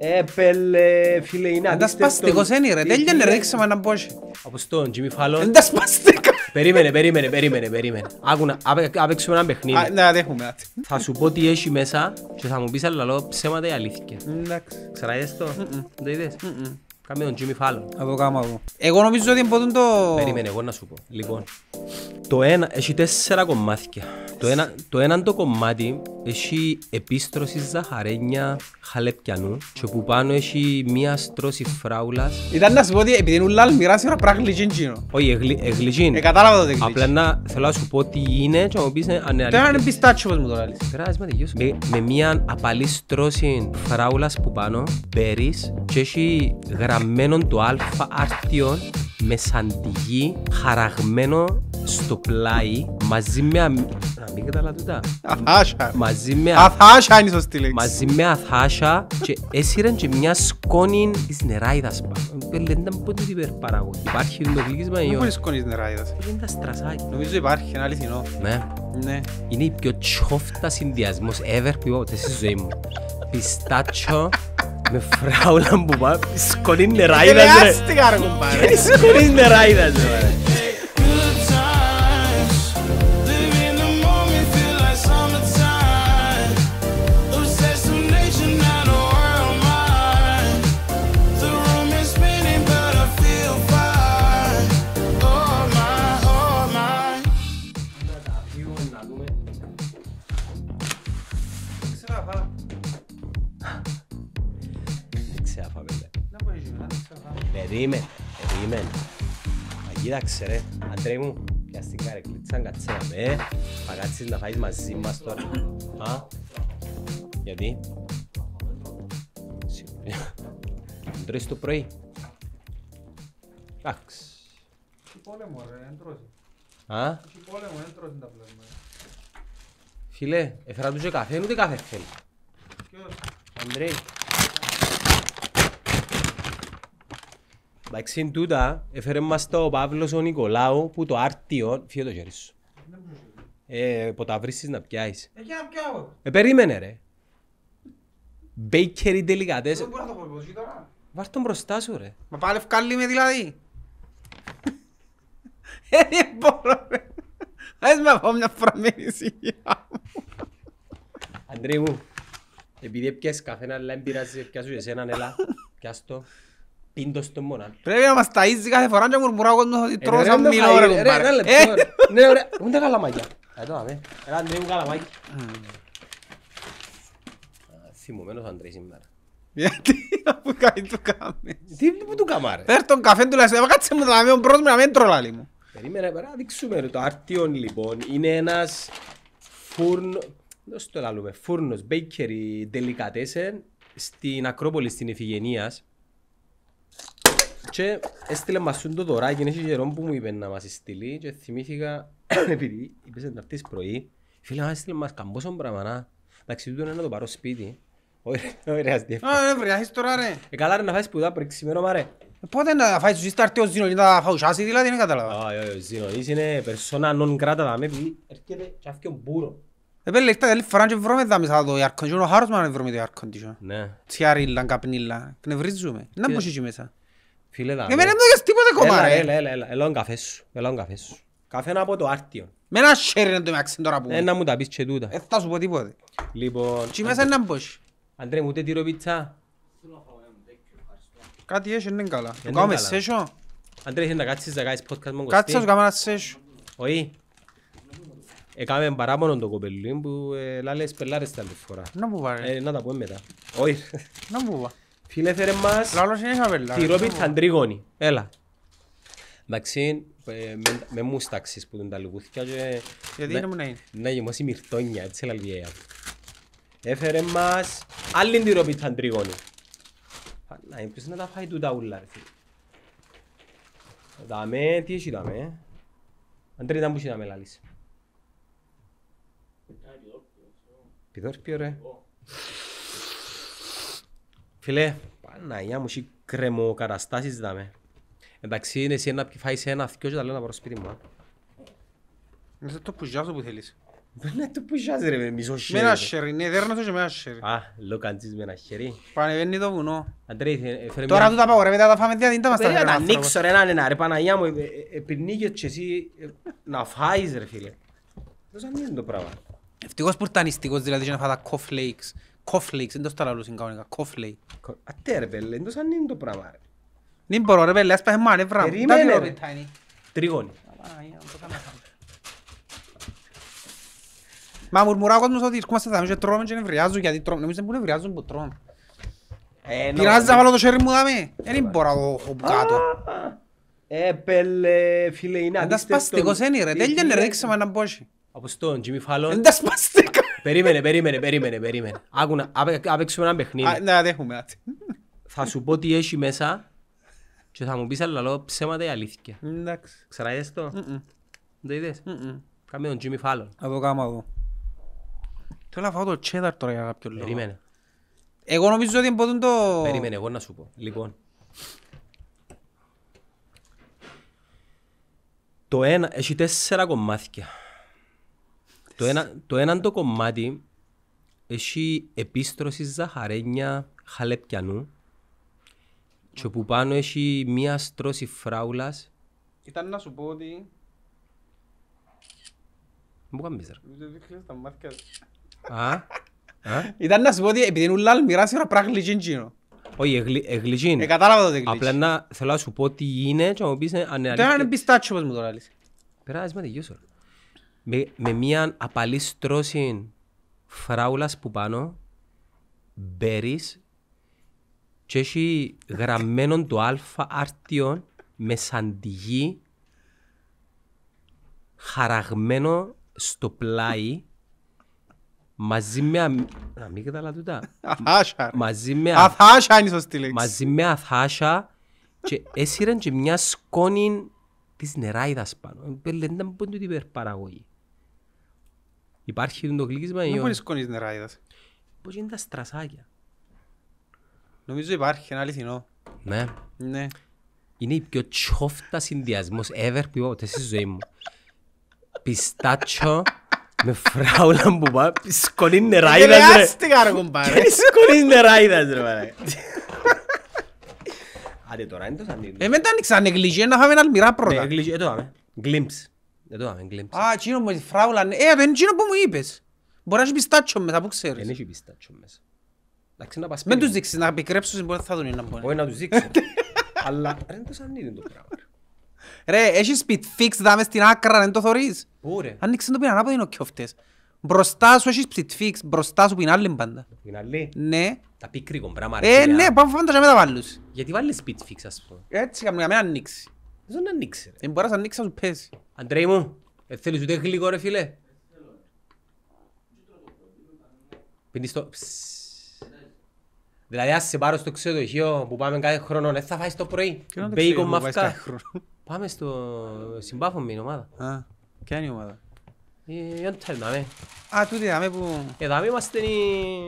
Ε, πέλε φίλε, είναι αντίστοιχο. Εντασπαστικός είναι ρε, Τέλειο, ρε, ρίξε με έναν πόχι. Από στον Τζιμι Φάλλον. Εντασπαστικό. Περίμενε, περίμενε, περίμενε, περίμενε. Άκουνα, απέξουμε ένα παιχνίδι. Ναι, αδέχουμε. Θα σου πω τι έχει μέσα και θα μου πεις αλλά λόγω ψέματα ή αλήθεια. Εντάξει. Ξεραγές το, δεν το είδες. Κάμε τον Τζιμι Φάλλον. Θα το εγώ. Εγώ νομίζω ότι μπορούν το... Περίμενε, εγώ να σου πω. Λοιπόν, το ένα, έχει τέσσερα κομμάτια. Το ένα το κομμάτι έχει επίστρωση ζαχαρένια χαλεπιανού και που πάνω έχει μία στρώση φράουλας. Ήταν να σου πω ότι επειδή είναι ουλάλ μοιράζει ώρα πράγμα γλυκίν γίνω Όχι, εγλυκίν. Ε, ε, κατάλαβα το γλυκίν. Απλά να θέλω να σου πω ότι είναι και να μου πεις είναι ανεαλή. Τώρα είναι πιστάτσιο όπως μου το λάλλεις. Κράζεις με τελειώσου. Με μία απαλή στρώση φράουλας που πάνω, μπέρις και έχει γραμμένο το α άρτιο με σαντιγί χαραγμένο στο πλάι μαζί με αμ... Να μην μαζί με Αθάσια είναι η σωστή λέξη. Μαζί με Αθάσια και έσυραν και μια σκόνη της νεράιδας. Ε, μου πω την υπερπαραγωγή. Υπάρχει το γλύκισμα ή όχι. Δεν σκόνη της νεράιδας. Ε, είναι τα στρασάκια. Νομίζω υπάρχει ένα αληθινό. Ναι. ναι. Είναι η πιο τσόφτα συνδυασμός ever που είπα ποτέ στη ζωή μου. Πιστάτσο με φράουλα που Σκόνη νεράιδας. ρε κουμπάρε. Σκόνη νεράιδας ρε. Περίμενε, περίμενε. Μα κοίταξε ρε, αντρέ μου, πια στην καρεκλίτσα, κατσέραμε. με. Παγάτσεις να φάεις μαζί μας τώρα. Α, γιατί. Τρώεις το πρωί. Εντάξει. Τι πόλεμο ρε, δεν τρώζει. Α. Τι πόλεμο, δεν τρώζει τα πλέον. Ε. Φίλε, έφερα τους και καφέ, ούτε καφέ θέλει. Ποιος. Αντρέ. Εντάξει, τούτα, έφερε μας το Παύλος ο Νικολάου που το άρτιο, φύγε το χέρι σου. Ε, ποταβρίσεις να πιάεις. Ε, να πιάω. Ε, περίμενε ρε. Bakery τελικατές. Δεν μπορώ να το πω, τώρα. Βάρ' τον μπροστά σου ρε. Μα πάλι ευκάλλει με δηλαδή. Ε, δεν μπορώ ρε. Ας με αφώ μια φραμένη ησυχία μου. Άντρι μου, επειδή πιάσεις καθέναν, αλλά δεν πειράζεις, πιάσου εσέναν, έλα. Πιάσ' το πίντο τον μόνα. Πρέπει να μας ταΐζει κάθε φορά και μουρμουρά ο ότι τρώω σαν ρε Ρε, λεπτό ρε. Ναι ρε, πού τα καλαμάκια. Εδώ να δούμε Αντρέου καλαμάκια. Θυμωμένος Αντρέης σήμερα. Γιατί, αφού κάνει το κάμε. Τι, πού του κάμα ρε. τον καφέ του λες, κάτσε μου να μην πρώτος να μου. Περίμενε, δείξουμε Το bakery, delicatessen και έστειλε μας το δωράκι, έχει καιρό που μου είπε να μας στείλει και θυμήθηκα, επειδή είπες να πρωί, φίλε μας έστειλε μας καμπόσον πράγμα να, εντάξει τούτο να το πάρω σπίτι. Ωραία, ας τώρα ρε. Ε, καλά ρε να φάεις σπουδά πριν ρε. Ε, να δηλαδή, δεν κατάλαβα. Ε, ε, είναι έρχεται και μπούρο. Φίλε δάμε. Εμένα δεν δώκες τίποτε κομμάρα. Έλα, έλα, έλα, έλα, καφέ σου. Έλα, καφέ σου. Καφέ από το άρτιο. Με να το τώρα που. Ένα ε, μου τα πεις και τούτα. Ε, θα σου πω Λοιπόν. Τι μέσα να μπως. Αντρέ μου Κάτι είναι καλά. Το ε, κάνουμε Αντρέ, είσαι να κάτσεις να κάνεις podcast Κάτσε Φίλε φέρε μας τυρόπιτα αντρίγωνη. Έλα. Εντάξει, ε, με μουστάξεις που δεν τα λουγούθηκα και... Γιατί είναι μου να είναι. Να γεμώσει μυρτόνια, έτσι λαλγιαία. Έφερε μας άλλη τυρόπιτα αντρίγωνη. Αλλά ποιος να τα φάει τούτα ούλα ρε φίλε. Δάμε, τι έχει δάμε. Αν τρίτα που έχει δάμε Πιδόρπιο ρε. Φίλε, Παναγιά μου, έχει κρεμοκαταστάσεις δάμε. Εντάξει, είναι εσύ να φάεις ένα θυκιό και τα λέω να πάρω σπίτι μου. Είναι το πουζιάζο που θέλεις. Δεν είναι το πουζιάζει ρε, μισό χέρι. Με ένα χέρι, ναι, δεν έρνω και με ένα χέρι. Α, λέω καντζής με ένα χέρι. Πανεβαίνει το βουνό. Αντρέ, ε, φέρε μια... Τώρα του τα πάω ρε, μετά τα φάμε δεν τα μας τα φέρε. Να ανοίξω ρε, να είναι ρε, Παναγιά μου, επινίγες ε, ε, και εσύ να φάεις ρε φίλε. Δεν σαν είναι το πράγμα. Ευτυχώς που ήταν δηλαδή για να φάω τα κοφλέικς κόφλεϊκς, δεν το σταλαλούσιν κανονικά, κόφλι. Ατέ ρε πέλε, εντός αν είναι το πράγμα ρε. Δεν μπορώ ρε πέλε, ας πέχε μάνε βράμ. Περίμενε ρε. Τριγόνι. Μα μουρμουρά ο κόσμος ότι ερχόμαστε δάμε και τρώμε και νευριάζουν γιατί τρώμε. Νομίζω που νευριάζουν που τρώμε. Ε, Πειράζει να βάλω το χέρι μου δάμε. Δεν μπορώ να το έχω κάτω. Ε, πέλε, φίλε, είναι ε, αντίστευτο. Εντάς σπαστικός είναι ρε, τέλειο είναι ρε, δείξαμε έναν μπώσει. Από στον, Jimmy Fallon. Εντάς σπαστικός. Περίμενε, περίμενε, περίμενε, περίμενε. Άκου να παίξουμε ένα παιχνίδι. Να δέχουμε, Θα σου πω τι έχει μέσα και θα μου πεις αλλά λόγω ψέματα ή αλήθεια. Εντάξει. Ξαραγές το. Δεν το είδες. Κάμε τον Τζίμι Φάλλον. Θα το κάνω εδώ. Θέλω να φάω το τσέδαρ τώρα για κάποιο λόγο. Περίμενε. Εγώ νομίζω ότι μπορούν το... Περίμενε, εγώ να σου πω. Λοιπόν. Το ένα έχει τέσσερα κομμάτια. Το ένα το, ένα το κομμάτι έχει επίστρωση ζαχαρένια χαλεπιανού και που πάνω έχει μία στρώση φράουλας. Ήταν να σου πω ότι... Μου κάνεις ρε. Ήταν να σου πω ότι επειδή είναι ουλάλ μοιράσει ώρα πράγμα γλυκίνο. Όχι, εγλυκίνο. Ε, ε, κατάλαβα το εγλυκίνο. Απλά να θέλω να σου πω τι είναι και να μου πεις... Τώρα είναι πιστάτσιο όπως μου το λάλλεις. Περάζει με τη γιώσορα με, μια απαλή στρώση φράουλας που πάνω μπέρις και έχει γραμμένο το αλφα άρτιο με σαντιγί χαραγμένο στο πλάι μαζί με αμύγδαλα τούτα μαζί με αθάσα είναι σωστή λέξη μαζί με αθάσα και έσυραν και μια σκόνη της νεράιδας πάνω δεν ήταν πόντου την υπερπαραγωγή Υπάρχει το κλίκισμα ή όχι. Δεν μπορείς κονείς νερά, Πώς είναι τα στρασάκια. Νομίζω υπάρχει ένα αληθινό. Ναι. Ναι. Είναι η πιο τσόφτα συνδυασμός ever που είπα ποτέ στη ζωή μου. Πιστάτσο με φράουλα που πάει, σκολεί νεράιδας ε, ρε. Άστιγα ρε κουμπάρε. Σκολεί νεράιδας ρε παρέ. Άντε τώρα είναι το σαν νεγλίζι. Εμένα ήταν ανοίξα να φάμε ένα αλμυρά πρώτα. Ναι, ε, το πάμε. Γκλίμψ. Δεν το είχαμε κλέμψει. Α, εκείνο μου, φράουλα, ναι. Ε, δεν εκείνο που μου είπες. Μπορείς να έχει πιστάτσιο μέσα, που ξέρεις. Δεν έχει πιστάτσιο μέσα. Εντάξει, να πας Μην τους δείξεις, να να θα μπορεί. Όχι, να τους δείξω. Αλλά δεν το το Ρε, έχεις speed fix, δάμε στην άκρα, δεν το θωρείς. Πού Άνοιξε το είναι ο Μπροστά σου Ναι. Τα πράγμα. Ε, ναι, δεν να ανοίξει. Δεν μπορείς να ανοίξει σου πέσει. Αντρέι μου, δεν θέλεις ούτε γλυκό ρε φίλε. Πίνεις το... Δηλαδή ας σε πάρω στο ξενοδοχείο που πάμε κάθε χρόνο, δεν θα φάεις το πρωί. Μπέικο μαυκά. Πάμε στο συμπάφο με την ομάδα. Α, ποια είναι η ομάδα είναι δάμε. Α, τούτη δάμε που... Ε, δάμε είμαστε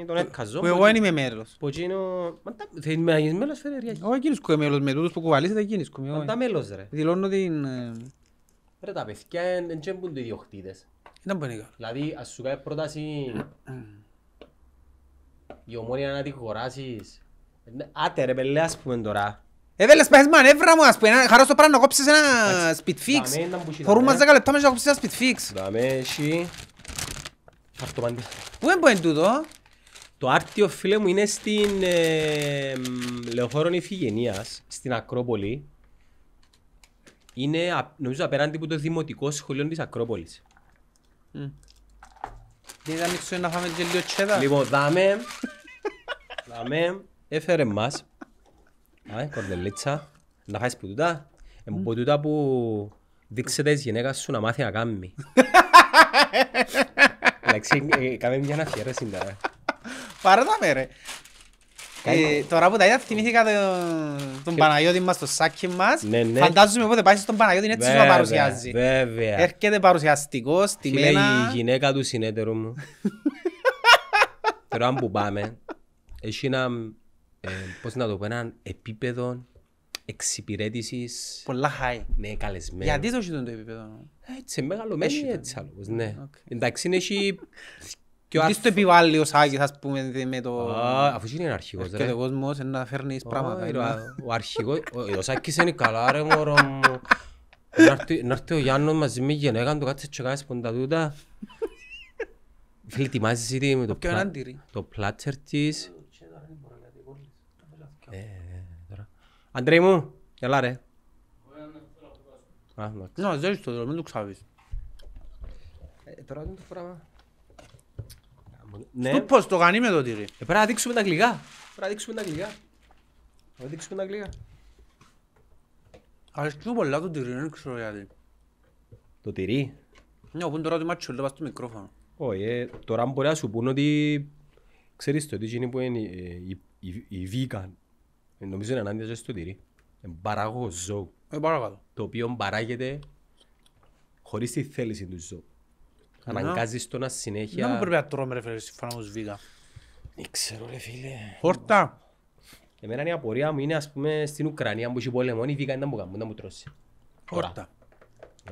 τον Έκκαζο. Που εγώ δεν είμαι μέλος. Που εκείνο... Μα τα... Θέλεις να γίνεις μέλος, φέρε, Όχι, μέλος. Με τούτους που κουβαλήσετε, εκείνος κουέ. Μα τα μέλος, ρε. Δηλώνω την... Ρε, τα παιδιά δεν τσέμπουν το ιδιοκτήτες. Δεν μπορεί να Δηλαδή, ας σου κάνει πρόταση... Η ομόνια να την χωράσεις. Άτε ρε, ας πούμε τώρα. Έβελες πέσμα μανεύρα μου, ας πούμε, χαρά στο πράγμα να κόψεις ένα fix. Φορούν μας 10 λεπτά μέσα να κόψεις ένα fix. Δαμε, εσύ. Αυτό πάντα. Πού είναι τούτο. Το άρτιο, φίλε μου, είναι στην ε, Λεωφόρον Ιφηγενίας, στην Ακρόπολη. Είναι, νομίζω, απέναντι από το Δημοτικό Σχολείο της Ακρόπολης. Mm. Δεν ήταν ίξω να φάμε και λίγο τσέδα. Λοιπόν, δάμε. δάμε. Έφερε μας. Α, κορδελίτσα. Να φάεις που τούτα. Ε, που τούτα που δείξετε της γυναίκας σου να μάθει να κάνει. Εντάξει, ε, ε, κάμε μια αναφιέρεση τώρα. Πάρα τα μέρε. Τώρα που τα είδα θυμήθηκα τον Παναγιώτη μας, τον Σάκη μας. Ναι, ναι. Φαντάζομαι πότε πάει στον Παναγιώτη είναι έτσι που παρουσιάζει. Βέβαια. Έρχεται παρουσιαστικός, τιμένα. η γυναίκα του συνέτερου μου. Τώρα που πάμε, έχει να ε, πώς να το πω, έναν επίπεδο εξυπηρέτησης... Πολλά high. Ναι, καλεσμένο. Γιατί το έχει το επίπεδο. Ε, έτσι, μεγαλωμένοι έτσι άλλος, ναι. Okay. Εντάξει, είναι εσύ... Τι στο επιβάλλει ο Σάκης, ας πούμε, με το... Αφού είναι αρχηγός, ρε. Και ο κόσμος να φέρνει πράγματα. Ο αρχηγός... Ο Σάκης είναι καλά, ρε, μωρό μου. Να έρθει ο Γιάννος μαζί με γενέκα, κάτσε και ήδη με το πλάτσερ της. Αντρέι μου, γελά ρε. Να, ζεις το δρόμο, μην το ξάβεις. Ε, ε, τώρα είναι το πράγμα. Στο ναι. πώς το κάνει με το τύρι. Ε, πρέπει να δείξουμε τα αγγλικά. Πρέπει να δείξουμε τα αγγλικά. Να δείξουμε τα αγγλικά. Αρέσκει πολλά το τυρί, δεν ξέρω γιατί. Το τυρί. Ναι, όπου τώρα το μάτσο, το πας στο μικρόφωνο. Όχι, τώρα μπορεί να σου πούν ότι... Ξέρεις το, τι γίνει που είναι η vegan Νομίζω είναι ανάντια στο τυρί. Παράγω ζώο. Ε, Το οποίο παράγεται χωρίς τη θέληση του ζώου. Αναγκάζεις το να συνέχεια... Δεν πρέπει να τρώμε ρε φίλε σύμφωνα με βίγα. Δεν ξέρω ρε φίλε. Χόρτα. Εμένα η απορία μου είναι ας πούμε στην Ουκρανία που έχει πόλεμο, η βίγα ήταν που κάνουν, ήταν μου τρώσει. Χόρτα.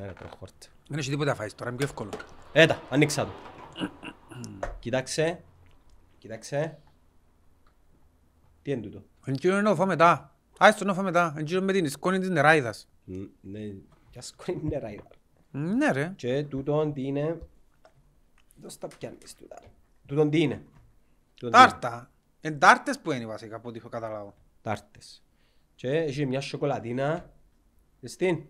Ναι, τρώω χόρτα. Δεν έχει τίποτα φάεις τώρα, είναι πιο εύκολο. Έτα, ανοίξα το. Κοιτάξε, κοιτάξε. Τι είναι τούτο. Εν κύριο είναι ο φαμετά. Άι στον φαμετά. Εν κύριο με την σκόνη της νεράιδας. Ναι, ποια σκόνη της νεράιδας Ναι ρε. Και τούτον τι είναι... Δώσ' τα πιάνεις τούτα. Τούτον τι είναι. Τάρτα. Εν τάρτες που είναι βασικά από ό,τι έχω καταλάβω. Τάρτες. Και έχει μια σοκολατίνα. Στην.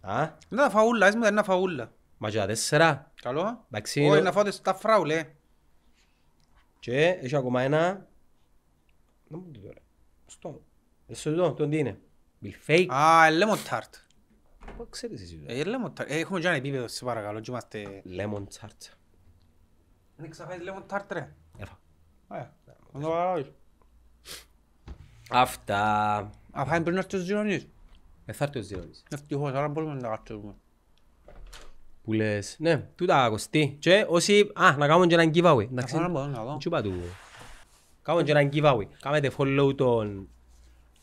Α. Είναι τα φαούλα, έσαι μετά είναι φαούλα. Μα και τα τέσσερα. Καλό. Εντάξει. Όχι, να φάω τα φράουλε. Και έχει ακόμα ένα... Να μου το τώρα εσύ το, τον τι είναι. Bill Fake. Α, Lemon Tart. Πώς ξέρεις εσύ είναι Ε, Lemon Tart. Ε, ε, ε, έχουμε και ένα επίπεδο, σε παρακαλώ, και είμαστε... Lemon Tart. Δεν ξαφάει Lemon Tart, ρε. Έφα. Ωραία. Δεν το Αυτά. Αφού πρέπει να έρθει ο Ζηρονής. Δεν θα έρθει ο Ζηρονής. Ευτυχώς, άρα μπορούμε να τα Που λες, ναι, τούτα όσοι, α, να κάνουμε και έναν giveaway. Να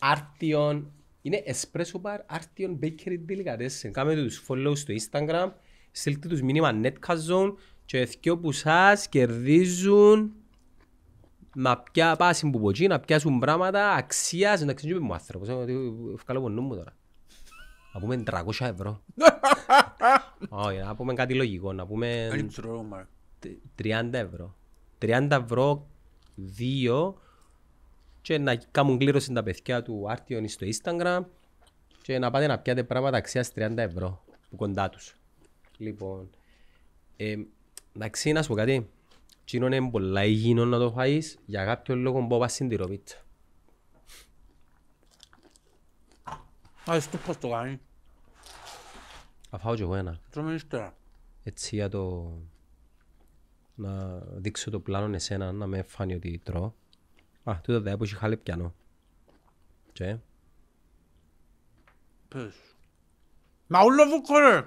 άρτιον, είναι espresso bar, άρτιον bakery delicatessen. Κάμε τους follow στο Instagram, στείλτε τους μήνυμα netcast και εθιό που σας κερδίζουν να πια πάση που ποτσί, να πιάσουν πράγματα αξίας, να ξέρετε μου άνθρωπος, ευκαλώ πονού μου τώρα. Να πούμε 300 ευρώ. Όχι, να πούμε κάτι λογικό, να πούμε 30 ευρώ. 30 ευρώ, δύο και να κάνουν κλήρωση τα παιδιά του Άρτιον στο Instagram και να πάτε να πιάτε πράγματα αξίας 30 ευρώ που κοντά τους. Λοιπόν, ε, εντάξει να σου πω κάτι, Τι είναι πολλά υγιεινό να το φάεις, για κάποιο λόγο μπορώ να στην τυροπίτσα Ας το πώς το κάνεις. Θα φάω κι εγώ ένα. Τρώμε ύστερα. Έτσι για το... να δείξω το πλάνο εσένα, να με φάνει ότι τρώω. Α, τούτο δε που είχε χάλε πιανό. Τι. Πες. Μα ούλο βουκόρε!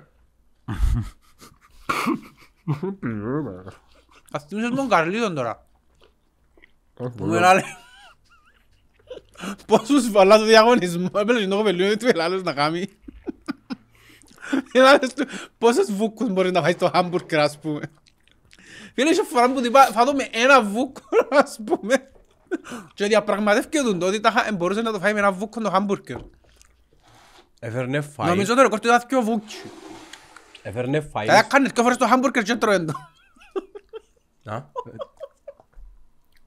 Ας θυμίσες τον Καρλίδον τώρα. Που με λάλε... Πόσους βαλά το διαγωνισμό, έπαιρνε το κοπελίο του ελάλος να κάνει. Ελάλος του, πόσες βούκους μπορείς να φάεις στο χάμπουργκ, ας πούμε. Φίλε, είσαι φορά που θα δω με ένα βούκο, ας πούμε. Και διαπραγματεύκε τον τότε μπορούσε να το φάει με ένα βούκο το χάμπουργκερ. Έφερνε φάει. Νομίζω το ρεκόρ του ο πιο βούκι. Έφερνε φάει. Θα έκανε δύο φορές το χάμπουργκερ και τρώει το. Να.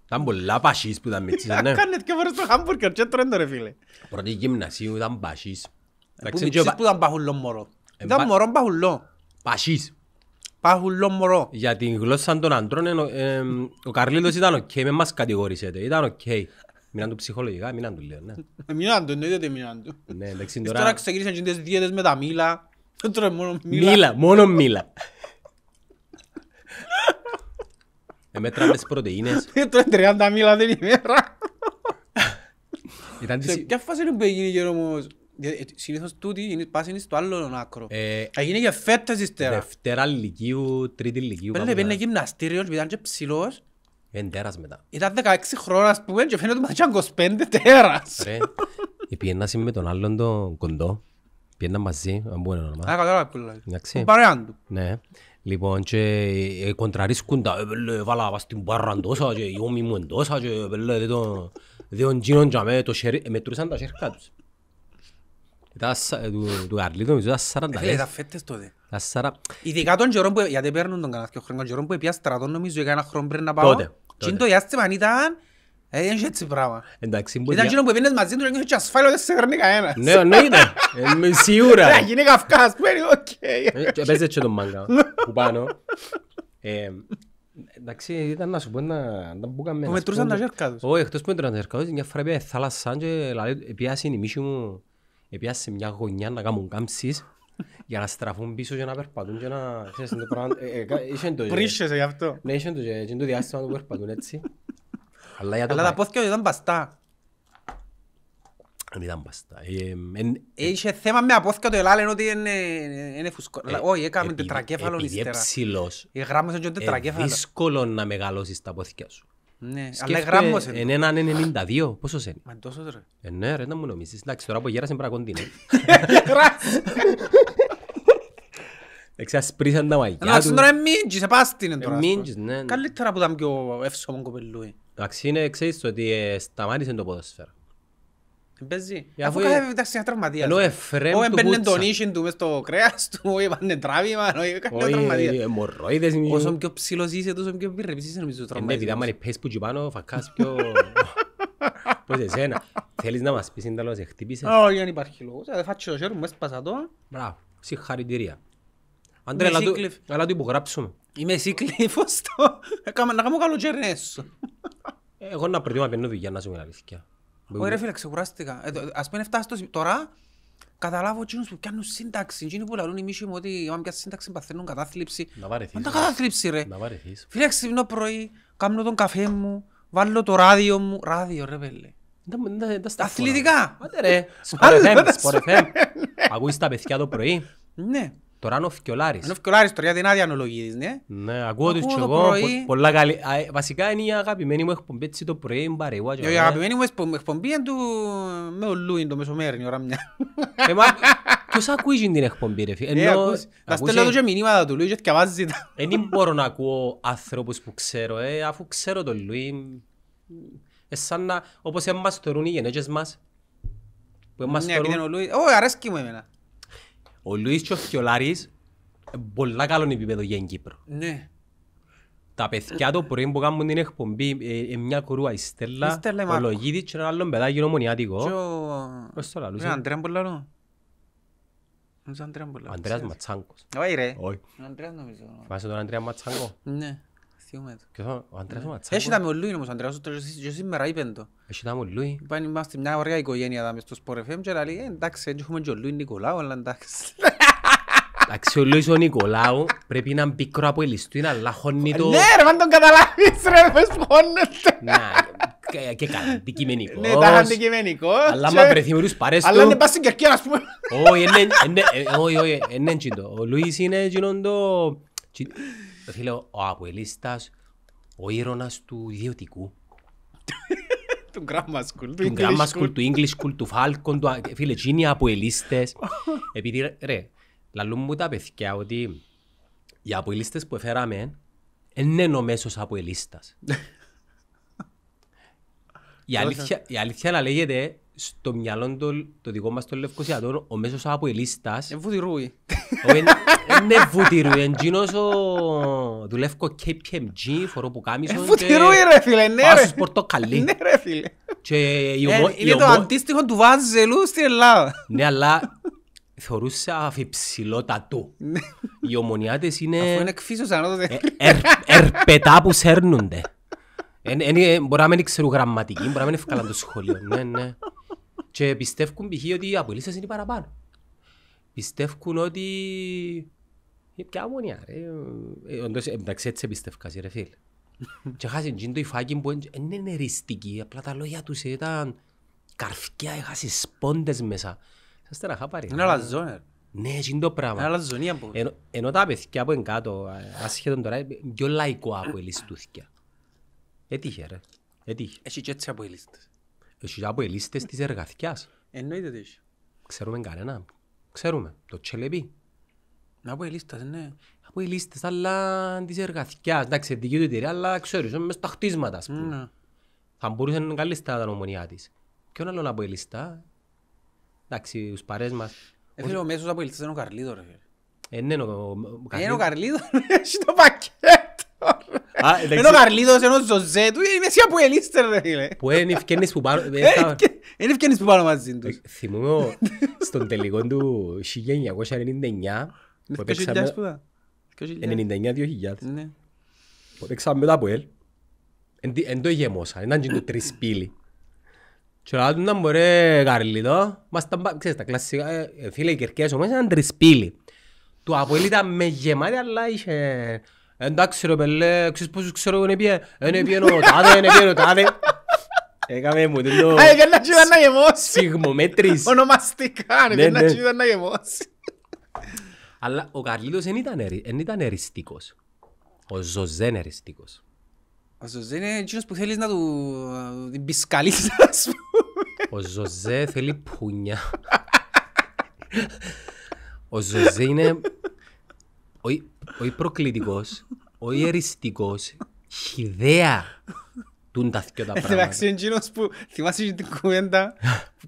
Ήταν πολλά πασίς που ήταν με τσίσανε. Ναι. Θα έκανε δύο φορές το χάμπουργκερ και τρώει το ρε φίλε. Πρώτη γυμνασίου ήταν πασίς. Ε, που ήταν παχουλό μωρό. Ε, ήταν μωρό παχουλό. Πασίς πάχουλο μωρό. Για την γλώσσα των αντρών, ε, ε, ο Καρλίδος ήταν οκ, okay, με μας κατηγορήσετε, ήταν οκ. Okay. Μείναν του ψυχολογικά, μείναν του λέω, ναι. Ε, μείναν του, εννοείται ότι μείναν του. Ναι, εντάξει τώρα... Τώρα ξεκίνησαν και τις διέτες με τα μήλα. Δεν τρώει μόνο μήλα. Μήλα, μόνο μήλα. Εμέτραμε τις πρωτεΐνες. Ε, τώρα 30 μήλα την ημέρα. Σε ποια φάση είναι που έγινε γερόμος. Ε, συνήθως τούτοι πάση είναι στο άλλο άκρο. Έγινε και η ύστερα. Δευτέρα λυκείου, τρίτη λυκείου. Πέλε πήγαινε γυμναστήριο λοιπόν, ήταν και ψηλός. Εν τέρας μετά. Ήταν 16 χρόνια ας πούμε και φαίνεται ότι ήταν 25 τέρας. Ρε, είμαι με τον άλλον τον κοντό. Πιένα μαζί, αν μπορεί να Α, Ναι. Λοιπόν, και ε, κοντραρίσκουν τα, «Ε, βάλα την και οι όμοι μου εντόσα και δεν ε, του Καρλίτο νομίζω ήταν σαράντα. Ε, λες. ήταν φέτες τότε. Ειδικά τον καιρό που, γιατί παίρνουν τον κανάθιο χρόνο, τον καιρό που έπια στρατών νομίζω για ένα χρόνο πριν να πάω. Τότε. Και το διάστημα ήταν, έγινε έτσι πράγμα. Εντάξει, μπορεί. Ήταν καιρό που έπαιρνες μαζί του και ασφάλιο, δεν σε έκανε κανένας. Ναι, ναι, ναι, ε, σίγουρα. Να γίνει καυκάς, πέρι, οκ. Παίζε και τον μάγκα, που πάνω. Εντάξει, ήταν να σου πω να μπούκαμε. Μετρούσαν τα ζερκάδους. Όχι, εκτός που μετρούσαν τα ζερκάδους, μια φορά πήγα θάλασσαν και πήγα η μίση μου Επιάσε μια γωνιά να κάνουν κάμψεις για να στραφούν πίσω και να περπατούν και να... Ξέρεις το πράγμα... Ε, ε, γι' αυτό. Ναι, είχε το και ε, το διάστημα που περπατούν έτσι. Αλλά, για το Αλλά ήταν παστά. Δεν ήταν παστά. Είχε θέμα με απόθηκες το έλεγαν ότι είναι φουσκό. Όχι, έκαμε τετρακέφαλον ύστερα. Επειδή ψηλός, δύσκολο να μεγαλώσεις τα πόθηκια σου. Ναι, αλλά γράμμος είναι. Εν έναν 92, πόσος είναι. Μα τόσο ρε. Ε, ναι ρε, να μου νομίζεις. Εντάξει, τώρα που γέρασε μπρα κοντίνο. Εξασπρίσαν τα μαγιά του. Εντάξει, τώρα μίντζεις, επάστηνε τώρα. Μίντζεις, ναι, ναι. Καλύτερα που ήταν πιο εύσομον κοπελούι. Εντάξει, είναι, ξέρεις ότι ε, σταμάτησε το ποδοσφαίρο. Εγώ ε, Αφού κάθε εντάξει τραυματίας. Ενώ εφρέμ του κούτσα. Ε, όχι τον ίσιν του μες το κρέας του, όχι έπαιρνε τράβημα, όχι ε, τραυματίας. Όσο πιο ψηλός είσαι, τόσο πιο πυρρεπής είσαι νομίζω τραυματίας. Ναι, επειδή άμα πες που πάνω, φακάς πιο... Πώς εσένα. Θέλεις να μας πεις είναι χτύπησες. Όχι, δεν υπάρχει λόγος. Δεν ότι το χέρι μου, Είμαι όχι ρε φίλε, ξεκουράστηκα. Ε, ας πούμε φτάσει τώρα, καταλάβω εκείνους που κάνουν σύνταξη. Εκείνοι που λαλούν οι μίσοι μου ότι αν πιάσουν σύνταξη παθαίνουν κατάθλιψη. Να βαρεθείς. Αν κατάθλιψη ρε. Να βαρεθείς. Φίλε, ξυπνώ πρωί, κάνω τον καφέ μου, βάλω το ράδιο μου. Ράδιο ρε πέλε. Αθλητικά. Άντε ρε. Σπορεφέμ, σπορεφέμ. Ακούεις τα παιδιά το πρωί. Ναι. Τώρα είναι ο Φκιολάρης. Είναι ο Φκιολάρης τώρα, γιατί είναι άδεια ανολογίδης, ναι. Ναι, ακούω τους και εγώ, πολλά καλή. Ε, βασικά είναι η αγαπημένη μου εκπομπή, έτσι το πρωί είναι παρεγουά. Η αγαπημένη μου εκπομπή είναι του... με ολού είναι το μεσομέρι, ώρα μια. Ε, ποιος ακούει την εκπομπή ρε φίλε. Θα ε, στέλνω τους και μηνύματα του Λουί και θυκαβάζει τα. Δεν μπορώ να ακούω άνθρωπους που ξέρω, αφού ξέρω τον Λουί. Σαν να, όπως εμάς θεωρούν οι γενέτσες μας. Που εμάς Ναι, αρέσκει μου εμένα. Ο Λουίς και ο Θιολάρης ε, πολλά καλό επίπεδο για την Κύπρο. Ναι. Τα παιδιά το πρωί που κάνουν την εκπομπή, ε, ε, μια κουρούα η Στέλλα, ο Λογίδης και ένα άλλο παιδάκι νομονιάτικο. Και ο... Πώς το λαλούσε. Ο ε? Αντρέα Μπολαρό. Ο Αντρέας Ματσάνκος. Όχι ρε. Ο Αντρέας νομίζω. Θυμάσαι τον Αντρέα Ματσάνκο. Ναι. Θυμούμε το. Ο Αντρέας ο Έχει ο ο Αντρέας και σήμερα είπεν το. Έχει ο πάνε, είμαστε μια ωραία οικογένεια δάμε FM και λέει εντάξει, έχουμε και ο Νικολάου, εντάξει. Εντάξει, Λούις ο Νικολάου πρέπει να είναι πικρό από ελιστού, είναι αλλά χώνει το... Ναι ρε, τον καταλάβεις ρε, Και καλά, αντικειμενικός. Ναι, τα Φίλε, ο Αποελίστας, ο ήρωνας του ιδιωτικού. του grammar school, του grammar school, του English school, του Falcon, του φίλε, οι Αποελίστες. Επειδή, ρε, λαλούν μου τα παιδιά ότι οι Αποελίστες που έφεραμε είναι ο μέσος Αποελίστας. Η αλήθεια, η αλήθεια να λέγεται στο μυαλό το, το δικό μας το Λευκοσιατόν, ο μέσος Αποελίστας... Εμφουδηρούει. Είναι βουτυρού, εγγύνος ο... Δουλεύω KPMG, φορώ που ε, κάμισον Βουτυρού ρε φίλε, ναι ρε. πορτοκαλί. Ναι ρε φίλε. Ε, είναι το αντίστοιχο του Βάζελου στην Ελλάδα. Ναι, αλλά θεωρούσα αφιψηλότα ναι. Οι ομονιάτες είναι... Αφού είναι εκφύσος ανώτατε. Ερπετά που σέρνονται. Ε, μπορεί να μην ξέρουν γραμματική, μπορεί να μην ευκάλαν το σχολείο. Ναι, ναι. Και πιστεύουν π.χ. ότι οι απολύσεις είναι παραπάνω. Πιστεύουν ότι Ποια αμμονιά ρε. Ε, ε, όντως, εντάξει, έτσι εμπιστεύκας ρε φίλ. Και χάσει τζιν το υφάκι που είναι απλά τα λόγια τους ήταν καρφιά, έχασαν σπόντες μέσα. Σας τεραχά πάρει. Είναι αλαζόνερ. Ναι, είναι το πράγμα. Είναι που. Ενώ τα παιδιά που ε, τώρα, πιο λαϊκό από Έτυχε ρε. Έτυχε. και έτσι από να πω ελίστας, ναι. Να πω ελίστες, αλλά της εργαθιάς. Εντάξει, δική του εταιρεία, αλλά ξέρεις, είμαι στα χτίσματα, ας πούμε. Ναι. Θα μπορούσε να είναι καλή στα νομονιά της. Ποιον να πω ελίστα. Εντάξει, τους παρές μας. Έφερε ο μέσος από ελίστας είναι ο Καρλίδο, ρε. Ε, ναι, ο Καρλίδο. Ε, είναι ο Καρλίδο, ναι, έχει το πακέτο. Ε, είναι ο Καρλίδος, είναι ο Ζωζέ του, ε, είναι εσύ από ελίστε ρε φίλε. Που είναι ευκαινείς που πάνω Είναι ευκαινείς που πάνω μαζί τους. Θυμούμαι στον τελικό του 1999 Που παίξαμε... 99-2000. Που ναι. παίξαμε μετά από ελ. Εν το γεμώσα, ήταν και το τρισπύλι. Και όλα του ήταν μωρέ γαρλίτο. Μας τα ξέρεις τα κλασσικά, ε, ε, φίλε οι κερκές όμως ήταν τρισπύλι. Το Αποέλ ήταν με γεμάτη αλλά είχε... Ε, εντάξει ρε πελέ, ξέρεις πόσους ξέρω εγώ είναι Είναι πιέν ο τάδε, είναι πιέ ο τάδε. Έκαμε μου το... Έκανα και ήταν να γεμώσει. Σιγμομέτρης. Ονομαστικά, έκανα ναι, και ήταν να γεμώσει. Αλλά ο Καρλίτο δεν ήταν, ερι... ήταν εριστικός. Ο Ζωζέ είναι εριστικός. Ο Ζωζέ είναι εκείνος που θέλεις να του την πισκαλίσει, ας πούμε. Ο Ζωζέ θέλει πουνιά. ο Ζωζέ είναι όχι προκλητικός, όχι εριστικός, χιδέα τούν τα δυο τα πράγματα. Εντάξει, είναι που θυμάσαι την κουβέντα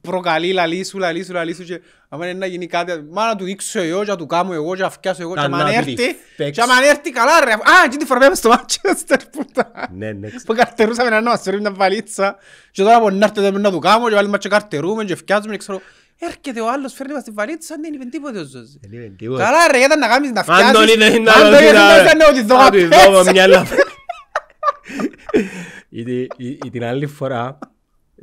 προκαλεί λαλί σου, λαλί σου, λαλί σου και άμα είναι να γίνει κάτι, μα να του δείξω εγώ και να του κάνω εγώ και να φτιάσω εγώ και αν έρθει, και αν έρθει καλά ρε, α, και τη φορμέμε στο Μάτσεστερ πούτα. Ναι, ναι. Που καρτερούσαμε να νόας, μια βαλίτσα και τώρα μπορεί να έρθει εδώ να του κάνω και πάλι μας και καρτερούμε και φτιάζουμε και ξέρω, έρχεται ο άλλος φέρνει μας τη βαλίτσα, δεν είπε τίποτε ο Ζωζή. Καλά ρε, ήταν να κάνεις να φτιάσεις. Αντώνη δεν είναι να δω την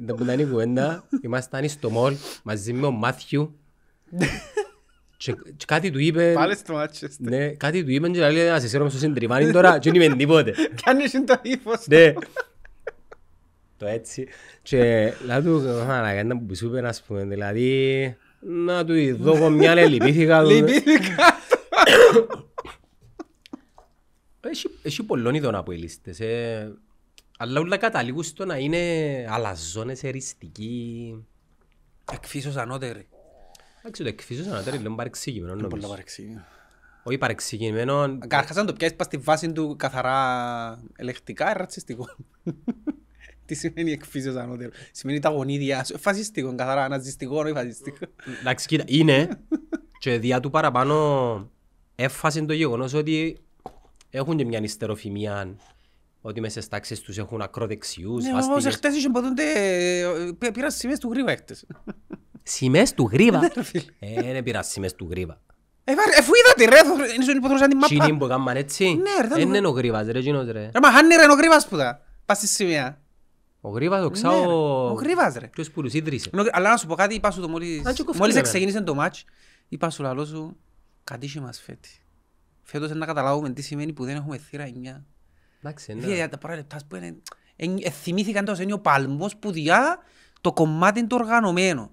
ήταν κουντανή κουβέντα, ήμασταν στο μόλ μαζί με τον Μάθιου και κάτι του είπε... Πάλε στο Μάτσεστερ. Ναι, κάτι του είπε και λέει να σε σέρω στο συντριβάνι τώρα και δεν είμαι τίποτε. Κι αν είσαι το ύφος του. Ναι. Το έτσι. Και λέω του, μάνα, που σου είπε να πούμε, δηλαδή... Να του δω μια λέει λυπήθηκα του. Λυπήθηκα του. Έχει πολλών ειδών από οι λίστες. Ε. Αλλά όλα καταλήγουν στο να είναι αλαζόνες, εριστικοί. Εκφύσεως ανώτεροι. Εντάξει, το εκφύσεως ανώτεροι λέμε παρεξήγημενο. Είναι πολύ παρεξήγημενο. Όχι παρεξηγημένο. Καρχάς αν το πιάσεις πας στη βάση του καθαρά ελεκτικά, ρατσιστικό. Τι σημαίνει εκφύσεως ανώτερο. Σημαίνει τα γονίδια σου. Φασιστικό, καθαρά αναζιστικό, όχι φασιστικό. Εντάξει, κοίτα, είναι. Και διά του παραπάνω έφασε το γεγονός ότι έχουν και μια νηστεροφημία ότι μέσα στις τάξεις τους έχουν ακροδεξιούς. ναι, φάστιγες. Ναι, όμως χτες είχε ποτέ ε, πήραν σημαίες του γρήβα εχθές. Σημαίες ναι, ε, του γρήβα. Ε, δεν πήρα σημαίες του γρήβα. Εφού είδατε ρε, είναι στον υπόθρο σαν την μαπά. Κινή που έκαναν έτσι, δεν ναι, ε, είναι ο γρήβας ρε, γίνος ρε. Ρε, μα χάνει ρε, ο γρήβας που τα, πας στη σημαία. Ο Γρήβας, ο ναι, Ξάο... Ο Γρήβας ρε. Ποιος που τους ίδρυσε. Αλλά να σου πω κάτι, είπα σου το μόλις... Μόλις ξεκίνησε το μάτς, είπα σου λαλό σου, κατήσε είχε μας φέτει. Φέτος να καταλάβουμε τι σημαίνει που δεν έχουμε θύρα εννιά. Ναι, τα πρώτα που είναι... Θυμήθηκαν τόσο, είναι ο παλμός που διά το κομμάτι είναι το οργανωμένο.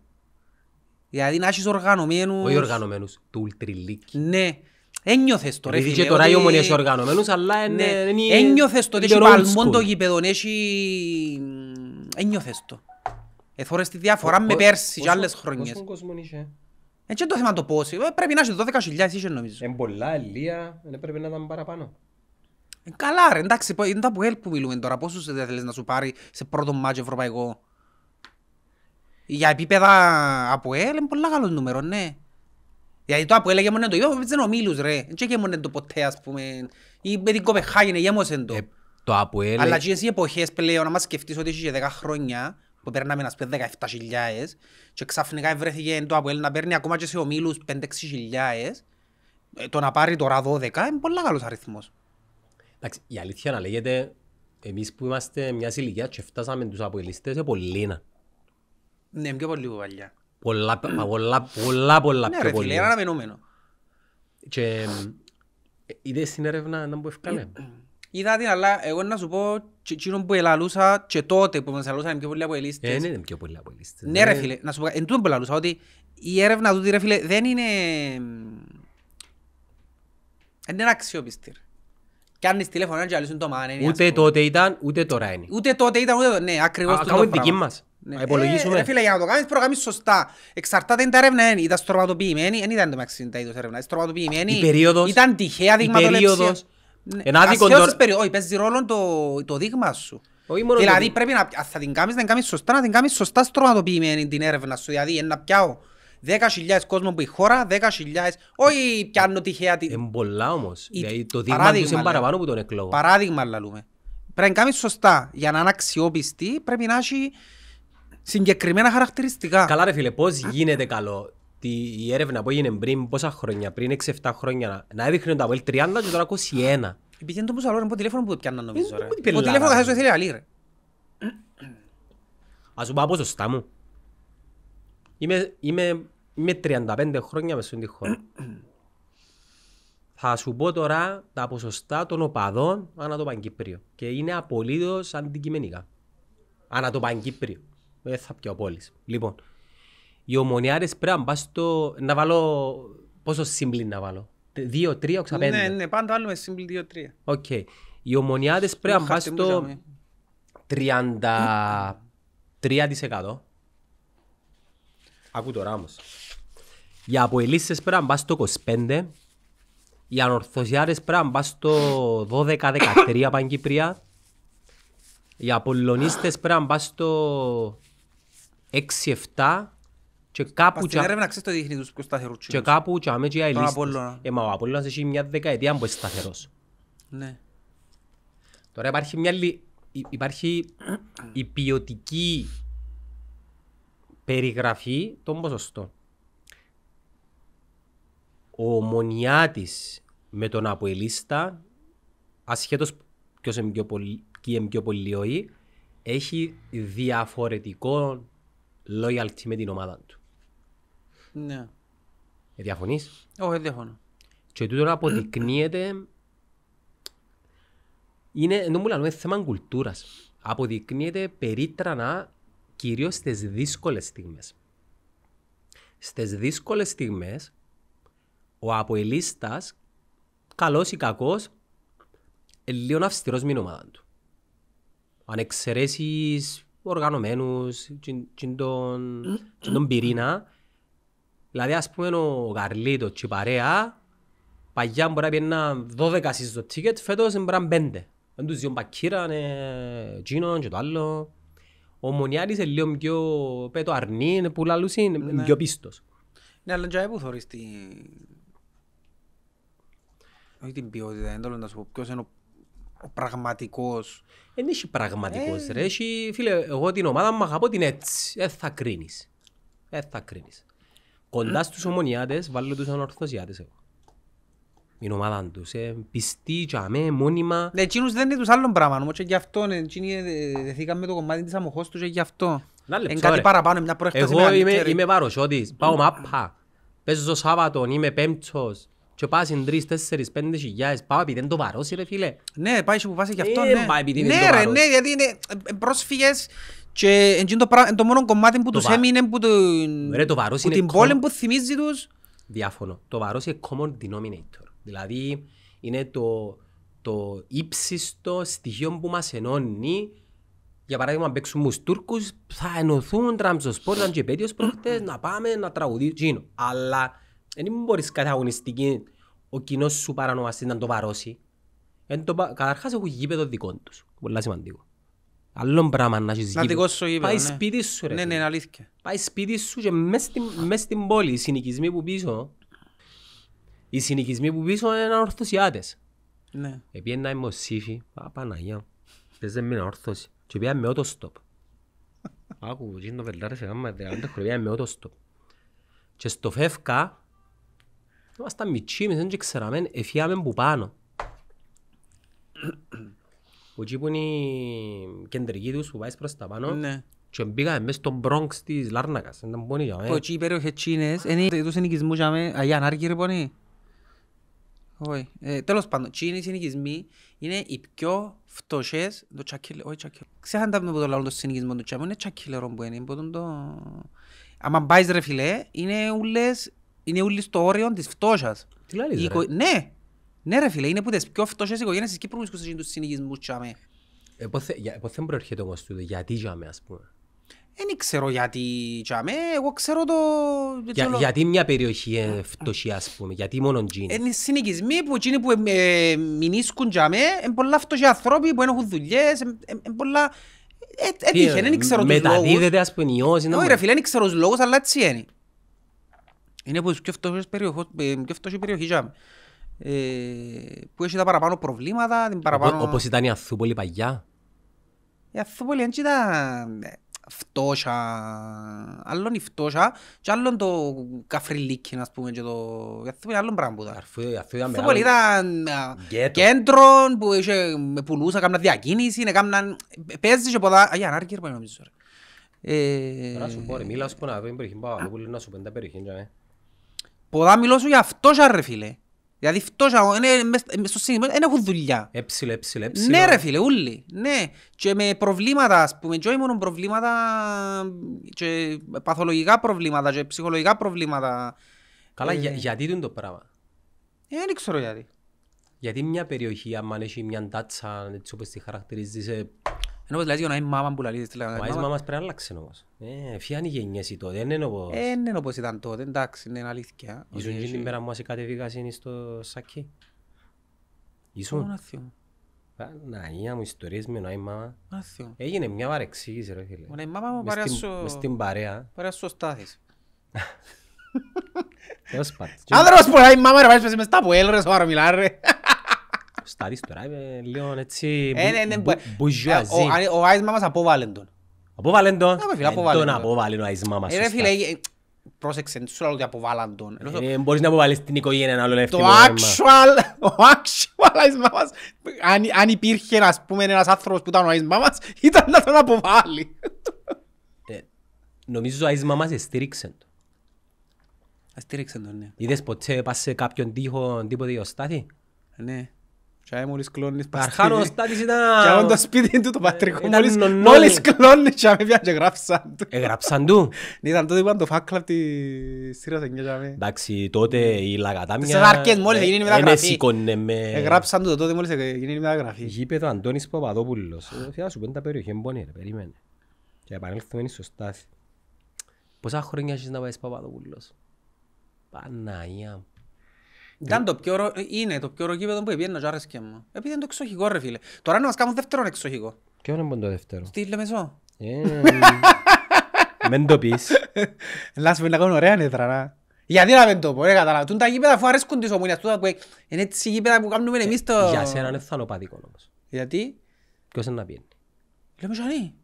Δηλαδή να έχεις οργανωμένους... Όχι οργανωμένους, του ουλτριλίκη. Ναι. Ένιωθες το ρε φίλε. Επειδή και τώρα οι ομονίες οργανωμένους, αλλά ναι. είναι... Ένιωθες το, έχει παλμόν το γήπεδο, Ένιωθες το. Εθώρες τη διαφορά με πέρσι και άλλες χρονιές. Πόσο κόσμο είχε. το το ε, είσαι 12.000 Καλά ρε, εντάξει, είναι τα που έλπου μιλούμε τώρα. Πόσους δεν θέλεις να σου πάρει σε πρώτο μάτσο ευρωπαϊκό. Για επίπεδα από ελ είναι πολλά καλό νούμερο, ναι. Γιατί το από έλεγε μόνο το είπαμε, δεν ομίλους ρε. Δεν και μόνο το ποτέ ας πούμε. Ή με την Κοπεχάγινε γέμωσε το. Ε, το από ελ... Αλλά και εσύ εποχές πλέον, άμα σκεφτείς ότι είσαι 10 χρόνια, που περνάμε ας πούμε 17 χιλιάες, και ξαφνικά βρέθηκε το από ελ να παίρνει ακόμα και σε ομίλους 5-6 χιλιάες, ε, το να πάρει τώρα 12 είναι πολύ καλός αριθμός. Εντάξει, η αλήθεια να λέγεται, εμείς που είμαστε μιας ηλικίας και φτάσαμε τους αποελιστές σε πολλήνα. Ναι, πιο πολύ παλιά. Πολλά, πολλά, πολλά, πολλά ναι, πιο πολύ. Ναι ρε φίλε, αναμενόμενο. Και ε, είδες στην έρευνα να μου ευκάλε. Ε, είδα την, αλλά εγώ να σου πω, εκείνο που ελαλούσα και τότε που μας ελαλούσαν πιο πολλοί αποελίστες. Ε, ναι, πιο πολλοί αποελίστες. Ναι ρε ε. φίλε, να σου πω, εν τούτο που ελαλούσα, ότι η έρευνα του, ρε φίλε δεν είναι... Είναι αξιόπιστη ρε. Κάνεις τηλέφωνο και αλύσουν το μάνα. Ούτε τότε ήταν, ούτε τώρα είναι. Ούτε τότε ήταν, ούτε τώρα. Ναι, ακριβώς το πράγμα. δική μας. Ναι. Να υπολογίσουμε. Ε, ρε φίλε, για να το κάνεις, πρέπει σωστά. Εξαρτάται είναι τα έρευνα, είναι. ήταν στροματοποιημένη, δεν ήταν το μεταξύ τα είδους έρευνα. Στροβατοποιημένη, ήταν τυχαία δειγματολεψία. Ασχέωσες περίοδος, ναι. όχι, παίζει ρόλο το δείγμα σου. Δηλαδή πρέπει να, θα την κάνεις, να την κάνεις σωστά, να την κάνεις σωστά στροματοποιημένη την έρευνα σου. Δηλαδή, να πιάω 10.000 κόσμο που η χώρα, 10.000. Όχι πιάνω τυχαία. Είναι πολλά όμως. Δηλαδή το δείγμα τους είναι παραπάνω από τον εκλόγο. Παράδειγμα, λέμε. Πρέπει να κάνεις σωστά. Για να είναι αξιόπιστη, πρέπει να έχει συγκεκριμένα χαρακτηριστικά. Καλά, ρε φίλε, πώς γίνεται καλό. Τι, η έρευνα που έγινε πριν, πόσα χρόνια, πριν 6-7 χρόνια, να έδειχνε τα Αποέλ 30 και τώρα 21. Επειδή δεν το πούσα λόγω, τηλέφωνο που να νομίζω Πω τηλέφωνο καθώς θέλει άλλη ρε. Ας σου πάω από σωστά μου. Είμαι, είμαι με 35 χρόνια μέσα στην χώρα. Θα σου πω τώρα τα ποσοστά των οπαδών ανά το Πανκύπριο. Και είναι απολύτως αντικειμενικά. Ανά το Πανκύπριο. Δεν θα πιω πόλη. Λοιπόν, οι ομονιάρες πρέπει να στο. Να βάλω. Πόσο σύμπλή να βάλω. 6 Ναι, ναι, πάντα συμπλη σύμπλην 2-3. Οκ. Okay. Οι ομονιάδε πρέπει να πα στο. 33%. Ακού τώρα όμως. Για αποελίσσες πρέπει να πας στο 25, για ανορθωσιάρες πρέπει να πας στο 12-13 Παγκυπρία, για απολλονίστες πρέπει να πας στο 6-7, και κάπου Στην Έρευνα, ξέρεις το δείχνει τους πιο σταθερούς Και κάπου και άμε και οι αελίστες. Ε, μα ο Απόλλωνας έχει μια δεκαετία που είναι σταθερός. Ναι. Τώρα υπάρχει μια άλλη... Υπάρχει η ποιοτική περιγραφή των ποσοστών ο Μονιάτης με τον Αποελίστα, ασχέτως ποιος είναι πιο πολύ, έχει διαφορετικό loyalty με την ομάδα του. Ναι. διαφωνείς? Όχι, διαφωνώ. Και τούτο αποδεικνύεται είναι, ενώ μου θέμα κουλτούρας. Αποδεικνύεται περίτρανα κυρίως στις δύσκολες στιγμές. Στις δύσκολες στιγμές, ο αποελίστας, καλός ή κακός, λίγο αυστηρός με την ομάδα του. Αν εξαιρέσεις οργανωμένους και τον, τον πυρήνα, δηλαδή ας πούμε ο Γαρλί, και η παρέα, παγιά μπορεί να πιένα 12 στις το τίκετ, φέτος μπορεί να 5. Αν τους δύο μπακίραν, ναι, εκείνον και το άλλο. Ο Μονιάρης είναι λίγο πιο πέτο αρνή, που λαλούς είναι ναι. πιο πίστος. Ναι, αλλά και που θωρείς όχι την ποιότητα, δεν το να σου πω ποιος είναι ο, ο πραγματικός. Δεν έχει πραγματικός ε... ρε, έχει, φίλε, εγώ την ομάδα μου αγαπώ την έτσι, δεν θα κρίνεις. Δεν θα κρίνεις. Κοντά στους ομονιάτες βάλω τους ανορθωσιάτες εγώ. Η ομάδα τους, ε, πιστή, τσαμέ, μόνιμα. Ναι, εκείνους δεν είναι τους άλλων πράγμα, όμως και γι' αυτό, ε, εκείνοι ε, δεθήκαμε το κομμάτι της αμοχώς τους. Ε, γι' αυτό. Είναι κάτι παραπάνω, μια προεκτασία. Εγώ είμαι, είμαι παροσιώτης, πάω μάπα. Παίζω Σάββατο, είμαι πέμπτος και πάει σε τρεις, τέσσερις, πέντε χιλιάδες, πάω επειδή είναι το βαρώσει, ρε φίλε. Ναι, πάει και που πάσαι και αυτό, ε, ναι. Πάει επειδή είναι το ρε, ναι, γιατί είναι ε, πρόσφυγες και είναι το, μόνο κομμάτι που το τους έμεινε που, την πόλη που θυμίζει τους. Διάφωνο. Το παρόσι είναι common denominator. Δηλαδή είναι το, ύψιστο στοιχείο που μας ενώνει για παράδειγμα, αν παίξουμε τους Τούρκους, θα ενωθούν τραμψοσπόρ, και πέτοιος προχτές, να πάμε να τραγουδίσουν. Αλλά δεν μπορείς κάθε αγωνιστική ο κοινός σου παρανομαστής να το παρώσει. το, καταρχάς έχουν γήπεδο δικό τους. Πολύ σημαντικό. Άλλον πράγμα να έχεις γήπεδο. σου γήπεδο, Πάει ναι. σπίτι σου ρε. Ναι, ναι, αλήθεια. Πάει σπίτι σου και μέσα στην, μέσα στην πόλη. Οι συνοικισμοί που πίσω, οι συνοικισμοί που πίσω είναι ορθωσιάτες. Ναι. Επειδή ένα ημοσύφι, α, Παναγιά, πες δεν με ανορθώσει. Και πήγαμε με ότοστοπ. Άκου, γίνει το βελτάρες, αν δεν με ότοστοπ. Και στο φεύκα, Ήμασταν μητσί, εμείς δεν ξέραμε, εφιάμε που πάνω. Που εκεί που είναι η κεντρική τους που πάει προς τα πάνω και μπήκαμε μέσα στον Bronx της Λάρνακας. Ήταν πόνοι για μένα. Που εκεί οι περιοχές τσίνες, είναι τους ενοικισμούς για μένα, αγιά ανάργη ρε πόνοι. Όχι. Ε, τέλος πάντων, τσίνες ενοικισμοί είναι οι πιο φτωχές, το τσακίλε, όχι τσακίλε. Ξέχαν τα από το λαό το συνοικισμό του τσάμου, είναι τσακίλερο που είναι. Αν πάεις ρε φιλέ, είναι ούλες είναι όλοι στο όριο της φτώχειας. Τι λέει, οικο... ρε. Ναι, ναι ρε φίλε, είναι που τις πιο φτώχειες οικογένειες της Κύπρου που τους συνηγισμούς και αμέ. Επόθε δεν προέρχεται όμως τούτο, γιατί αμέ, ας πούμε. Δεν ξέρω γιατί αμέ, εγώ ξέρω το... Για, το... Γιατί μια περιοχή είναι φτωχή ας πούμε, γιατί μόνο τζίνι. Είναι συνηγισμοί που εκείνοι που ε, μηνίσκουν αμέ, είναι πολλά φτωχοί άνθρωποι που έχουν δουλειές, ε, είναι πολλά... Έτυχε, δεν ξέρω τους λόγους. Μεταδίδεται ας πούμε νιώσει. Όχι ρε φίλε, δεν ξέρω τους λόγους, αλλά έτσι είναι. Είναι που τις πιο φτωχές ε, πιο φτωχή περιοχή ε, που έχει τα παραπάνω προβλήματα, την παραπάνω... Όπως ήταν η Αθούπολη παγιά. Η Αθούπολη έτσι ήταν ε, φτώσα. άλλον η φτώσα και άλλον το καφριλίκι, να πούμε, και το... η Αθούπολη άλλον πράγμα που ήταν. Η Αθούπολη ήταν ε, κέντρο που είχε, πουλούσα, κάμνα διακίνηση, κάμνα... παίζει και ποδά... Αγία, ανάρκη, νομίζω. Τώρα σου πω, ρε, μίλα σου πω να βρει περιοχή, πάω, να σου τα περιοχή, ναι μιλώ σου για φτώσια ρε φίλε. είναι μέσα στο σύγχρονο δεν έχουν δουλειά. Έψιλο, έψιλο, έψιλο. Ναι ρε φίλε, ούλοι. Ναι. Και με προβλήματα, ας πούμε, και μόνο προβλήματα και παθολογικά προβλήματα και ψυχολογικά προβλήματα. Καλά, ε... για, γιατί είναι το πράγμα. Ε, δεν ξέρω γιατί. Γιατί μια περιοχή, αν έχει μια τάτσα, έτσι όπως τη χαρακτηρίζεις, σε ενώ όπως λες δηλαδή για μάμα που λαλείς. Δηλαδή, Μα δηλαδή, είσαι μάμας πρέπει να αλλάξεις όμως. Ε, φιάνει γενιές τότε, δεν είναι όπως... Ε, είναι όπως ήταν τότε, εντάξει, είναι αλήθεια. Ήσουν και την μέρα μου σε στο σακί. Ήσουν. μου, ιστορίες με νοάει μάμα. Έγινε μια παρεξήγηση ρε φίλε. μάμα μου παρέασο... Μες παρέα. στάθης. που μάμα που στάτης τώρα, είμαι λίγο έτσι ε, ναι, ναι, μπουζουαζί. Ε, ο Άις Μάμας απόβαλε τον. Απόβαλε ε, τον. Τον απόβαλε ο Άις Μάμας. Ρε φίλε, πρόσεξε, δεν σου λέω ότι αποβάλλαν τον. Μπορείς να αποβάλεις την οικογένεια ένα άλλο λεφτή. Το actual, ο actual Άις Μάμας, αν υπήρχε ας πούμε ένας άνθρωπος που ήταν ο άισμα μας, ήταν να τον αποβάλει. Νομίζω ο άισμα μας εστήριξε τον. Αστήριξε τον, ναι. Είδες ποτέ πας σε κάποιον τοίχο, τίποτε ο Στάθη. Ναι. Και μόλις κλώνεις Αρχάνω ο Στάτης ήταν... Και το σπίτι του το πατρικό μόλις, μόλις κλώνεις και με πιάνε γράψαν του. Εγράψαν του. Ήταν τότε που ήταν το φάκλα τη Σύρας Εντάξει, τότε η Λακατάμια... Τις αρκές μόλις ε, έγινε η μεταγραφή. Ε, με... Εγράψαν του το τότε μόλις έγινε η μεταγραφή. Γήπεδο Αντώνης Παπαδόπουλος. «Ε, Θα σου πέντε τα περιοχή μπώνει ρε, περίμενε. Και επανέλθουμε στο Στάθη. Πόσα χρόνια έχεις να πάεις Παπαδόπουλος. Παναγία μου. Ήταν το πιο, ε, είναι το πιο ροκύπεδο που επήγαινα και άρεσκε μου. Επειδή είναι το εξοχικό ρε φίλε. Τώρα να μας κάνουν δεύτερον εξοχικό. Ποιο είναι το δεύτερο. Στη Λεμεσό. Ε, ε, μεν το πεις. Λάσπε να κάνουν ωραία νέτρα να. Γιατί να μεν το πω, ρε καταλάβω. Τούν τα γήπεδα αφού αρέσκουν τις ομονίας. Τούτα που είναι έτσι γήπεδα που κάνουμε εμείς το... Για σένα είναι θαλοπαδικό όμως. Γιατί. Ποιος είναι να πιένει. Λεμεσανή.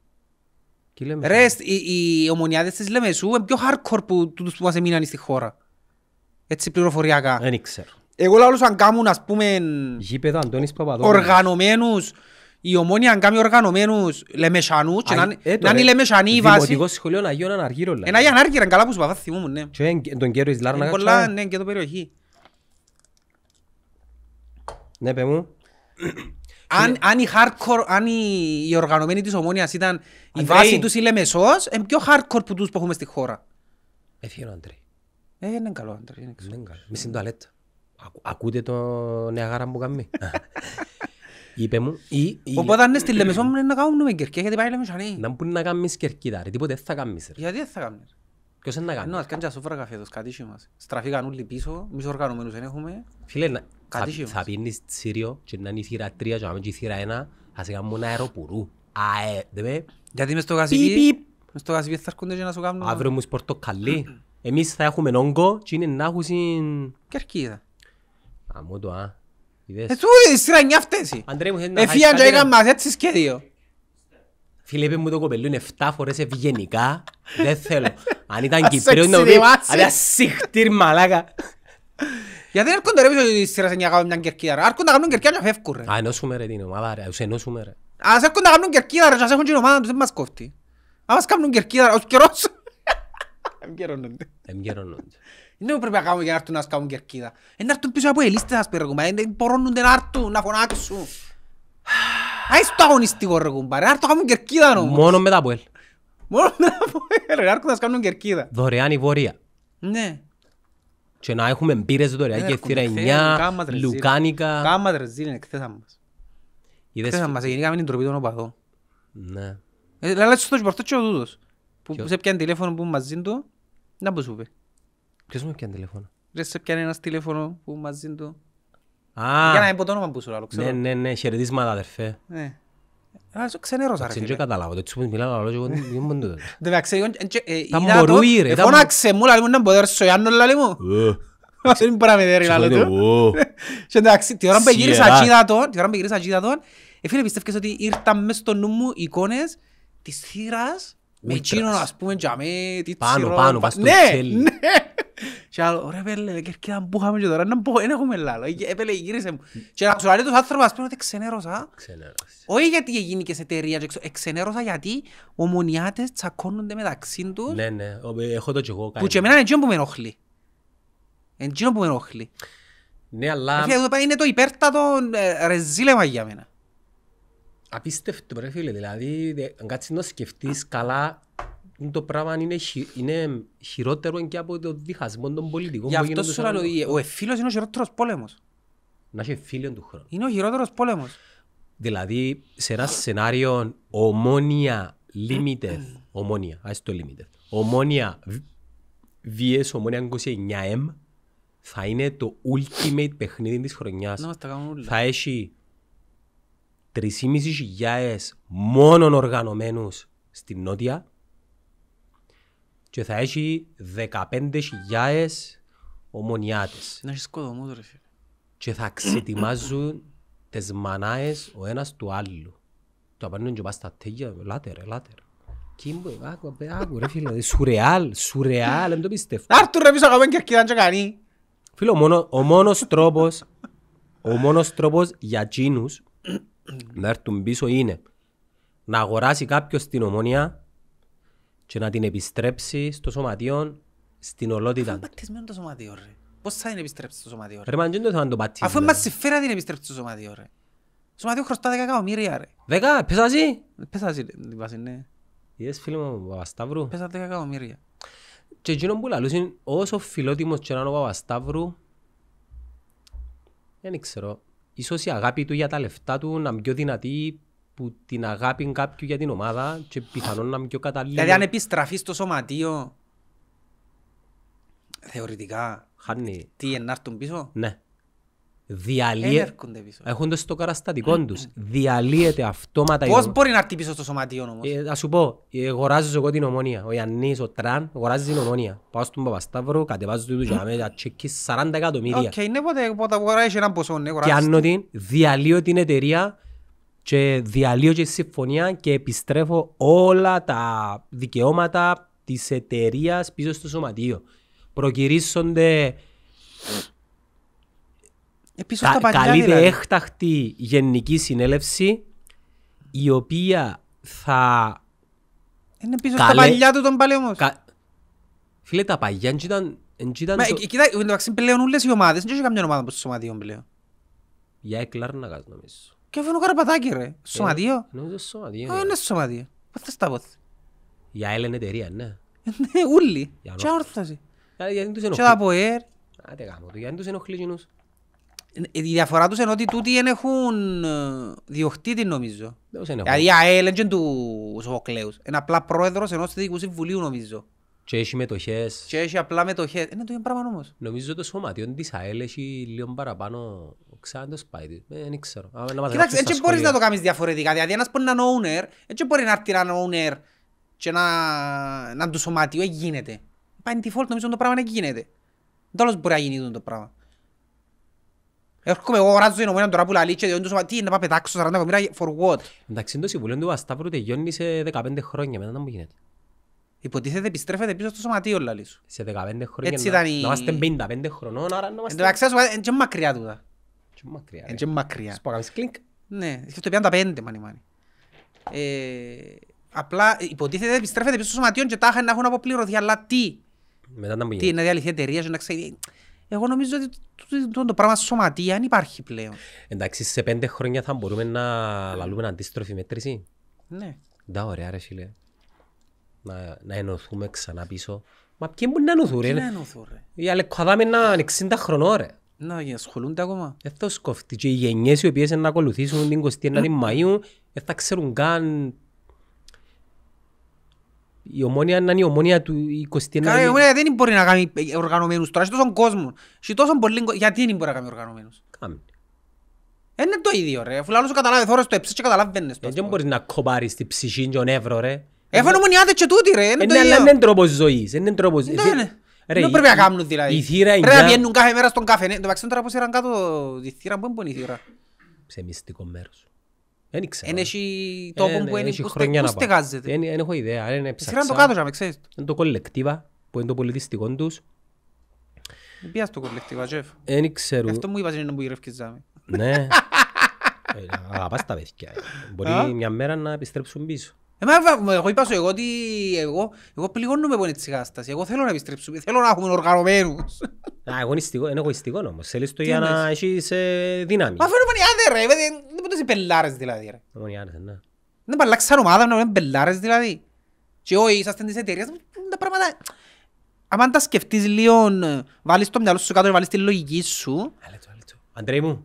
Ρε, οι ομονιάδες της Λεμεσού είναι πιο hardcore που τους που μας εμείναν στη χώρα έτσι πληροφοριακά. Δεν ξέρω. Εγώ λέω αν κάνουν ας πούμε Γήπεδο, Αντώνης οργανωμένους, η ομόνια αν κάνει οργανωμένους λεμεσανούς και ε, να είναι λεμεσανή η βάση. Δημοτικό σχολείο να γίνουν αναργύρωλα. Ένα για καλά που σου παθά θυμούμουν, ναι. Και τον κέρο εις Λάρνακα. Ε, πολλά, ναι, και το περιοχή. Ναι, πέ μου. Αν, ναι. αν, οι hardcore, αν οι, οργανωμένοι της ομόνιας ήταν η βάση τους η Λεμεσός, είναι πιο hardcore που τους που έχουμε στη χώρα. Έφυγε ε, ο Αντρέι. Ε, είναι καλό άντρα. Είναι καλό. Μη στην τουαλέτα. Ακούτε το νεαγάρα που κάνει. Είπε μου... Οπότε αν στη μεσό μου να κάνουμε κερκιά γιατί πάει Λεμεσανή. Να μπορεί να κάνεις κερκίδα ρε, τίποτε δεν θα κάνεις ρε. Γιατί δεν θα κάνεις. Ποιος είναι να κάνει. Ενώ ας κάνεις ασόφρα καφέ εδώ, σκατήσι μας. Στραφήκαν όλοι πίσω, μισό οργανωμένους δεν έχουμε. Φίλε, θα πίνεις τσίριο και να είναι η θύρα τρία και να είναι η θύρα ένα, θα σε κάνουμε ένα αεροπουρού. Αε, δε με. Γιατί μες στο γασιπί μες γασιπί θα έρχονται και να σου κάνουμε. Αύριο μου σπορτοκαλί. Εμείς θα έχουμε όγκο και είναι να έχουν... συν... Κερκίδα. Α, μου το, α. Είδες. Ε, του σειρά είναι αυτές. Αντρέ μου, θέλει να Εφίαν και έκαμε μας έτσι σχέδιο. δύο. Φίλε, μου το κοπελού είναι 7 φορές ευγενικά. Δεν θέλω. Αν ήταν Κυπρέο να μου πει, αλλά συχτήρ μαλάκα. Γιατί έρχονται ρε πίσω τη σειρά σε μια κάνουν μια κερκίδα ρε. Έρχονται να κάνουν κερκίδα και φεύγουν ρε. Α, ενώσουμε ρε την ομάδα ρε. Ας ενώσουμε ρε. Ας έρχονται να κάνουν κερκίδα ρε. Ας έχουν την ομάδα τους, δεν μας κόφτει. Αν κάνουν κερκίδα ρε. Ο καιρός. Δεν πρέπει να κάνουμε για να έρθουν να σκάβουν κερκίδα. Ε, να έρθουν πίσω από ελίστες να κουμπά. Δεν μπορώνονται να έρθουν να φωνάξουν. Άις το αγωνιστικό ρε κουμπά. Να έρθουν να κάνουν κερκίδα όμως. Μόνο μετά από ελ. Μόνο μετά από ελ. Να έρθουν να σκάβουν κερκίδα. Δωρεάν η βορεία. Ναι. Και να έχουμε μπύρες δωρεάν ε, και εννιά, λουκάνικα. Κάμα τρεζίλ είναι εκθέσαν μας. Εκθέσαν μας, γενικά μην είναι τροπή των οπαδών. Ναι. Ε, ο τούτος. Που σε πιάνει τηλέφωνο που μαζί του, να πω σου πει. Ποιος μου πιάνει τηλέφωνο. Ρε σε πιάνει ένας τηλέφωνο που μαζί του. Α, για να είπω το όνομα που σου λέω, ξέρω. Ναι, ναι, ναι, χαιρετίσματα αδερφέ. Ναι. ξενέρωσα ρε φίλε. Δεν καταλάβω, το μιλάω αλλά εγώ δεν μου το Δεν με ξέρω, ε, το, ε, μου, ε. Δεν να Με εκείνον ας πούμε για με τι Πάνω, πάνω, πας στο ναι, τσέλι. Ναι, Και άλλο, ρε πέλε, κερκίδα που είχαμε και τώρα, δεν έχουμε λάλο. Επέλε, γύρισε μου. Και να ξέρω, λέει τους άνθρωπους, ας πούμε ότι ξενέρωσα. Όχι γιατί γίνει και σε εταιρεία, ε, ξενέρωσα γιατί ομονιάτες τσακώνονται μεταξύ τους. Ναι, ναι, ε, έχω το και εγώ κάνει. Που και εμένα είναι εκείνο που με ενοχλεί. Είναι εκείνο που με ενοχλεί. Ναι, αλλά... Είναι το υπέρτατο ε, ρεζίλεμα για μένα απίστευτο ρε φίλε, δηλαδή αν κάτσεις να σκεφτείς καλά το πράγμα είναι, χει, είναι χειρότερο και από το διχασμό των πολιτικών. Για αυτό σου λέω, ο εφήλος είναι ο χειρότερος πόλεμος. Να έχει φίλιο του χρόνου. Είναι ο χειρότερος πόλεμος. Δηλαδή, σε ένα σενάριο ομόνια limited, ομόνια, ας το limited, ομόνια VS, ομόνια 29M, θα είναι το ultimate παιχνίδι της χρονιάς. Να, θα έχει 3.500 μόνον οργανωμένους στην Νότια και θα έχει 15.000 ομονιάτες. Να έχεις κοδομό ρε φίλε. Και θα ξετοιμάζουν τις μανάες ο ένας του άλλου. Το απαντούν και πας στα τέγια, λάτε ρε, λάτε ρε. άκου, άκου ρε φίλε, σουρεάλ, σουρεάλ, δεν το πιστεύω. Άρτου ρε πίσω αγαπέν και αρκετά και κανεί. Φίλε, ο μόνος τρόπος, ο μόνος τρόπος για τσίνους να έρθουν πίσω είναι να αγοράσει κάποιος την ομόνια και να την επιστρέψει στο σωματείο στην ολότητα. Αφού πατισμένο το σωματείο ρε. Πώς θα την επιστρέψει στο σωματείο ρε. Ρε μα το θα το πατήσουμε Αφού δηλαδή. μας συμφέρα την επιστρέψει στο σωματείο ρε. Σωματείο χρωστά δεκα εκατομμύρια ρε. 10, Πέσασαι, Πεσάζει, βάση ναι. Είδες φίλε μου Παπασταύρου. Πέσα δεκα εκατομμύρια. Και εκείνο που είναι όσο φιλότιμος και να είναι ο Παπασταύρου δεν ξέρω ίσως η αγάπη του για τα λεφτά του να είναι πιο δυνατή που την αγάπη κάποιου για την ομάδα και πιθανόν να είναι πιο καταλήγει. Δηλαδή αν επιστραφείς στο σωματείο, θεωρητικά, Χάνει. τι, να πίσω. Ναι διαλύεται. έχουν το στο καραστατικό τους. Ναι, ναι. Διαλύεται αυτόματα. Πώ μπορεί να έρθει πίσω στο σωματείο όμως. Ε, ας σου πω, ε, αγοράζω εγώ την ομονία. Ο Ιαννής, ο Τραν, αγοράζεις την ομονία. Πάω στον Παπασταύρο, κατεβάζω του για τα τσεκίς 40 εκατομμύρια. okay, ναι, αγοράζεις έναν ποσό. και αν την διαλύω την εταιρεία και διαλύω και τη συμφωνία και επιστρέφω όλα τα δικαιώματα της εταιρείας πίσω στο σωματείο. Προκυρήσονται Επίσης, καλείται δηλαδή. έκτακτη γενική συνέλευση η οποία θα... Είναι πίσω καλέ... στα παλιά του τον παλαιό Κα... Φίλε, τα παλιά ήταν... ήταν Μα, το... Ε, κοίτα, πλέον όλες οι ομάδες, δεν καμιά ομάδα προς το σωματείο πλέον. Για εκλάρ να κάνω νομίζω. Και αφήνω καρπατάκι ρε, ε, σωματείο. Νομίζω σωματείο. Α, ε, είναι σωματείο. Πώ θα σταβώ. Για Έλλην εταιρεία, ναι. Ναι, ούλοι. Για όρθωση. Γιατί τους ενοχλεί. Η διαφορά τους είναι ότι τούτοι δεν έχουν ε, διοκτήτη νομίζω. Δηλαδή η ΑΕΛ και του Σοφοκλέους. Είναι απλά πρόεδρος ενός δικού συμβουλίου νομίζω. Και έχει μετοχές. Και έχει απλά μετοχές. Είναι το ίδιο πράγμα όμως. Νομίζω το σωματιό της ΑΕΛ έχει λίγο παραπάνω ξάντο σπάει. Ε, δεν ξέρω. Κοιτάξτε, έτσι μπορείς να το κάνεις διαφορετικά. Δηλαδή ένας που είναι ένα owner, έτσι μπορεί να έρθει ένα owner και να, να του σωματιό ε, γίνεται. Πάει default νομίζω το πράγμα να γίνεται. Δεν μπορεί να γίνει το πράγμα. Έρχομαι εγώ ράζω ενωμένα τώρα που λαλεί και διόντως τι είναι να πετάξω 40 εκατομμύρια for what. Εντάξει, το συμβουλίο του Ασταύρου τελειώνει σε 15 χρόνια μετά να μου γίνεται. Υποτίθεται επιστρέφεται πίσω στο σωματείο Σε 15 χρόνια να, η... να είμαστε 55 χρονών, άρα να είμαστε... Εντάξει, είναι και μακριά τούτα. Είναι μακριά. Σου πω ναι, ε, πίσω στο σωματείο και να έχουν αποπληρωθεί, αλλά τι. να μου γίνεται. Εγώ νομίζω ότι το, το πράγμα σωματεία δεν υπάρχει πλέον. Εντάξει, σε πέντε χρόνια θα μπορούμε να λαλούμε αντίστροφη μέτρηση. Ναι. Ντά ωραία ρε φίλε. Να, να ενωθούμε ξανά πίσω. Μα ποιοι μπορεί να ενωθούν ρε. να ενωθούν ρε. Η Αλεκοδάμε να είναι 60 χρονών ρε. Να ασχολούνται ακόμα. Δεν θα σκοφτεί. Και οι γενιές οι οποίες να ακολουθήσουν την 29 Μαΐου δεν θα ξέρουν καν η ομόνια να είναι η ομόνια του 29. Καλά, η ομόνια δεν μπορεί να κάνει οργανωμένους τώρα, έχει τόσον κόσμο. Έχει τόσον πολύ... Γιατί δεν μπορεί να κάνει οργανωμένους. Κάμε. Ε, είναι το ίδιο ρε, αφού λάλλον σου καταλάβει, θόρες το έψεις και καταλάβαινες ε, Δεν μπορείς να κοπάρεις την ψυχή και τον εύρο ρε. Ε, Έφανε ομονιάτες και τούτη ρε, είναι το ναι, ναι, ίδιο. Ναι, είναι τρόπος ζωής, είναι τρόπος ζωής. δεν πρέπει να κάνουν δηλαδή. Η θύρα είναι... Πρέπει να πιένουν κάθε μέρα στον καφέ. Το τώρα πώς κάτω τη θύρα, πού είναι η θύρα. Σε μυστικό μέρος. Δεν έχει τόπο ε, ναι, που είναι που στεγάζεται. Δεν έχω ιδέα. Είναι το κάτω ξέρεις. Είναι το κολεκτίβα που είναι το πολιτιστικό τους. Ποιάς το κολεκτίβα, Τζεφ. Δεν ξέρω. Αυτό μου είπας είναι που γυρευκίζαμε. Ναι. Ε, αγαπάς τα παιδιά. Ε. Μπορεί μια μέρα να επιστρέψουν πίσω. Εγώ είπα σου εγώ ότι εγώ, εγώ πληγώνουμε πόνη της κατάσταση. Εγώ θέλω να επιστρέψουμε, θέλω να έχουμε οργανωμένους. Α, εγώ είναι εγωιστικό όμως. Θέλεις το για να έχεις ε, δύναμη. Μα φέρνω πανιάδε ρε, δεν πέτωσε πελάρες δηλαδή ρε. Πανιάδε, ναι. Δεν παραλλάξαν ομάδα, να είναι πελάρες δηλαδή. Και όχι, είσαστε της εταιρείας, τα πράγματα... Αν τα σκεφτείς λίγο, βάλεις το μυαλό σου κάτω, βάλεις τη λογική σου. Άλλε το, Αντρέι μου,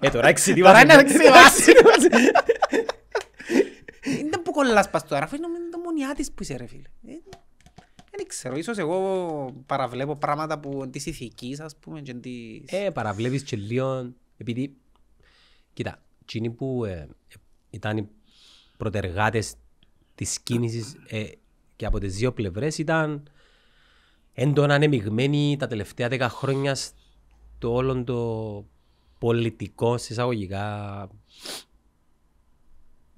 ε, τώρα είναι Δεν που κολλάς πας τώρα, αφού είναι το μονιά που είσαι ρε φίλε. Ε, δεν ξέρω, ίσως εγώ παραβλέπω πράγματα που της ηθικής ας πούμε και της... Ε, παραβλέπεις και λίγο, επειδή, κοίτα, εκείνοι που ε, ήταν οι προτεργάτες της κίνησης ε, και από τις δύο πλευρές ήταν έντονα ανεμειγμένοι τα τελευταία δέκα χρόνια στο όλο το πολιτικό εισαγωγικά.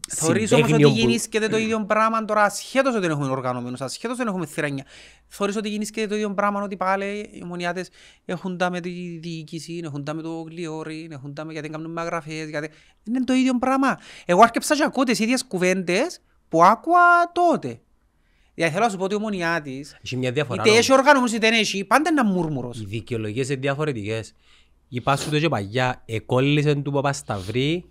Θεωρείς όμως ότι γεννήσκεται το ίδιο πράγμα τώρα ασχέτως ότι δεν έχουμε οργανωμένους, ασχέτως ότι δεν έχουμε θηρανιά. Θεωρείς ότι γεννήσκεται το ίδιο πράγμα ότι πάλι οι μονιάτε έχουν τα με τη διοίκηση, έχουν τα με το γλιόρι, έχουν τα με γιατί κάνουν μαγραφές, γιατί... Είναι το ίδιο πράγμα. Εγώ άρχισα και ακούω τις ίδιες κουβέντες που άκουα τότε. Γιατί δηλαδή, θέλω να σου πω ότι ο μονιάτης, είτε έχει οργανωμένου είτε δεν έχει, πάντα είναι ένα Οι δικαιολογίες είναι διαφορετικές. Η πάση του και παγιά εκόλλησε του Παπασταυρή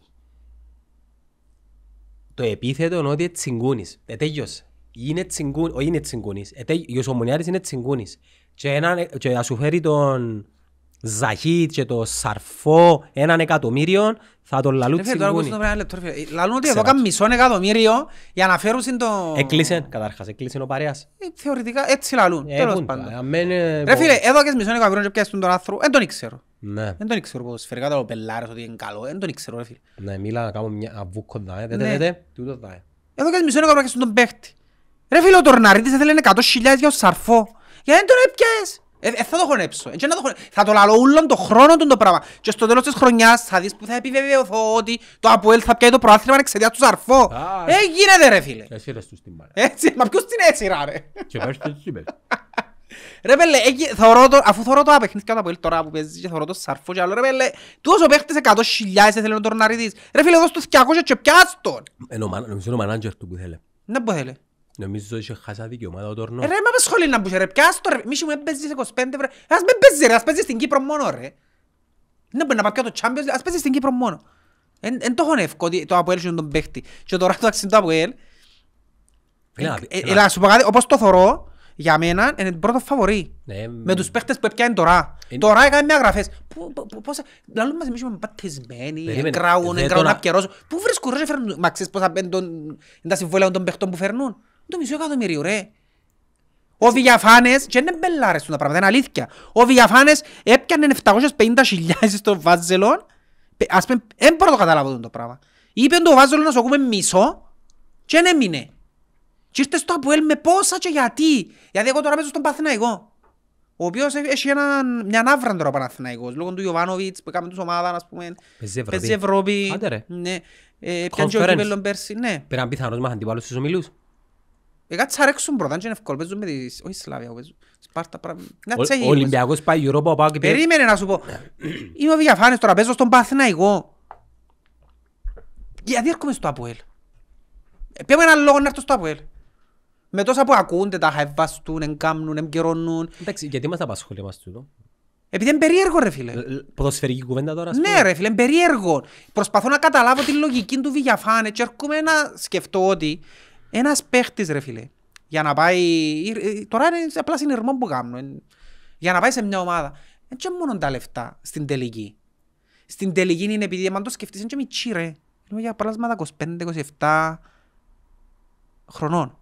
το επίθετο είναι ότι τσιγκούνης. Ετέγιος. Είναι τσιγκούνης. Όχι είναι τσιγκούνης. Ε, ο ομονιάρης είναι τσιγκούνης. Και, ένα, και να σου φέρει τον Ζαχίτ και το Σαρφό έναν εκατομμύριο θα τον λαλούν τσιγκούνη. Ε, λαλούν ότι εδώ κάνουν μισό εκατομμύριο για να φέρουν το... Έκλεισε καταρχάς, έκλεισε ο παρέας. Ε, θεωρητικά έτσι λαλούν. Ρε φίλε, εδώ και μισό εκατομμύριο και πιάσουν τον άνθρωπο, δεν τον ναι. Δεν τον ήξερα κάτω το πελάρες ότι είναι καλό, δεν τον ήξερα ρε φίλε. Ναι, μίλα να κάνω μια αβούκο δάε, δεν τέτε, ναι. τούτο δάε. Εδώ κάτι μισό έκανα και τον παίχτη. Ρε φίλε ο Τορναρίτης έθελε 100.000 για ο Σαρφό. Γιατί δεν τον έπιες. Ε, ε, θα το χωνέψω. Ε, να το χωνέψω. Θα το λαλώ ούλον το χρόνο του το πράγμα. Και στο τέλος της χρονιάς θα δεις που θα επιβεβαιωθώ ότι το Αποέλ θα πιάει το προάθλημα εξαιτίας του Σαρφό. Ε, γίνεται ρε φίλε. Εσύ ρε στους την Έτσι, μα ποιος την έτσι ρε. Και πάρεις και Ρε πέλε, θωρώ το, αφού θωρώ το απαιχνείς τώρα που παίζεις και θωρώ το σαρφό και άλλο, ρε πέλε, του όσο παίχτες 100.000 θέλει να τον Ρε φίλε, δώσ' του 200 και πιάσ' τον. Ε, νομίζω είναι ο μανάντζερ του που Ναι που Νομίζω είχε χάσει δικαιώματα ο τόρνο. Ε, ρε, με να μπούσε ρε, πιάσ' ρε, 25 ας ρε, ας παίζεις στην Κύπρο μόνο ρε. Ναι μπορεί να πάει το Champions, ας παίζεις στην τον για μένα είναι πρώτο φαβορή. Ναι, με τους παίχτες που έπιανε τώρα. Είναι... Τώρα έκανε μια γραφές. Πώς... Λάλλον μας εμείς είμαστε πατισμένοι, εγκράουν, εγκράουν απκαιρός. Πού βρίσκουν ρε φέρνουν. Μα ξέρεις πόσα πέντον τα πιερώσουν. Πού βρεις κουρούς φέρνουν. Μα ξέρεις πώς θα πέντουν τα συμβόλαια των παίχτων που βρισκουν ρε φερνουν μα ξερεις θα πεντον τα συμβολαια των παιχτων που φερνουν Το μισό εκατομμύριο ρε. Ο Βιαφάνες, και είναι μπελάρες τα πράγματα, είναι αλήθεια. Ο Βιαφάνες έπιανε 750.000 στο Βάζελον. Ας πούμε, δεν μπορώ να το καταλάβω το πράγμα. Είπε το Βάζελον να ακούμε μισό και δεν έμεινε. Και ήρθε στο Αποέλ με πόσα και γιατί. Γιατί εγώ τώρα παίζω στον Παθηναϊκό. Ο οποίος έχει ένα, μια ναύρα τώρα Παναθηναϊκός. Λόγω του Ιωβάνοβιτ που έκαμε τους ομάδα, ας πούμε. Παίζει Ευρώπη. Άντε ρε. Ναι. Ε, Πιαν ο πέρσι. Ναι. πιθανώς μας στους ομιλούς. Εγώ αρέξουν πρώτα, είναι εύκολο. Παίζουν με τις... Όχι Σλάβια, Σπάρτα να πω. παίζω στον Παθηναϊκό με τόσα που ακούνται, τα χαϊβαστούν, εγκάμνουν, εγκαιρώνουν. Εντάξει, γιατί μας απασχολεί μας τούτο. Επειδή είναι περίεργο ρε φίλε. Ε, ε, ποδοσφαιρική κουβέντα τώρα. Ναι ρε φίλε, είναι περίεργο. Προσπαθώ να καταλάβω τη λογική του Βηγιαφάνε και έρχομαι να σκεφτώ ότι ένας παίχτης ρε φίλε, για να πάει, ε, τώρα είναι απλά συνειρμό που κάνω, για να πάει σε μια ομάδα, δεν είναι μόνο τα λεφτά στην τελική. Στην τελική είναι επειδή, αν το σκεφτείς, είναι και μητσί ρε. Είναι για πράγματα 25-27 χρονών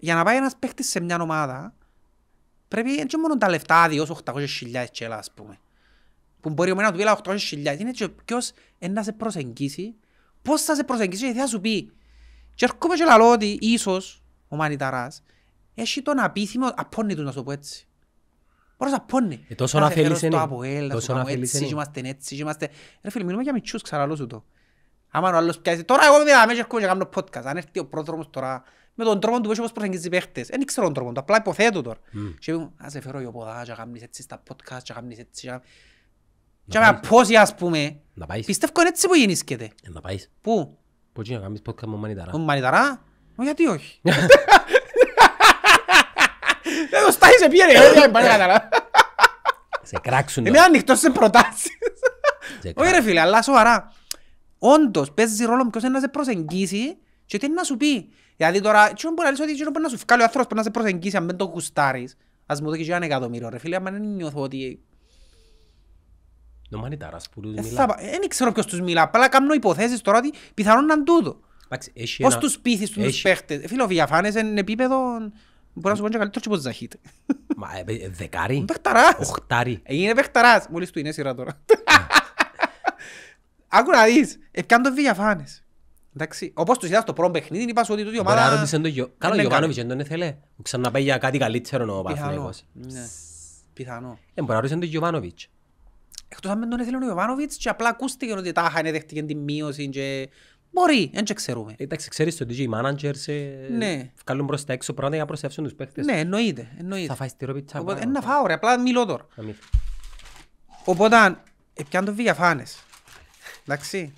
για να πάει ένας παίχτης σε μια ομάδα, πρέπει και μόνο τα λεφτά, 800 χιλιάδες τσέλα, ας πούμε. Που μπορεί ο να του πει 800 χιλιάδες. είναι και ποιος να σε προσεγγίσει, πώς θα σε προσεγγίσει γιατί θα σου πει. Και έρχομαι και λαλό ότι ίσως ο Μανιταράς έχει τον απίθυμο, απώνει του να σου πω έτσι. Μπορείς να πώνει. Ε, τόσο να θέλεις είναι. Τόσο να θέλεις είναι. Είμαστε έτσι, είμαστε... Ρε φίλε, μιλούμε για μητσούς, ξαναλώ το. Άμα ο άλλος πιάσει, τώρα εγώ με θα και έρχομαι και κάνω podcast. Αν έρθει ο πρόδρομος τώρα με τον τρόπο του πώς όπως προσεγγίζει παίχτες. Δεν ξέρω τον τρόπο του, απλά υποθέτω τώρα. Mm. Και είπαν, ας σε φέρω για ποδά, και κάνεις έτσι στα podcast, και κάνεις έτσι, και να με απόση ας πούμε, πιστεύω είναι έτσι που γεννήσκεται. Ε, να πάεις. Πού? Πού και να κάνεις podcast με μανιταρά. Με μανιταρά, μα γιατί όχι. Δεν το στάχισε πιέρε. Ε, δεν πάει καλά. Σε κράξουν. Είμαι ανοιχτός σε προτάσεις. Όχι ρε φίλε, αλλά σοβαρά. Όντως παίζει ρόλο ποιος είναι να σε προσεγγίσει και τι να σου πει. γιατί τώρα, τι μπορεί να λες ότι μπορεί να σου βγάλει ο άνθρωπος, που να σε προσεγγίσει αν δεν το γουστάρεις. Ας μου δω και ένα εκατομμύριο ρε φίλε, άμα δεν νιώθω ότι... Νομανιτάρας που τους ε, μιλά. Δεν ξέρω ποιος τους μιλά, απλά κάνω υποθέσεις τώρα ότι πιθανόν να τούτο. Πώς τους πείθεις τους παίχτες. Ε, φίλε, ο Βιαφάνες είναι επίπεδο... Μπορεί να σου πω και καλύτερο και πώς ζαχείτε. Μα ε, δεκάρι. Παιχταράς. Οχτάρι. Είναι παιχταράς. Μόλις του είναι σειρά τώρα. Ναι. Άκου να δεις. Επιάνε τον Βιαφάνες. Εντάξει, όπως τους είδα στο πρώτο παιχνίδι, είπα σου ότι τούτη ομάδα... Μπορεί να ρωτήσαν τον είναι Καλό Γιωβάνοβιτς, είναι τον ήθελε. για κάτι καλύτερο ο Πιθανό. ναι. Ε, μπορεί να τον είναι Εκτός αν τον ήθελε ο Γιωβάνοβιτς και απλά ακούστηκε ότι τάχα είναι δέχτηκε την μείωση και... Μπορεί, δεν ξέρουμε. Ε, εντάξει, ξέρεις ότι οι managers ε, ναι. βγάλουν προς τα έξω για να προσεύσουν το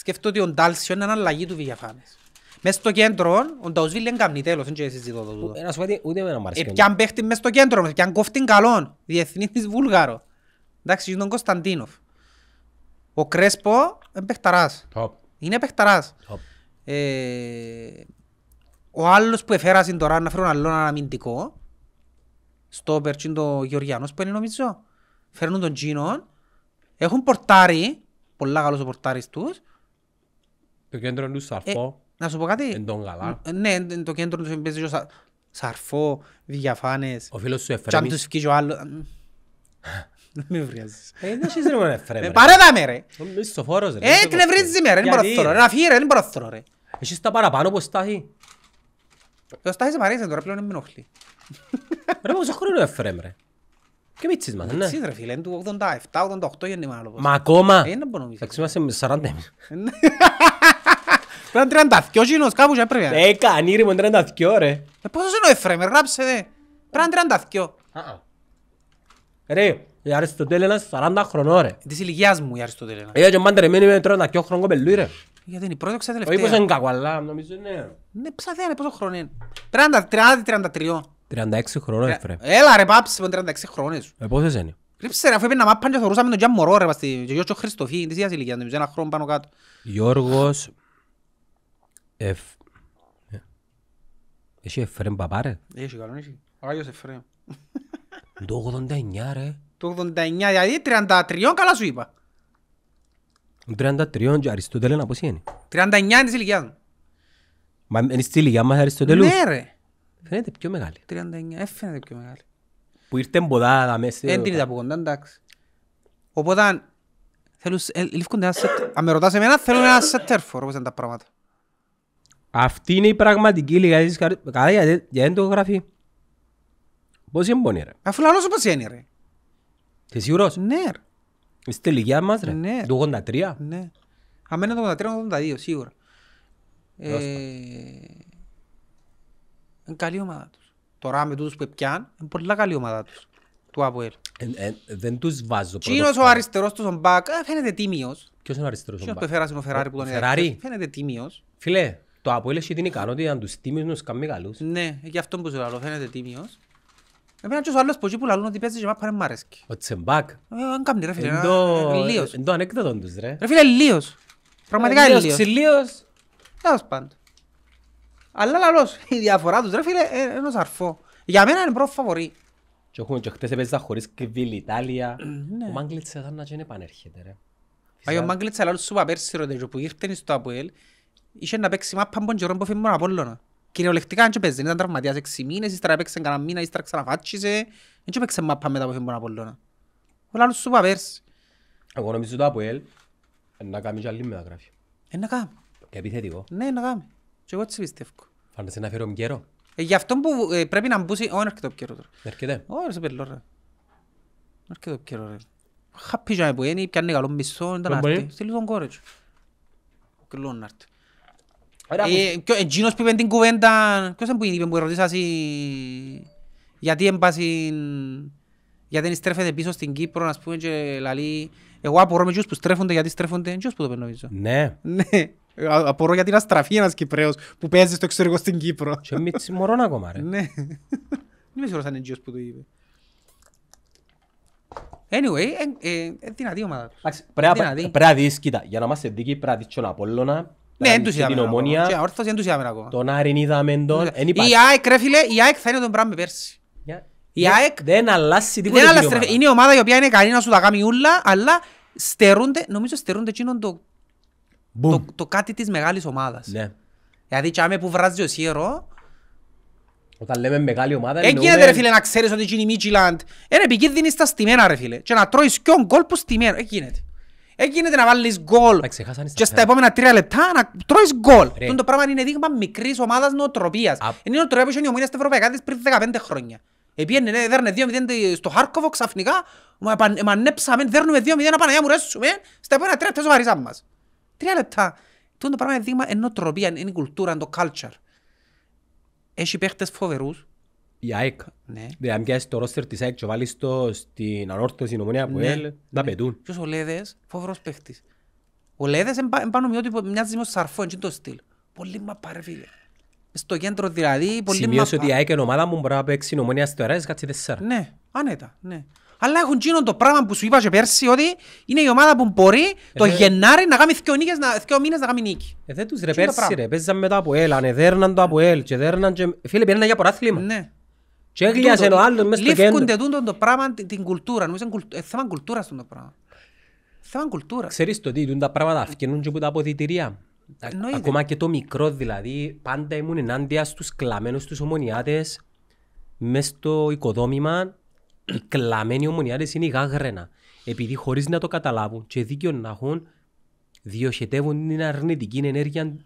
σκέφτομαι ότι ο Ντάλσιο είναι αναλλαγή του Βηγιαφάνες. Μες στο κέντρο, ο Νταουσβίλ δεν κάνει τέλος, δεν ξέρεις συζητώ το τούτο. Ένα ε, σου πω ούτε εμένα μου αρέσει. Επιάν παίχτη μες στο κέντρο, επιάν κόφτην καλόν, διεθνής Βούλγαρο. Εντάξει, είναι τον Κωνσταντίνοφ. Ο Κρέσπο είναι παιχταράς. Top. Είναι παιχταράς. Top. Ε, ο άλλος που εφέρασε τώρα να φέρουν άλλον αναμυντικό, στο Περτσίν το Γεωργιάνος που είναι νομίζω, φέρνουν τον Τζίνο, έχουν πορτάρι, πολλά καλός ο πορτάρις τους, το κέντρο του Σαρφό. Ε, να σου πω κάτι. Εν τον καλά. Ε, ναι, το κέντρο του παίζει σα... Σαρφό, διαφάνες. Ο φίλος σου Εφρέμις. Και αν τους φύγει ο άλλος. Μην βριάζεις. Ε, δεν έχεις ρε μόνο Εφρέμι. Ε, με ρε. Ε, είσαι στο ρε. Ε, κνευρίζεις με ρε. Είναι Να φύγει ρε. Είναι προθρό ρε. Έχεις τα παραπάνω που στάθει. Το στάθει σε παρέξε τώρα πλέον με ενοχλεί. Ρε πόσο χρόνο είναι ο Εφρέμ ρε. Και μίτσις μας, ναι. Μίτσις ρε φίλε, είναι του 87-88 γεννήμα άλλο. Μα ακόμα. Είναι να μπορώ να μίτσις. Εντάξει, είμαστε 40. Πρέπει να τριανταθκιό γίνος κάπου και έπρεπε. Ε, κάνει ρε, τριανταθκιό ρε. Ε, είναι ο γράψε δε. Πρέπει να Ρε, η Αριστοτέλενας 40 χρονών ρε. Της ηλικίας μου Αριστοτέλενας. Ε, και ο με τριανταθκιό χρόνο κοπελούι ρε. Γιατί είναι η πρώτη τελευταία. είναι Ναι, Ε, Εφ... Έχει εφρέμ ρε Έχει καλό, έχει. Άγιος εφρέμ. Το 89 ρε. Το 89, δηλαδή 33 καλά σου είπα. 33 και Αριστοτέλενα πώς είναι. 39 είναι της ηλικιάς μου. Μα είναι στη ηλικιά μας Αριστοτέλους. Ναι ρε. Φαίνεται πιο μεγάλη. 39, ε, φαίνεται πιο μεγάλη. Που ήρθε μποδάδα μέσα. Δεν την είδα από κοντά, εντάξει. Οπότε, θέλω, ε, λίφκονται ένα σετ... Αν με ρωτάς εμένα, θέλω ένα σετέρφορ, όπως είναι τα πράγματα. Αυτή είναι η πραγματική λίγα της καρδιάς. Καλά, γιατί δεν το γράφει. Πώς είναι πόνοι ρε. Αφού λαλώσω πώς είναι ρε. Είσαι σίγουρος. Ναι ρε. Είσαι τελικιά μας ρε. Ναι. Του 83. Ναι. Αμένα το 83, 82 σίγουρα. Ε... Είναι καλή ομάδα τους. Τώρα με τούτους που πιάνουν, είναι πολύ καλή ομάδα τους. Του Αποέλ. Δεν τους βάζω πρώτο. Κίνος ο αριστερός του ο Μπακ, ε, φαίνεται τίμιος. Ποιος είναι ο αριστερός του Μπακ. Ποιος ο Φεράρι Φαίνεται τίμιος. Φίλε, το Αποέλ έχει την ικανότητα να τους τίμιους να τους κάνει καλούς. Ναι, γι' αυτό που σου λέω, φαίνεται τίμιος. Εμένα και ο άλλος που λαλούν ότι παίζει και μάπα μ' αρέσκει. Ο Τσεμπάκ. Ε, αν κάνει ρε φίλε, ε, ε, λίος. Εν το ανέκδοτον τους ρε. Ρε φίλε, λίος. Πραγματικά λίος. Λίος, ξυλίος. Τέλος πάντων. Αλλά λαλός, η διαφορά τους ρε φίλε, ενός αρφό. Για μένα είναι πρώτο φαβορή. Και έχουμε και χτες έπαιζα χωρίς κυβίλη Ιτάλια. Ναι. Ο Μάγκλητς θα ήταν να και επανέρχεται ρε. Ο Μάγκλητς αλλά σου είπα πέρσι και που ήρθε στο Αποέλ είχε να παίξει μάπα από καιρό που φύγει μόνο Κυριολεκτικά δεν παίζει, ήταν τραυματίας έξι μήνες, ύστερα παίξε κανένα μήνα, ύστερα ξαναφάτσισε. Δεν παίξε μάπα μετά που φύγει μόνο Όλα άλλους σου παπέρσι. Εγώ νομίζω το Αποέλ να κάνει και άλλη μεταγράφη. Ε, να κάνει. Και επιθετικό. Ναι, να κάνει. Και εγώ έτσι πιστεύω. να φέρω καιρό. Ε, γι' αυτό που ε, πρέπει να μπούσει, όχι έρχεται ε, εκείνος που είπε την κουβέντα, ποιος είναι που είπε που γιατί εμπάσει, γιατί στρέφεται πίσω στην Κύπρο, να πούμε, και λαλεί, εγώ απορώ με που στρέφονται, γιατί στρέφονται, εκείνος που το Ναι. Ναι. Ε, απορώ γιατί να στραφεί ένας Κυπρέος που παίζει στο εξωτερικό στην Κύπρο. Και ακόμα, Δεν είμαι αν είναι που το είπε. Anyway, ε, ομάδα. Πρέπει να δεις, για να είμαστε δίκοι πρέπει να δεις ναι, δεν τους είδαμε ακόμα. Και αόρθωση δεν είναι ακόμα. Τον Άρην είδαμε τον. Η ΑΕΚ ρε φίλε, η θα είναι τον πράγμα πέρσι. Η ΑΕΚ δεν αλλάζει τίποτα. Δεν Είναι η ομάδα η οποία είναι καλή να σου τα αλλά στερούνται, νομίζω στερούνται εκείνον το, κάτι της μεγάλης ομάδας. είναι δηλαδή, Είναι Έγινε να βάλεις γκολ και στα επόμενα τρία λεπτά να τρώεις γκολ. το πράγμα είναι δείγμα μικρής ομάδας νοοτροπίας. Είναι η νοοτροπία που είχε η στα ευρωπαϊκά της πριν 15 χρονια Επίσης, Επίενε, ναι, δέρνε 2-0 στο Χάρκοβο ξαφνικά, εμανέψαμε, δέρνουμε 2-0 να πάνε να ρέσουμε, στα επόμενα τρία λεπτά σοβαρίσαμε μας. Τρία λεπτά. το πράγμα είναι δείγμα νοοτροπία, είναι η κουλτούρα, είναι το culture. Έχει παίχτες φοβερούς, η ΑΕΚ. Ναι. Δηλαδή, αν πιάσεις το ρόστερ της ΑΕΚ και βάλεις το στην ανόρθωση νομονία που ναι. έλ, τα ναι. πετούν. Ποιος ο Λέδες, φοβερός παίχτης. Ο Λέδες πάνω με ότι μοιάζει με σαρφό, είναι το στυλ. Πολύ μα πάρε φίλε. Στο κέντρο δηλαδή, πολύ μα ότι η ΑΕΚ είναι ομάδα μου μπορεί να παίξει νομονία στο ΡΑΕΣ, κάτσε τεσσάρα. Ναι, άνετα, ναι. Αλλά έχουν γίνον το πράγμα που σου είπα και πέρσι ότι είναι η ομάδα που μπορεί ε, το Γενάρη να κάνει δυο, νίκες, δυο μήνες να κάνει νίκη. Ε, δεν τους ρε πέρσι ρε, παίζαμε μετά από ελ, ανεδέρναν το από ελ και δέρναν και... Φίλε, πήραν για παράθλημα. Ναι. Και έγλιασε ο άλλος μέσα στο κέντρο. Λίφκονται τούτο το πράγμα, την κουλτούρα. Νομίζω είναι ε, θέμα κουλτούρας το πράγμα. Θέμα κουλτούρας. Ξέρεις το τι, τα πράγματα αυκαινούν και από τα αποδητηρία. Ακόμα και το μικρό δηλαδή, πάντα ήμουν ενάντια στους κλαμμένους τους ομονιάτες μες στο οικοδόμημα. Οι κλαμμένοι ομονιάτες είναι οι γάγρενα. Επειδή χωρίς να το καταλάβουν και δίκιο να έχουν, διοχετεύουν την αρνητική ενέργεια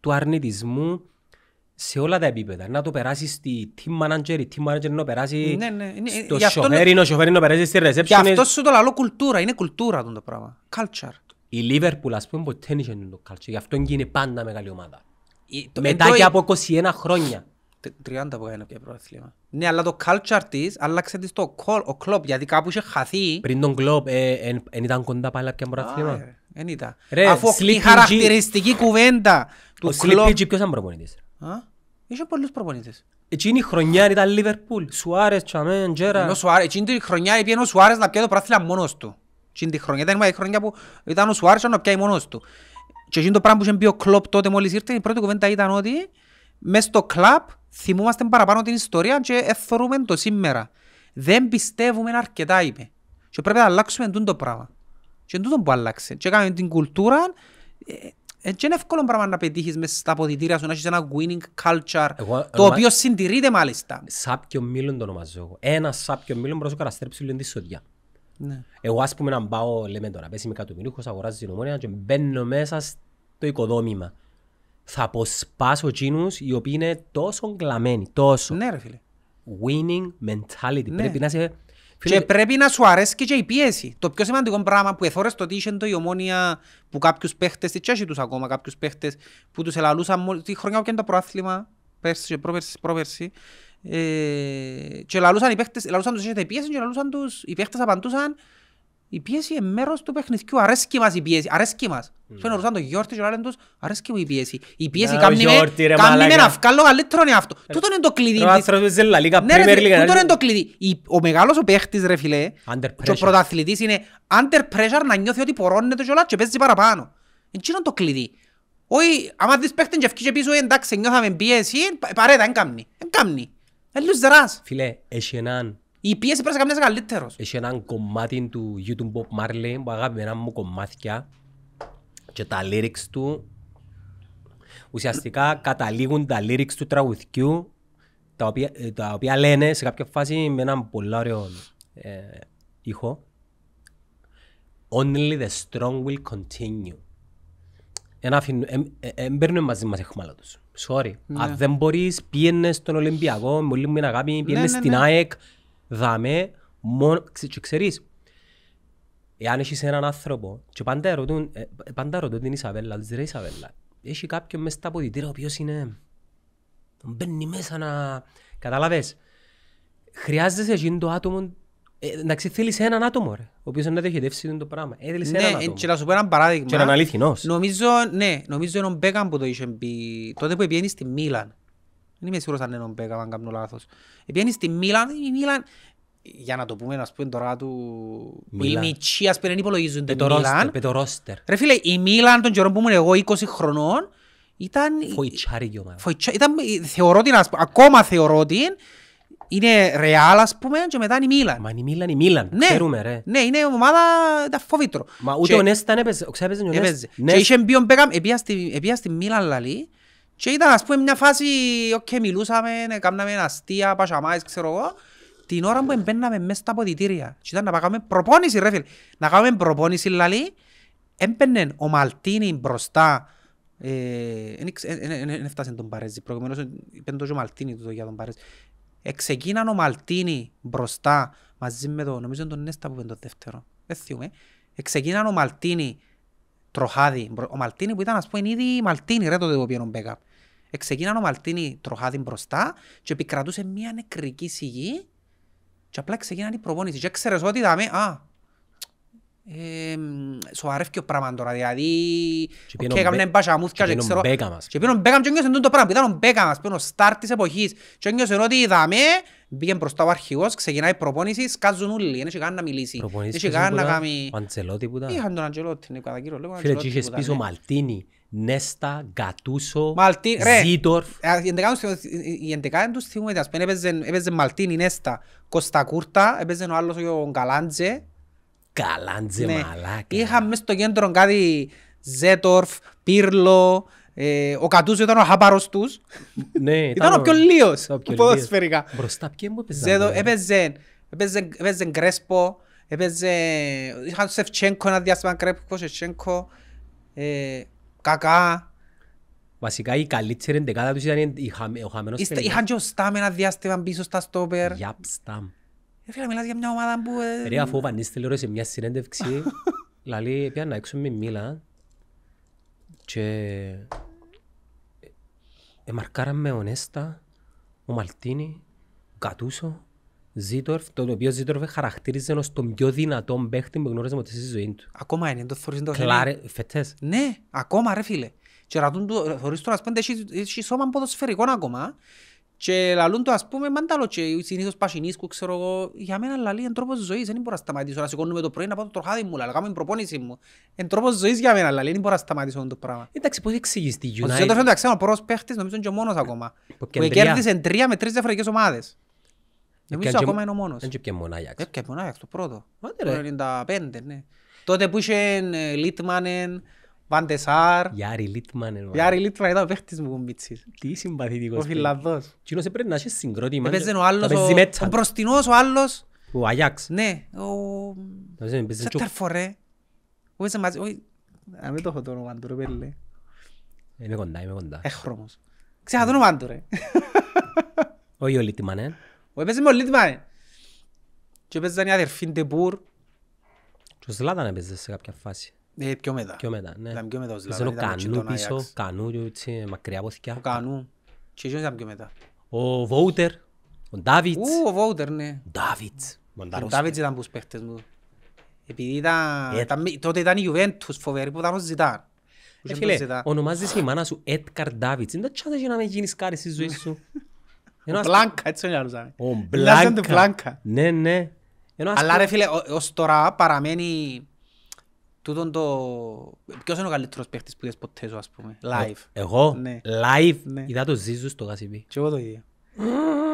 του αρνητισμού σε όλα τα επίπεδα. Να το περάσεις στη team manager, η team manager να περάσει ναι, ναι, ναι. στο σοφέρι, ο σοφέρι να περάσει στη reception. Και αυτό σου το λαλό κουλτούρα, είναι κουλτούρα το πράγμα. Culture. Η Liverpool ας πούμε ποτέ δεν είχε το culture, γι' αυτό γίνει πάντα μεγάλη ομάδα. Μετά και από 21 χρόνια. 30 που έγινε πια προαθλήμα. Ναι, αλλά το culture της άλλαξε της το ο κλόπ, γιατί κάπου είχε χαθεί. Πριν τον κλόπ, δεν ε, ήταν κοντά πάλι πια προαθλήμα. Δεν ε, ήταν. Αφού η χαρακτηριστική κουβέντα του κλόπ. Ο Sleepy G ποιος ήταν προπονητής. Είχε πολλούς προπονητές. Εκείνη η χρονιά ήταν Λίβερπουλ, Σουάρες, Τσαμέν, Τζέρα. Εκείνη η χρονιά πήγαινε ο Σουάρες να πιάει το πράθυλα μόνος του. Εκείνη η χρονιά ήταν η χρονιά που ήταν ο Σουάρες να πιάει μόνος του. Και εκείνη το πράγμα που είχε πει ο Κλόπ τότε μόλις ήρθε, η πρώτη κουβέντα ήταν ότι μες στο κλαπ θυμούμαστε παραπάνω την ιστορία και εθωρούμε το σήμερα. Δεν πιστεύουμε αρκετά, είπε. Και πρέπει να αλλάξουμε το πράγμα. Και τούτο που άλλαξε. Και έκαμε την κουλτούρα ε, ε, είναι εύκολο πράγμα να πετύχεις μέσα στα ποδητήρια σου, να έχεις ένα winning culture, εγώ, το οποίο συντηρείται μάλιστα. Σάπιο μήλον το ονομάζω εγώ. Ένα σάπιο μήλον μπορώ να σου καταστρέψει λίγο της σοδιά. Ναι. Εγώ ας πούμε να πάω, λέμε τώρα, πέσει με κατομμυρίχος, αγοράζει την ομόνια και μπαίνω μέσα στο οικοδόμημα. Θα αποσπάσω εκείνους οι οποίοι είναι τόσο γκλαμμένοι, τόσο. Ναι ρε φίλε. Winning mentality. Ναι. Πρέπει να είσαι Φίλε... Και πρέπει να σου αρέσει και η πίεση. Το πιο σημαντικό πράγμα που εθώρες το τι είχε το η ομόνια που κάποιους παίχτες, τι τσέχει τους ακόμα, κάποιους παίχτες που τους ελαλούσαν μόλις, τη χρονιά που το προάθλημα, πέρσι και πρόπερσι, πρόπερσι, ε, και ελαλούσαν οι παίχτες, ελαλούσαν τους είχε πίεση και ελαλούσαν τους, οι παίχτες απαντούσαν η πίεση είναι μέρος του παιχνιδιού. Αρέσκει μας η πίεση. Αρέσκει μας. Σου ενωρούσαν τον γιορτή, και λένε τους, αρέσκει μου η πίεση. Η πίεση κάνει με να βγάλω καλύτερο είναι αυτό. Ε, Τούτο είναι το κλειδί. Ο άνθρωπος δεν ναι, είναι το κλειδί. Ο μεγάλος ο παίχτης ρε φιλέ και ο πρωταθλητής είναι under pressure να νιώθει ότι πορώνεται και παίζει παραπάνω. είναι το κλειδί. Όχι, άμα δεις παίχτην και ευκείς πίσω, εντάξει, νιώθαμε πίεση, παρέτα, δράς. Φίλε, έχει έναν η πίεση πρέπει να κάνει καλύτερο. Έχει έναν κομμάτι του YouTube Bob Marley που αγάπη ένα μου κομμάτια και τα lyrics του ουσιαστικά καταλήγουν τα lyrics του τραγουδιού τα οποία, ε, τα οποία λένε σε κάποια φάση με έναν πολύ ωραίο ε, ήχο Only the strong will continue. Ένα παίρνουν ε, ε, μαζί μας εχμάλα τους. Sorry. Ναι. Αν δεν μπορείς, πιένε στον Ολυμπιακό, με όλη μου αγάπη, πιένε ναι, ναι, στην ναι. ΑΕΚ, δαμέ μόνο... Και ξέρεις, εάν έχεις έναν άνθρωπο και πάντα ρωτούν, ε, πάντα ρωτούν την Ισαβέλλα, της ρε Ισαβέλλα, έχει κάποιον μέσα στα ποδητήρα ο οποίος είναι... Μπαίνει μέσα να... Καταλαβες. Χρειάζεσαι εκείνο το άτομο ε, Εντάξει, θέλεις έναν άτομο ρε, ο οποίος να διοχετεύσει το πράγμα. Ε, ναι, έναν άτομο. και να σου πω ένα παράδειγμα. Και Νομίζω, ναι, νομίζω είναι ο Μπέκαμ που το είχε πει. Τότε που πήγαινε στη Μίλαν δεν είμαι σίγουρος αν είναι ο Μπέκαμ, αν κάνω λάθος. Επιένει στη Μίλαν, η Μίλαν, για να το πούμε, ας πούμε τώρα του... Μίλαν. Οι Μιτσί, ας πούμε, δεν υπολογίζονται τη Μίλαν. Πετορόστερ. Ρε φίλε, η Μίλαν των καιρών που ήμουν εγώ 20 χρονών, ήταν... και ομάδα. Φοϊτσάρι, Ήταν... Θεωρώ την, ας... ακόμα θεωρώ την, είναι Ρεάλ ας πούμε και μετά είναι η Μίλαν. Μα είναι η Μίλαν, η Μίλαν, ναι, ξέρουμε ρε. Ναι, είναι ομάδα τα φοβήτρο. Μα ούτε και... ο Νέστα έπαιζε, ο ο Νέστα. Ναι. Και είχε μπει ο Μπέκαμ, επία στη, στη Μίλαν λαλή και ήταν ας πούμε μια φάση, οκ, μιλούσαμε, κάναμε αστεία, πασαμάες, ξέρω εγώ, την ώρα που έμπαιναμε μέσα στα ποδητήρια. Και ήταν να πάμε προπόνηση ρε φίλε. Να κάνουμε προπόνηση λαλή, έμπαινε ο Μαλτίνι μπροστά, δεν ε, έφτασε τον Παρέζη, προηγουμένως πέντε τόσο Μαλτίνι το για τον Παρέζη. Εξεκίναν ο Μαλτίνι μπροστά, μαζί με τον, νομίζω τον Νέστα που είναι το δεύτερο, δεν θυμούμε. Εξεκίναν ο Μαλτίνι τροχάδι. Ο Μαλτίνη που ήταν, ας πούμε, ήδη Μαλτίνι, ρε, τότε που πήρε ο Μπέκαπ. ο Μαλτίνι τροχάδι μπροστά και επικρατούσε μια νεκρική σιγή και απλά ξεκίναν η προπόνηση. Και ξέρεις ότι είδαμε, α, ε, ο πράγμα τώρα, δηλαδή και πήγαν μπέκα μας. και ξέρω μπέκα μας και νιώσαν το πράγμα, ο μας, πήγαν ο στάρ της εποχής και νιώσαν ότι είδαμε, πήγε μπροστά ο αρχηγός, ξεκινάει η προπόνηση, σκάζουν όλοι, δεν είχε να μιλήσει, Καλάντζε ναι. μαλάκα. Είχαμε στο κέντρο κάτι Ζέτορφ, Πύρλο, ε, ο Κατούς ήταν ο χαπάρος τους. ναι, ήταν, ο πιο λίος ποδοσφαιρικά. Μπροστά ποιο μου έπαιζαν. Ζέτο, έπαιζε, έπαιζε, έπαιζε Γκρέσπο, έπαιζε, είχαν Σεφτσένκο ένα διάστημα Γκρέπκο, Σεφτσένκο, ε, Κακά. Βασικά η καλύτερη εντεκάδα τους ήταν η χαμε, ο χαμένος Είχαν και ο Στάμ ένα διάστημα πίσω στα στόπερ. Γιαπ, Στάμ φίλε, μιλάς για μια ομάδα που... Ε, ρε αφού ο λέω σε μια συνέντευξη, πια να έξω με μίλα και ε, εμαρκάραμε με ονέστα, ο Μαλτίνη, ο Κατούσο, Ζήτορφ, το οποίο Ζήτορφ χαρακτήριζε ως τον πιο δυνατό παίχτη που γνώριζε ποτέ στη ζωή του. Ακόμα είναι, το θωρείς το Κλάρε, φετές. Ναι, ακόμα ρε φίλε. Και ρατούν του, θωρείς τώρα, πέντε, έχει σώμα ποδοσφαιρικό ακόμα και λαλούν το ας πούμε μαντάλο και συνήθως πασινίσκου ξέρω εγώ για μένα λαλεί εν τρόπος ζωής δεν μπορώ να σταματήσω να σηκώνουμε το πρωί να πάω το τροχάδι μου λαλά κάνω την προπόνηση μου εν τρόπος ζωής για μένα λαλεί δεν μπορώ να σταματήσω το πράγμα Εντάξει πώς εξηγείς τη United Ο Ζιώτος είναι ο πρώτος παίχτης νομίζω και ο μόνος ακόμα που κέρδισε τρία με τρεις διαφορετικές ομάδες ε, Νομίζω ακόμα είναι ο μόνος Δεν και μόνο Άγιαξ μόνο Άγιαξ το πρώτο Το 95 ναι Τότε που είχε ε, Λίτμανεν Βαντεσάρ. Γιάρι Λίτμαν. Γιάρι Λίτμαν ήταν ο παίχτης μου κομπίτσις. Τι συμπαθητικός. Ο Φιλανδός. Κοινός πρέπει να είσαι συγκρότημα. Έπαιζε ε, ο άλλος, ο μπροστινός ο άλλος. Ο Αγιάξ. Ναι, ο... Α, το έχω το όνομα ε, Είμαι κοντά, Ξέχα Όχι ο Λίτμαν, ε. ο Λίτμαν. Και ε, πιο μετά. Πιο μετά, ναι. Ήταν πιο μετά ο Σλάβαν. Δηλαδή, ήταν ο Κανού πίσω, Κανού έτσι ε, μακριά πόθηκια. Ο Κανού. Και ίσως ήταν πιο μετά. Ο Βόουτερ, ο Ντάβιτς. Ο Βόουτερ, ναι. Ντάβιτς. Ο Ντάβιτς ήταν πούς παίχτες μου. Επειδή ήταν, ε, ήταν, τότε ήταν η Ιουβέντους φοβερή που ήταν ο Ζητάν. Ε, φίλε, ονομάζεις η μάνα σου Έτκαρ Ντάβιτς. Είναι τσάντα για να με γίνεις κάρι στη ζωή σου. Ο Μπλάνκα, έτσι είναι άλλος. Ο Μπλάνκα. Ναι, ναι. Αλλά ρε φίλε, ως τώρα παραμένει το... Ποιος είναι ο καλύτερος παίχτης που είδες ποτέ σου, ας πούμε, ε, live. Εγώ, ναι. live, ναι. είδα το Ζίζου στο Κασιμπή. Και εγώ το είδα.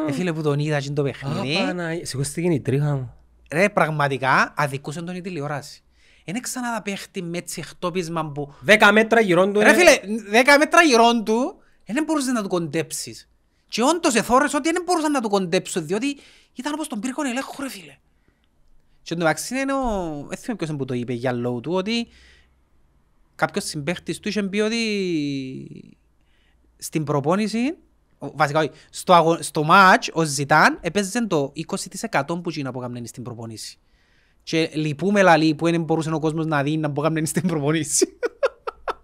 Ε, φίλε που τον είδα και το παιχνίδι. Σηκώστηκε η τρίχα μου. Ρε, πραγματικά, αδικούσε τον η τηλεόραση. Είναι ξανά τα παίχτη με έτσι εκτόπισμα που... Δέκα μέτρα γυρών του. Ρε φίλε, δέκα μέτρα γυρών του, δεν μπορούσες να του κοντέψεις. Και όντως εθώρες ότι δεν μπορούσαν να του κοντέψουν, διότι ήταν όπως τον πύργο ελέγχο, ρε φίλε. Και το μεταξύ είναι, δεν θυμάμαι ποιος που το είπε για λόγου του, ότι κάποιος συμπαίχτης του είχε πει ότι στην προπόνηση, βασικά όχι, στο, αγω... στο μάτς ο Ζητάν έπαιζε το 20% που γίνει από καμνένει στην προπόνηση. Και λυπούμε λαλή που δεν μπορούσε ο κόσμος να δει να από καμνένει στην προπόνηση.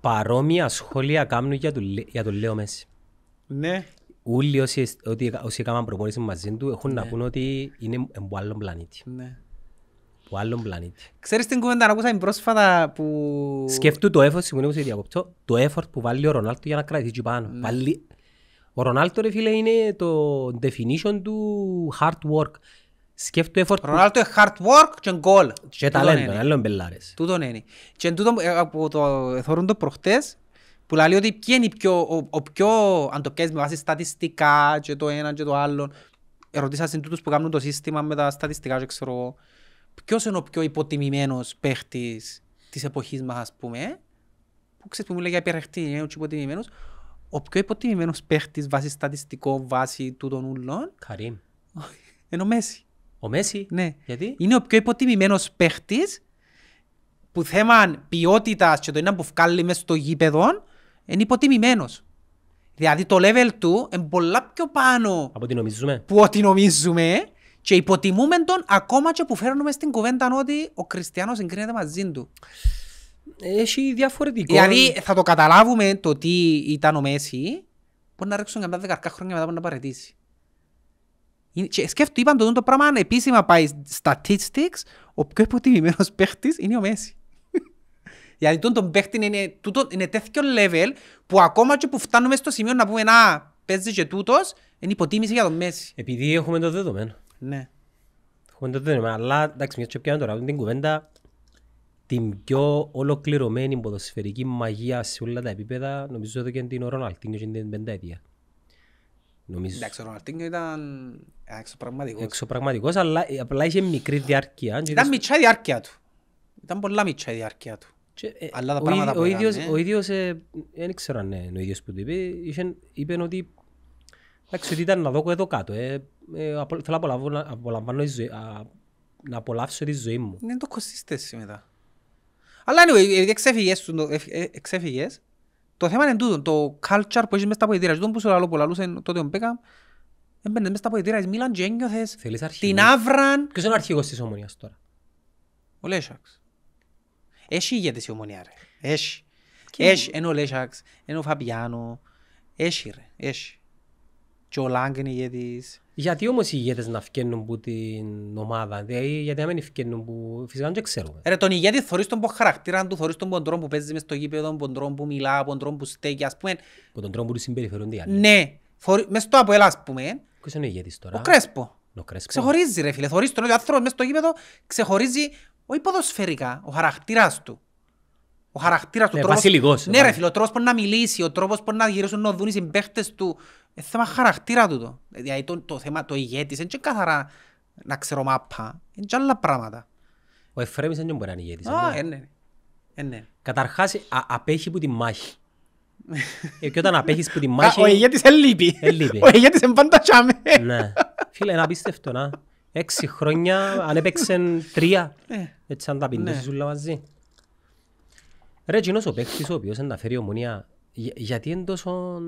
Παρόμοια σχόλια κάνουν για τον για το Λέο Μέση. Ναι. Όλοι όσοι, όσοι, όσοι έκαναν προπόνηση μαζί του έχουν ναι. να πούν ότι είναι από άλλον πλανήτη. Ναι που άλλον πλανήτη. Ξέρεις την κουβέντα να ακούσαμε πρόσφατα που... Σκεφτού το effort, μου σε διακοπτώ, το έφορτ που βάλει ο Ρονάλτο για να κρατήσει πάνω. Mm. Βάλει... Ο Ρονάλτο ρε φίλε είναι το definition του hard work. Σκέφτου effort. Ρονάλτο είναι hard work και goal. Και ταλέντο, άλλο μπελάρες. Τούτον είναι. Και τούτον ε, από το θεωρούν το προχτές, που λέει ότι ποιο είναι πιο, ο, ο πιο, αν το πιέζεις με βάση στατιστικά και το ένα και το άλλο, ερωτήσασαν τούτους που κάνουν το σύστημα με τα στατιστικά και ξέρω εγώ ποιος είναι ο πιο υποτιμημένος παίχτης της εποχής μας, ας πούμε, που ξέρεις που μου λέει για υπερεχτή, είναι ο υποτιμημένος, ο πιο υποτιμημένος παίχτης βάσει στατιστικό βάση του των ουλών. Καρύμ. Είναι ο Μέση. Ο Μέση. Ναι. Γιατί? Είναι ο πιο υποτιμημένος παίχτης που θέμα ποιότητας και το είναι που βγάλει μέσα στο γήπεδο είναι υποτιμημένος. Δηλαδή το level του είναι πολλά πιο πάνω από ό,τι νομίζουμε. Που ό,τι νομίζουμε και υποτιμούμε τον ακόμα και που φέρνουμε στην κουβέντα ότι ο Κριστιανός συγκρίνεται μαζί του. Έχει διαφορετικό. Δηλαδή θα το καταλάβουμε το τι ήταν ο Μέση, μπορεί να ρίξουν μετά δεκαρκά χρόνια μετά να παρετήσει. Και σκέφτομαι, είπαν το, το πράγμα αν επίσημα πάει statistics, ο πιο υποτιμημένος παίχτης είναι ο Μέση. Γιατί τον, τον παίχτη είναι, τούτο, είναι τέτοιο level που ακόμα και που φτάνουμε στο σημείο να πούμε να παίζει και τούτος, είναι υποτίμηση για τον Μέση. Επειδή έχουμε το δεδομένο. Ναι. αλλά εντάξει, μια τσέπια τώρα, την κουβέντα την πιο ολοκληρωμένη ποδοσφαιρική μαγεία σε όλα τα επίπεδα νομίζω εδώ και την ο Ροναλτίνιο και την πενταετία. Νομίζω. Εντάξει, ο Ροναλτίνιο ήταν εξωπραγματικός. Εξωπραγματικός, αλλά απλά είχε μικρή διάρκεια. Ήταν μικρά διάρκεια του. Ήταν πολλά μικρά διάρκεια του. Και, ε, αλλά τα ο, πράγματα ο, που ίδιος, έκανε... Ο ίδιος, ε, δεν ξέρω αν είναι ο ίδιος που το είπε, είχε, είπε ότι, εντάξει, ότι ήταν να δω εδώ κάτω. Ε, ε, θέλω να απολαμβάνω, να, απολαμβάνω ζωή, α, να απολαύσω τη ζωή μου. Είναι το κοστίστες μετά. Αλλά anyway, επειδή εξέφυγες, εξέφυγες, ε, ε, το θέμα είναι τούτο, το culture που έχεις μέσα στα ποητήρα. Τούτο που σου λαλό που λαλούσε τότε ο Μπέκαμ, έμπαινες μέσα στα ποητήρα, μίλαν και ένιωθες την ναι. άβραν. Ποιος είναι ο αρχηγός της ομονίας τώρα. Ο Λέσσαξ. Έχει ηγέτης η ομονία ρε. Έχει. Έχει, ενώ ο Λέσσαξ, ενώ ο Φαμπιάνο. Έχει ρε, έχει. Και ο Λάγκ είναι ηγέτης. Γιατί όμως οι ηγέτες να φγαίνουν από την ομάδα, δηλαδή γιατί να μην φγαίνουν που φυσικά δεν ξέρουμε. Ρε τον ηγέτη θεωρεί τον χαρακτήρα του, θεωρεί τον ποντρόν που παίζεις μες στο γήπεδο, τον ποντρόν που μιλά, τον ποντρόν που στέκει, ας πούμε. Που τον Ποντρόν που τους συμπεριφερούν οι άλλοι. Ναι, φορ... μες στο Αποέλα, ας πούμε. Ποιος είναι ο ηγέτης τώρα. Ο Κρέσπο. Ο Κρέσπο. Ξεχωρίζει ρε φίλε, θωρείς τον άνθρωπο μες στο γήπεδο, ξεχωρίζει όχι ποδοσφαιρικά, ο χαρακτήρας του. Ο χαρακτήρας του ναι, τρόπος... Ναι ρε ε, φίλε, ο τρόπος να μιλήσει, ο τρόπος που να γυρίσουν να δουν οι συμπαίχτες του, είναι θέμα χαρακτήρα τούτο. Ε, δηλαδή το, το θέμα το ηγέτης είναι και καθαρά να ξέρω μάπα. Είναι και άλλα πράγματα. Ο Εφραίμις δεν μπορεί να είναι ηγέτης. Α, ναι. Ναι, ναι, Καταρχάς α, απέχει που τη μάχη. Ε, και όταν απέχεις που τη μάχη... Ο ηγέτης ελείπει. λείπει. Ο ηγέτης τσάμε. ναι. Φίλε, είναι απίστευτο να. Έξι χρόνια, αν έπαιξαν τρία. Ε. Έτσι αν τα ναι. πινδώσεις όλα μαζί. Ρε, εκείνος ο παίκτης ο οποίος ενταφέρει ομονία για, γιατί είναι τόσο,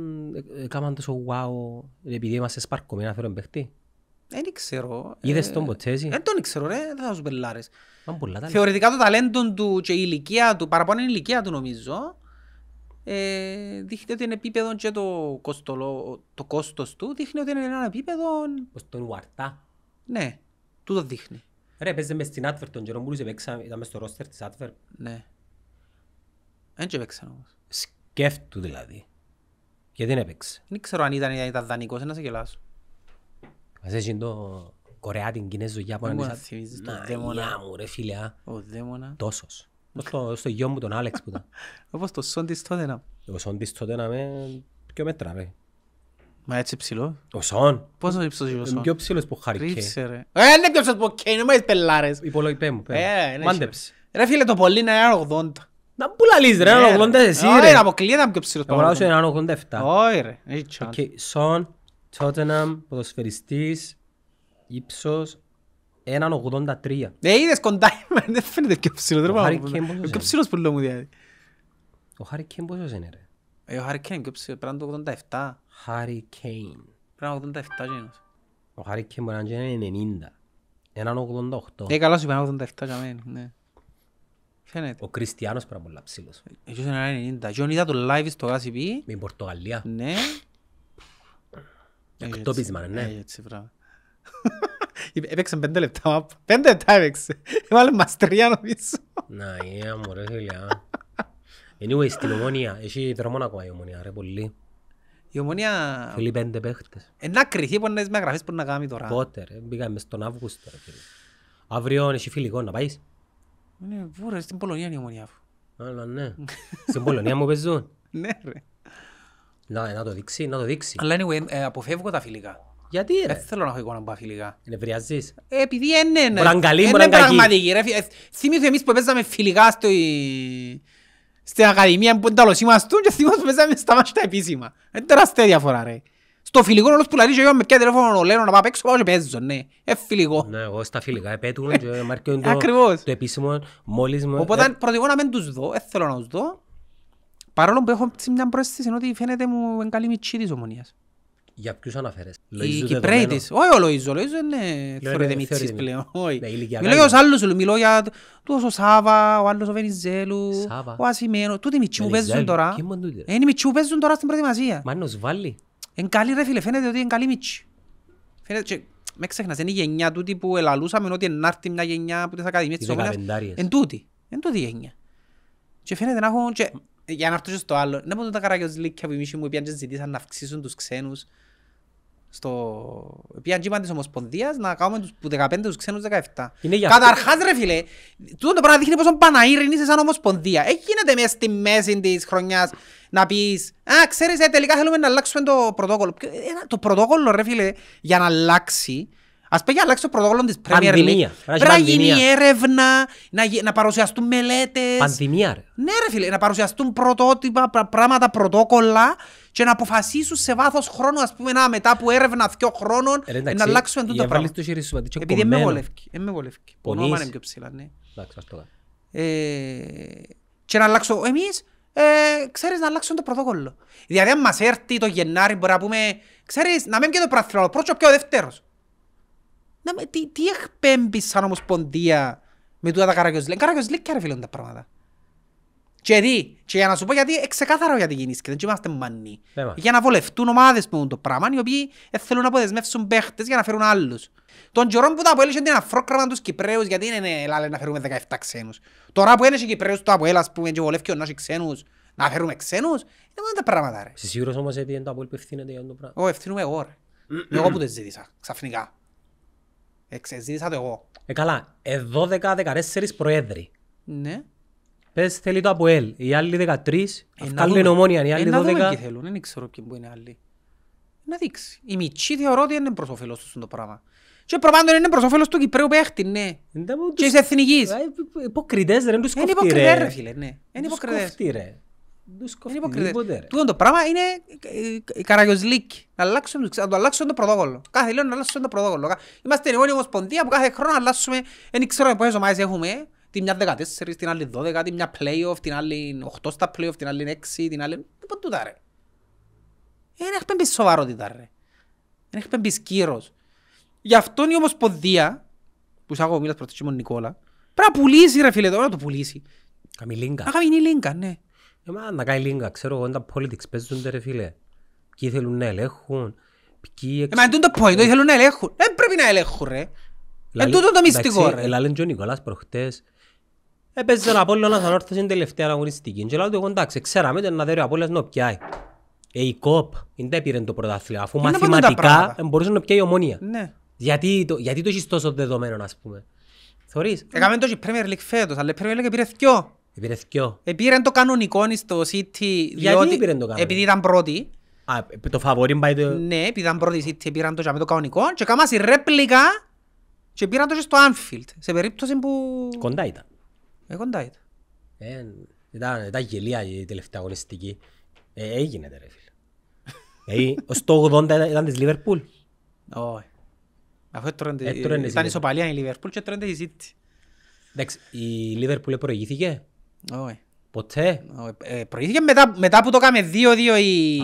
έκαναν ε, ε, τόσο wow, επειδή είμαστε σπαρκωμένοι να φέρουν παιχτή. Δεν ξέρω. Είδες ε, τον Ποτσέζι. Δεν τον ξέρω ρε, δεν θα σου πελάρες. Θεωρητικά το ταλέντο του και η ηλικία του, παραπάνω η ηλικία του νομίζω, ε, δείχνει ότι είναι επίπεδο και το, κόστολο, το κόστος του δείχνει ότι είναι ένα επίπεδο... Ως τον Ουαρτά. Ναι, το δείχνει. Ρε, παίζε μες στην Adverb τον Τζερόμπουλους έπαιξα, ήταν μες στο ρόστερ της Adverb. Ναι. Δεν και έπαιξαν όμως. Σκέφτου δηλαδή. Και δεν έπαιξε. Δεν ξέρω αν ήταν, ήταν δανεικός, να σε γελάσω. Μας έτσι το κορεάτιν, κινέζο, γιάπωνα. Δεν Να θυμίζεις το δαίμονα. μου ρε φίλε. Ο δαίμονα. Τόσος. Στο, στο γιο μου τον Άλεξ που ήταν. Όπως το σόν τότε να. Ο σόν τότε να με πιο μέτρα ρε. Μα έτσι ψηλό. Ο Σον. Πόσο ύψος είναι ο ε, Σον. Είναι πιο ψηλός που χάρη Κέι. Ρίψε ρε. Ε, είναι πιο ψηλός που Κέι, είναι μόλις πελάρες. Υπολογιπέ μου, πέρα. Ε, ναι, Μάντεψε. Ναι. Ρε φίλε το πολύ να είναι 80. Να μου πουλαλείς ρε, έναν ογδόντα εσύ ρε. Όχι, αποκλείεται να πιο ψηλός πάνω. Εγώ Όχι ρε, έχει Σον, Τότεναμ, ποδοσφαιριστής, ύψος, έναν ε, δεν φαίνεται ε, δηλαδή. Ο Χάρη είναι. που ε, Ο Χάρη είναι ρε. Ο Χάρη Φαίνεται. Ο Κριστιανός πάρα πολλά ψήλος. Εκεί ένα 90. Και είδα το live στο ACB. Με Πορτογαλία. Ναι. Εκτόπισμα, ναι. Ε, έτσι, πράγμα. Ε, έπαιξε πέντε λεπτά. Πέντε λεπτά έπαιξε. Έβαλε ε, μας τρία νομίζω. Να, είναι μωρέ φίλια. Anyway, στην ομόνια. Έχει δρομόν ακόμα η ομόνια, ρε πολύ. Η ομόνια... Φίλοι πέντε παίχτες. Ένα κρυθεί που είναι με αγραφές που να κάνει τώρα. Πότε ρε, Μπήκαμε στον Αύγουστο. ρε, φίλοι. Αύριο έχει φιλικό να πάεις. Είναι βούρες, στην Πολωνία είναι η ομονία μου. Αλλά ναι. Στην Πολωνία μου παίζουν. Ναι ρε. Να, να το δείξει, να το δείξει. Αλλά anyway, ε, αποφεύγω τα φιλικά. Γιατί ρε. Ε, δεν θέλω να έχω εικόνα από τα φιλικά. Ε, Επειδή είναι. Ναι, Μουραγκαλή, Είναι πραγματική ρε. Ε, θυμίζω εμείς που παίζαμε φιλικά στο... Στην Ακαδημία που ήταν τα λοσίμαστούν και θυμίζω που παίζαμε στα μάτια τα επίσημα. Είναι τεραστία διαφορά ρε. Στο φιλικό όλος που λαρίζει εγώ με ποια τηλέφωνο λένε να πάω έξω, πάω και παίζω, ναι. Ε, φιλικό. Ναι, εγώ στα φιλικά επέτουν και ε, μάρκεον το, το επίσημο μόλις... Οπότε ε... προτιμώ να μην τους δω, ε, θέλω να τους δω. Παρόλο που έχω μια πρόσθεση είναι ότι φαίνεται μου εν καλή μητσή της ομονίας. Για ποιους αναφέρες. Όχι ο ο Εν καλή ρε φίλε, φαίνεται ότι είναι καλή μίτσι. Φαίνεται και... Μες ξέχνας, είναι η γενιά τούτη που ελαλούσαμε ότι είναι ενάρτη μια γενιά που δεν θα κάνει μίτσι. Εν τούτη, εν τούτη γενιά. Και φαίνεται να έχω, και... Για να έρθω στο άλλο, να πω τα καράκια λίκια που μίσοι μου πήγαν και ζητήσαν να αυξήσουν τους ξένους στο... Πήγαν και της Ομοσπονδίας να κάνουμε τους, 15 τους ξένους 17. Είναι Καταρχάς ρε φίλε, τούτο το πράγμα δείχνει πόσο Παναήρη είσαι σαν Ομοσπονδία. Έχει γίνεται μέσα στη μέση της χρονιάς να πεις «Α, ξέρεις, ε, τελικά θέλουμε να αλλάξουμε το πρωτόκολλο». Ε, το πρωτόκολλο, ρε φίλε, για να αλλάξει, Ας πει για αλλάξει το πρωτόκολλο της Premier League. Πρέπει να γίνει έρευνα, να, να παρουσιαστούν μελέτες. Πανδημία ρε. Ναι ρε φίλε, να παρουσιαστούν πρωτότυπα, πράγματα, πρωτόκολλα και να αποφασίσουν σε βάθος χρόνου, ας πούμε, να, μετά που έρευνα δυο χρόνων, ε, εντάξει, να αλλάξουμε το πράγμα. Το χειρίσου, Επειδή είμαι βολεύκη. Είμαι βολεύκη. Πονείς. Ονόμα ναι. Εντάξει, ας το κάνω. Ε, και να αλλάξω εμείς, ε, ξέρεις να αλλάξουν το πρωτόκολλο. Δηλαδή αν μας έρθει το Γενάρη μπορεί να πούμε, ξέρεις, να μην και το πρωτόκολλο, πρώτος και ο δεύτερος. Να, με, τι, τι εκπέμπεις σαν ομοσπονδία με τούτα τα καρακιοσλέ. Καρακιοσλέκια και φίλε τα πράγματα. Και δι, και για να σου πω γιατί ε, ξεκάθαρο γιατί γίνεις και δεν είμαστε μανοί. Ναι, για να βολευτούν ομάδες που έχουν το πράγμα, οι οποίοι θέλουν να αποδεσμεύσουν παίχτες για να φέρουν άλλους. Τον καιρό που τα Αποέλ είχε την αφρόκραμα τους Κυπρέους, γιατί είναι ναι, λάλε να φέρουμε 17 ξένους. Τώρα που είναι Κυπρέους το αποέλα, ας πούμε, και βολεύει ο Νάσι ξένους, να φέρουμε ξένους, είναι μόνο τα πράγματα ρε. Σε σίγουρος όμως έτσι είναι το Αποέλ που ευθύνεται για το πράγμα. Εγώ ευθύνομαι εγώ ρε. Εγώ που δεν ζήτησα, ξαφνικά. Εξεζήτησα το εγώ. Ε, καλά, εδω 12-14 προέδροι. Ναι. Πες θέλει το Αποέλ, οι άλλοι 13, ε, αυτά είναι ομόνια, οι άλλοι 12. Ε, να δούμε τι θέλουν, δεν ξέρω ποιοι είναι άλλοι. Να δείξει. Η Μιτσί θεωρώ ότι είναι προς όφελος στον το πράγμα. Και προπάντων είναι προς όφελος του Κυπρέου παίχτη, ναι. Και είσαι εθνικής. Υποκριτές ρε, τους κοφτεί ρε. Είναι υποκριτές ρε φίλε, ναι. Είναι υποκριτές. Τους κοφτεί ρε. Τούτο το πράγμα είναι η καραγιοζλίκη. Να αλλάξουμε το πρωτόκολλο. Κάθε λέω να αλλάξουμε το πρωτόκολλο. Είμαστε η μόνη ομοσπονδία που κάθε χρόνο αλλάξουμε. Δεν ξέρω πόσες ομάδες έχουμε. Την μια 14, την άλλη 12, την μια playoff, την άλλη 8 στα playoff, την άλλη 6, την άλλη... Παντούτα ρε. Είναι σοβαρότητα ρε. Είναι Γι' αυτόν η Ομοσπονδία, που σ' σάγω μίλας πρώτος και Νικόλα, πρέπει να πουλήσει ρε φίλε τώρα, το πουλήσει. Κάμει λίγκα. Να κάνει λίγκα, ναι. Εμά να κάνει λίγκα, ξέρω εγώ, τα politics παίζουν ρε φίλε. Ποιοι θέλουν να ελέγχουν, ποιοι... Ε, εξ... μα, είναι το point, θέλουν να ελέγχουν. Δεν πρέπει να ελέγχουν ρε. Ε, τούτο το μυστικό ρε. Ελάλεν και ο Νικόλας προχτές, έπαιζε ε, τον Απόλλωνα σαν όρθος είναι τελευταία αγωνιστική. Και λέω ότι εγώ εντάξει, ξέραμε να δέρει ο Απόλλωνας να πιάει. Ε, η ΚΟΠ δεν πήρε το πρωτάθλημα, αφού μαθηματικά μπορούσε να πιάει η ομόνια. Ναι. Γιατί το, γιατί το έχεις τόσο δεδομένο, ας πούμε. Θωρείς. Έκαμε το Premier League φέτος, αλλά Premier League πήρε δυο. Πήρε δυο. Επήρε το κανονικό στο City, διότι πήρε το κανονικό. επειδή ήταν πρώτη. Α, το φαβορή πάει το... Ναι, επειδή ήταν πρώτη City, επήρε το, το κανονικό και έκαμε στη ρέπλικα και πήρε το και στο Anfield, σε περίπτωση που... Κοντά ήταν. Ε, κοντά ήταν. Ε, ήταν, ήταν γελία η τελευταία αγωνιστική. Ε, έγινε, ρε φίλε. ε, στο 80 ήταν της Liverpool. Όχι. Ε, ήταν ισοπαλία η Λίβερπουλ και έτρωνε η City. Εντάξει, η Λίβερπουλ προηγήθηκε. Όχι. Ποτέ. Ε, προηγήθηκε μετά, που το καμε 2-2 η,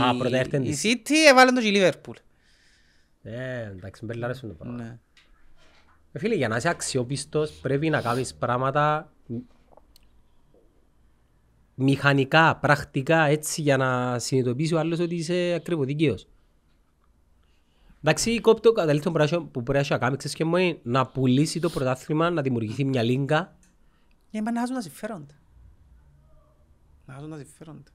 η City, έβαλε το Λίβερπουλ. Ε, εντάξει, με περιλάρεσουν το πράγμα. Ναι. Φίλε, για να είσαι αξιόπιστος πρέπει να κάνεις πράγματα μηχανικά, πρακτικά, έτσι για να συνειδητοποιήσει ο άλλος ότι είσαι ακριβώς δικαίως. Εντάξει, η ΚΟΠ το καταλήθεια που πρέπει να κάνει, ξέρεις και μου, να πουλήσει το πρωτάθλημα, να δημιουργηθεί μια λίγκα. Για να μοιάζουν τα συμφέροντα. Να μοιάζουν τα συμφέροντα.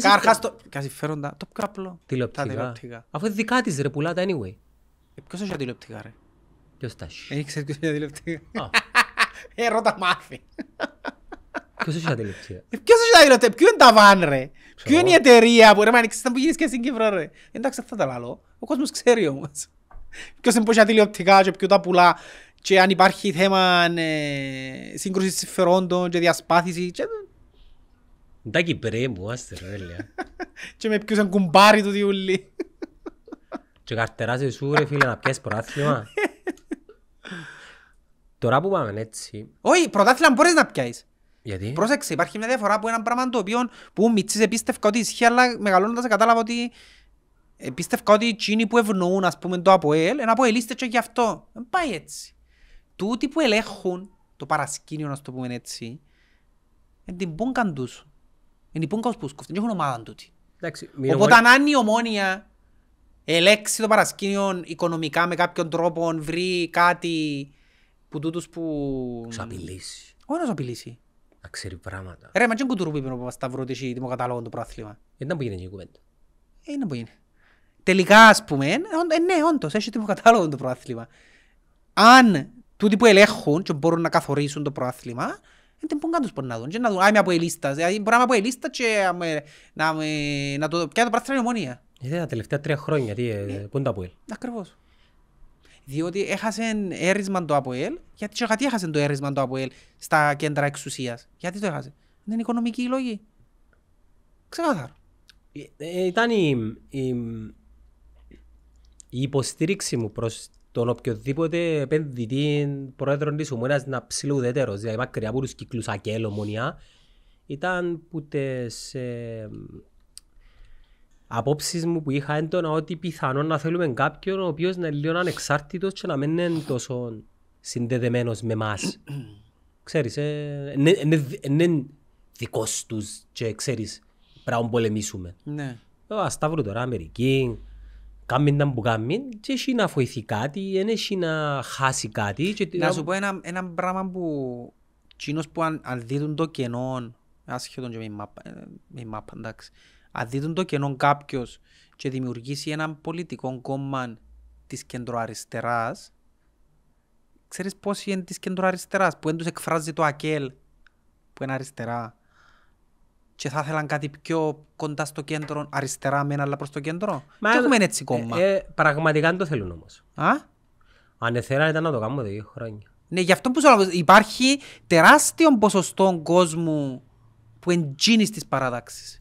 Καρχάς το... Τα συμφέροντα, το πιο απλό. Τηλεοπτικά. Αφού δικά της ρε, πουλάτα anyway. Ε, ποιος έχει τηλεοπτικά ρε. Ποιος τα έχει. Έχει ξέρεις ποιος έχει τηλεοπτικά. Ε, ρώτα μάθη. Ποιος έχει τα τηλεοπτικά. Ε, ποιος έχει τηλεοπτικά, ποιο είναι τα βάν ρε. Ποιο είναι η εταιρεία που ρε, μα ανοίξεις να πηγαίνεις και στην Κύπρο ρε. Εντάξει, θα τα λάλλω. Ο κόσμος ξέρει όμως. Ποιος είναι μπορεί τηλεοπτικά και ποιο τα πουλά και αν υπάρχει θέμα ε, σύγκρουση συμφερόντων και διασπάθηση. Και... Τα κυπρέ μου, άστε ρε λέει. Και με είναι κουμπάρι του διούλη. Και καρτεράζει σου ρε φίλε να πιάσεις πρωτάθλημα. Τώρα που πάμε έτσι. Όχι, πρωτάθλημα μπορείς να πιάσεις. Γιατί? Πρόσεξε, υπάρχει μια διαφορά που είναι ένα πράγμα το οποίο που μητσής επίστευκα ότι ισχύει αλλά μεγαλώνοντας κατάλαβα ότι Επίστευκα ότι εκείνοι που ευνοούν ας πούμε, το ΑΠΟΕΛ, ένα ΑΠΟΕΛίστε και γι' αυτό. Δεν πάει έτσι. Τούτοι που ελέγχουν το παρασκήνιο, να το πούμε έτσι, δεν την καν τους. την πούν καν τους δεν έχουν ομάδα τούτοι. Εντάξει, Οπότε ομόνια... αν η ομόνια ελέξει το παρασκήνιο οικονομικά με κάποιον τρόπο, βρει κάτι που τούτους που... Σου απειλήσει. Όχι να σου απειλήσει. Να ξέρει πράγματα. Ρε, μα και κουτουρούπι πριν ότι Σταυρώτηση, δημοκατάλογο το πρόθλημα. Ήταν ε, που γίνεται η κουβέντα. Ήταν ε, που γίνεται τελικά ας πούμε, ε, ε ναι, όντως, έχει τύπο κατάλογο το προάθλημα. Αν τούτοι που ελέγχουν και μπορούν να καθορίσουν το προάθλημα, ε, δεν μπορούν καν τους να δουν. Και να δουν, α, είμαι από ελίστα, δηλαδή να από ελίστα και να, να το πιάνε το προάθλημα νομονία. Είναι τα τελευταία τρία χρόνια, τι, ε, ναι. πού είναι το ΑΠΟΕΛ. Ακριβώς. Διότι έχασε έρισμα το ΑΠΟΕΛ, γιατί και γιατί έχασε το έρισμα το ΑΠΟΕΛ στα κέντρα εξουσίας. Γιατί το έχασε. Δεν είναι η λόγη. Ξεκάθαρο. Ήταν η, η, η υποστήριξη μου προς τον οποιοδήποτε επενδυτή πρόεδρος της ομονία να ψηλό ουδέτερος, δηλαδή μακριά από τους κύκλους ΑΚΕΛ, ήταν που τις ε, απόψεις μου που είχα έντονα ότι πιθανόν να θέλουμε κάποιον ο οποίος να είναι λίγο ανεξάρτητος και να μην είναι τόσο συνδεδεμένος με εμάς. ξέρεις, ε, είναι ε, ε, και ξέρεις πρέπει να πολεμήσουμε. Ναι. Ε, ο Ασταύρου τώρα, Αμερική, κάνει να που κάνει και έχει να φοηθεί κάτι, δεν έχει να χάσει κάτι. Και... Να σου πω ένα, ένα πράγμα που κοινός που αν, αν δίδουν το κενό, άσχετον και με η μάπα, ε, εντάξει, αν δίδουν το κενό κάποιος και δημιουργήσει έναν πολιτικό κόμμα της κεντροαριστεράς, ξέρεις πόσοι είναι της κεντροαριστεράς, που δεν τους εκφράζει το ΑΚΕΛ που είναι αριστερά και θα ήθελαν κάτι πιο κοντά στο κέντρο, αριστερά με αλλά προς το κέντρο. Μα, και έχουμε έτσι κόμμα. Ε, ε, πραγματικά δεν το θέλουν όμως. Α? Αν θέλανε ήταν να το κάνουμε δύο χρόνια. Ναι, γι' αυτό που σου λέω, υπάρχει τεράστιο ποσοστό κόσμου που εντζίνει στις παρατάξεις.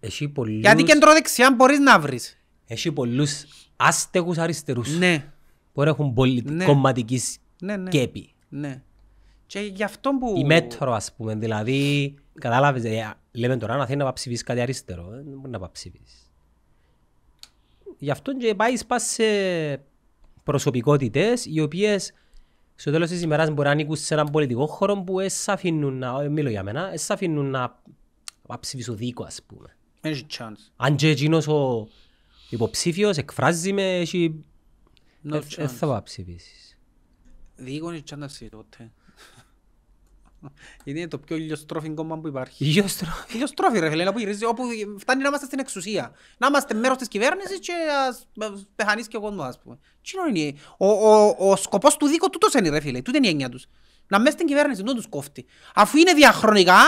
Έχει πολλούς... Γιατί δεξιά μπορείς να βρεις. Έχει πολλούς άστεγους αριστερούς. Ναι. Που έχουν πολύ ναι. κομματική σκέπη. Ναι, ναι. ναι. Και γι' αυτό που... Η μέτρο ας πούμε, δηλαδή Κατάλαβες, ε, λέμε τώρα, αν θέλει να ψηφίσεις κάτι αριστερό, ε, δεν μπορεί να ψηφίσεις. Γι' αυτό και πάει πας σε προσωπικότητες, οι οποίες στο τέλος της ημέρας μπορεί να ανήκουν σε έναν πολιτικό χώρο που εσ' αφήνουν να, ε, μιλώ για μένα, εσ' αφήνουν να, να ψηφίσω δίκο ας πούμε. Έχει chance. Αν και εκείνος ο υποψήφιος εκφράζει με, έχει... No ε, θα ψηφίσεις. Δίκο είναι chance τότε. Γιατί είναι το πιο ηλιοστρόφι κόμμα που υπάρχει. Ηλιοστρόφι. Ηλιοστρόφι ρε φίλε, όπου φτάνει να είμαστε στην εξουσία. Να είμαστε μέρος της κυβέρνησης και ας πεθανείς και εγώ, κόσμος, ας πούμε. είναι, ο, ο, ο σκοπός του δίκο τούτος είναι ρε φίλε, τούτη είναι η έννοια τους. Να μέσα στην κυβέρνηση, να τους κόφτει. Αφού είναι διαχρονικά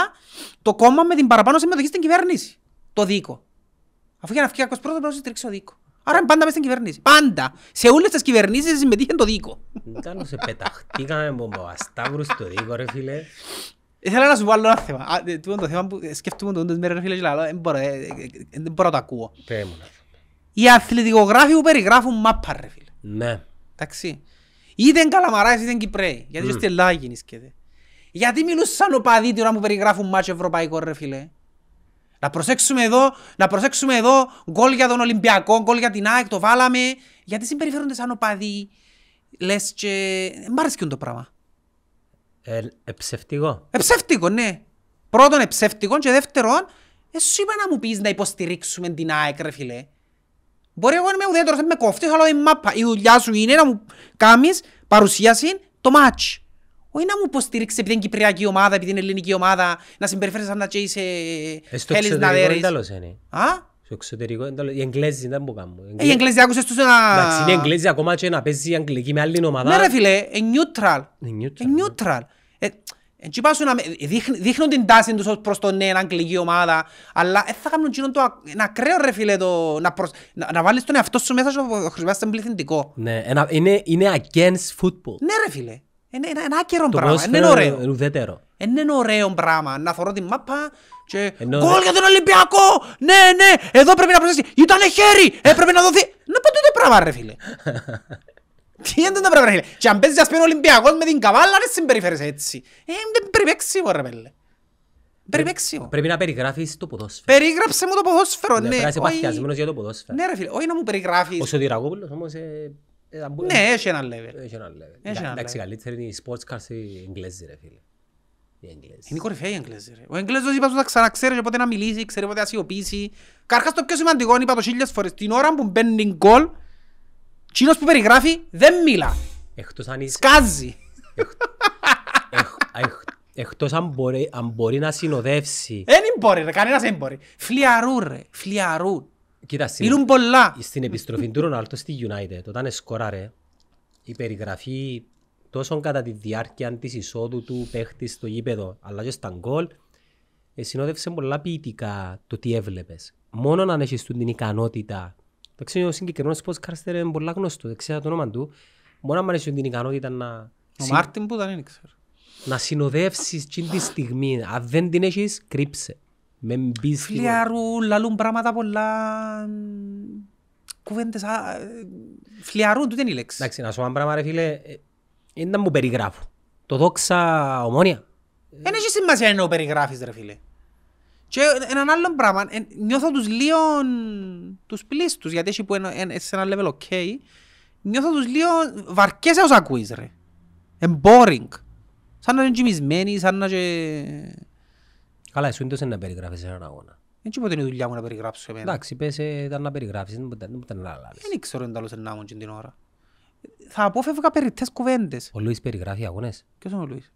το κόμμα με την παραπάνω συμμετοχή στην κυβέρνηση. Το δίκο. Αφού για να φτιαξει ο πρέπει να στηρίξει ο δίκο. Άρα πάντα μέσα στην κυβερνήση. Πάντα. Σε όλες τις κυβερνήσεις συμμετείχε το δίκο. Ήταν όσο πεταχτήκαμε από Παπασταύρου στο δίκο ρε φίλε. Ήθελα να σου πω άλλο ένα θέμα. Ε, το θέμα που σκεφτούμε το μέρες ρε φίλε αλλά ε, ε, δεν μπορώ να το ακούω. Οι αθλητικογράφοι που περιγράφουν μάπα ρε φίλε. Ναι. Εντάξει. Είτε είναι Καλαμαράες είτε είναι Κυπρέοι. Γιατί mm. στην Ελλάδα γεννήσκεται. Γιατί μιλούν σαν οπαδίτηρα που περιγράφουν μάτσο ευρωπαϊκό ρε φίλε. Να προσέξουμε εδώ, να προσέξουμε εδώ, γκολ για τον Ολυμπιακό, γκολ για την ΑΕΚ, το βάλαμε. Γιατί συμπεριφέρονται σαν οπαδοί, λες και... Μ' και το πράγμα. Ε, εψευτικό. Εψευτικό, ναι. Πρώτον εψευτικό και δεύτερον, εσύ είπα να μου πεις να υποστηρίξουμε την ΑΕΚ, ρε φίλε. Μπορεί εγώ να είμαι ουδέτερος, να είμαι κοφτής, αλλά η μάπα, η δουλειά σου είναι να μου κάνεις παρουσίαση το match. Όχι να μου υποστηρίξει επειδή είναι κυπριακή ομάδα, επειδή είναι ελληνική ομάδα, να συμπεριφέρει σαν να και είσαι... Ε, στο εξωτερικό είναι Α? Στο εξωτερικό είναι Οι Εγγλέζοι δεν μου κάνουν. Ε, οι Εγγλέζοι άκουσες τους να... Εντάξει, οι Εγγλέζοι ακόμα και να παίζει η Αγγλική με άλλη ομάδα. Ναι ρε φίλε, είναι neutral. Ε, neutral. Έτσι ναι. πάσουν, δείχνουν την τάση τους προς το ναι, αγγλική ομάδα, αλλά θα κάνουν κοινό το ακραίο ρε φίλε, το, να, προσ... να, να βάλεις τον εαυτό σου μέσα και να χρησιμοποιήσεις τον πληθυντικό. Ναι, είναι, είναι against football. Ναι ρε φίλε. Είναι ένα άκυρο πράγμα. Είναι ωραίο. Είναι ουδέτερο. Είναι ωραίο πράγμα. Να φορώ την μάπα και γκολ για τον Ολυμπιακό. Ναι, ναι, εδώ πρέπει να προσθέσει. Ήταν χέρι, έπρεπε να δοθεί. Να πω πράγμα ρε φίλε. Τι είναι ρε φίλε. Και αν παίζεις ας με την καβάλα ε, δεν δεν ρε Πρέπει να περιγράφεις το ναι, έχει ένα level. Έχει ένα level. Εντάξει, καλύτερη είναι η sports cars οι Εγγλέζοι ρε φίλε. Είναι η κορυφαία η Εγγλέζη. Ρε. Ο Εγγλέζος είπα ότι θα ξαναξέρει πότε να μιλήσει, ξέρει πότε να σιωπήσει. Καρχάς το πιο σημαντικό, είπα το χίλιες φορές, την ώρα που μπαίνει γκολ, κοινός που περιγράφει δεν μιλά. Εκτός αν είσαι... Σκάζει. Εκτός αν μπορεί, αν μπορεί να συνοδεύσει. Δεν μπορεί, ρε, κανένας δεν μπορεί. Φλιαρού ρε, φλιαρού. Κοίτα, πολλά. Στην επιστροφή του Ρονάλτο στη United, όταν σκοράρε, η περιγραφή τόσο κατά τη διάρκεια της εισόδου του παίχτης στο γήπεδο, αλλά και στα γκολ, ε, συνόδευσε πολλά ποιητικά το τι έβλεπες. Μόνο αν έχεις την ικανότητα. Το ξέρω, ο συγκεκριμένος καρστερέ είναι πολύ γνωστό, δεν ξέρω το όνομα του. Μόνο αν έχεις την ικανότητα να. Ο Μάρτιν που δεν ήξερε. Να συνοδεύσεις την στιγμή. Αν δεν την έχεις, κρύψε με μπεις... Φλιαρού, λαλούν πράγματα πολλά... Κουβέντες... Α... Φλιαρούν, τούτε είναι η λέξη. Εντάξει, να σου πω πράγμα ρε φίλε, είναι να μου περιγράφω. Το δόξα ομόνια. Δεν έχει σημασία να περιγράφεις ρε φίλε. Και έναν άλλο πράγμα, νιώθω τους λίγο τους πλήστους, γιατί έχει που είναι σε ένα level ok, νιώθω τους λίγο βαρκές έως ακούεις ρε. Είναι boring. Σαν να είναι κοιμισμένοι, σαν να είναι Καλά, εσύ δεν να περιγράφεις έναν αγώνα. Δεν ξέρω είναι η δουλειά μου να περιγράψω εμένα. Εντάξει, πες ε, ήταν να περιγράφεις, δεν ήταν να λάβεις. Δεν ήξερα εν τέλος να μου την ώρα. Θα απόφευγα τες κουβέντες. Ο Λουίς περιγράφει αγώνες. Ποιος είναι ο Λουίς.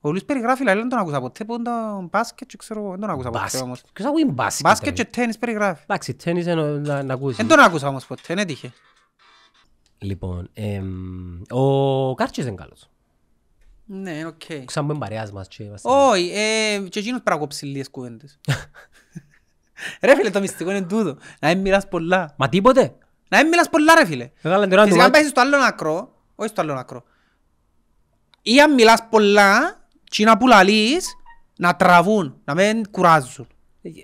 Ο Λουίς περιγράφει, αλλά δεν τον ακούσα ποτέ, που ήταν μπάσκετ και ξέρω, δεν τον ακούσα ποτέ όμως. Ποιος ακούει μπάσκετ. Μπάσκετ και τένις περιγράφει. Εντάξει, τένις να ακούσεις. Δεν τον ακούσα όμως ποτέ, δεν έτυχε. Λοιπόν, ο είναι καλός. Ναι, είναι οκ. Ξαν μας και είμαστε... Όχι, ε, και εκείνος παρακόψει λίγες κουβέντες. Ρε φίλε, το μυστικό είναι τούτο. Να μην μιλάς πολλά. Μα τίποτε. Να μην μιλάς πολλά ρε φίλε. Φυσικά πάει στο άλλο ακρό, όχι στο άλλο ακρό. Ή αν πολλά, να πουλαλείς, να τραβούν, να μην ε,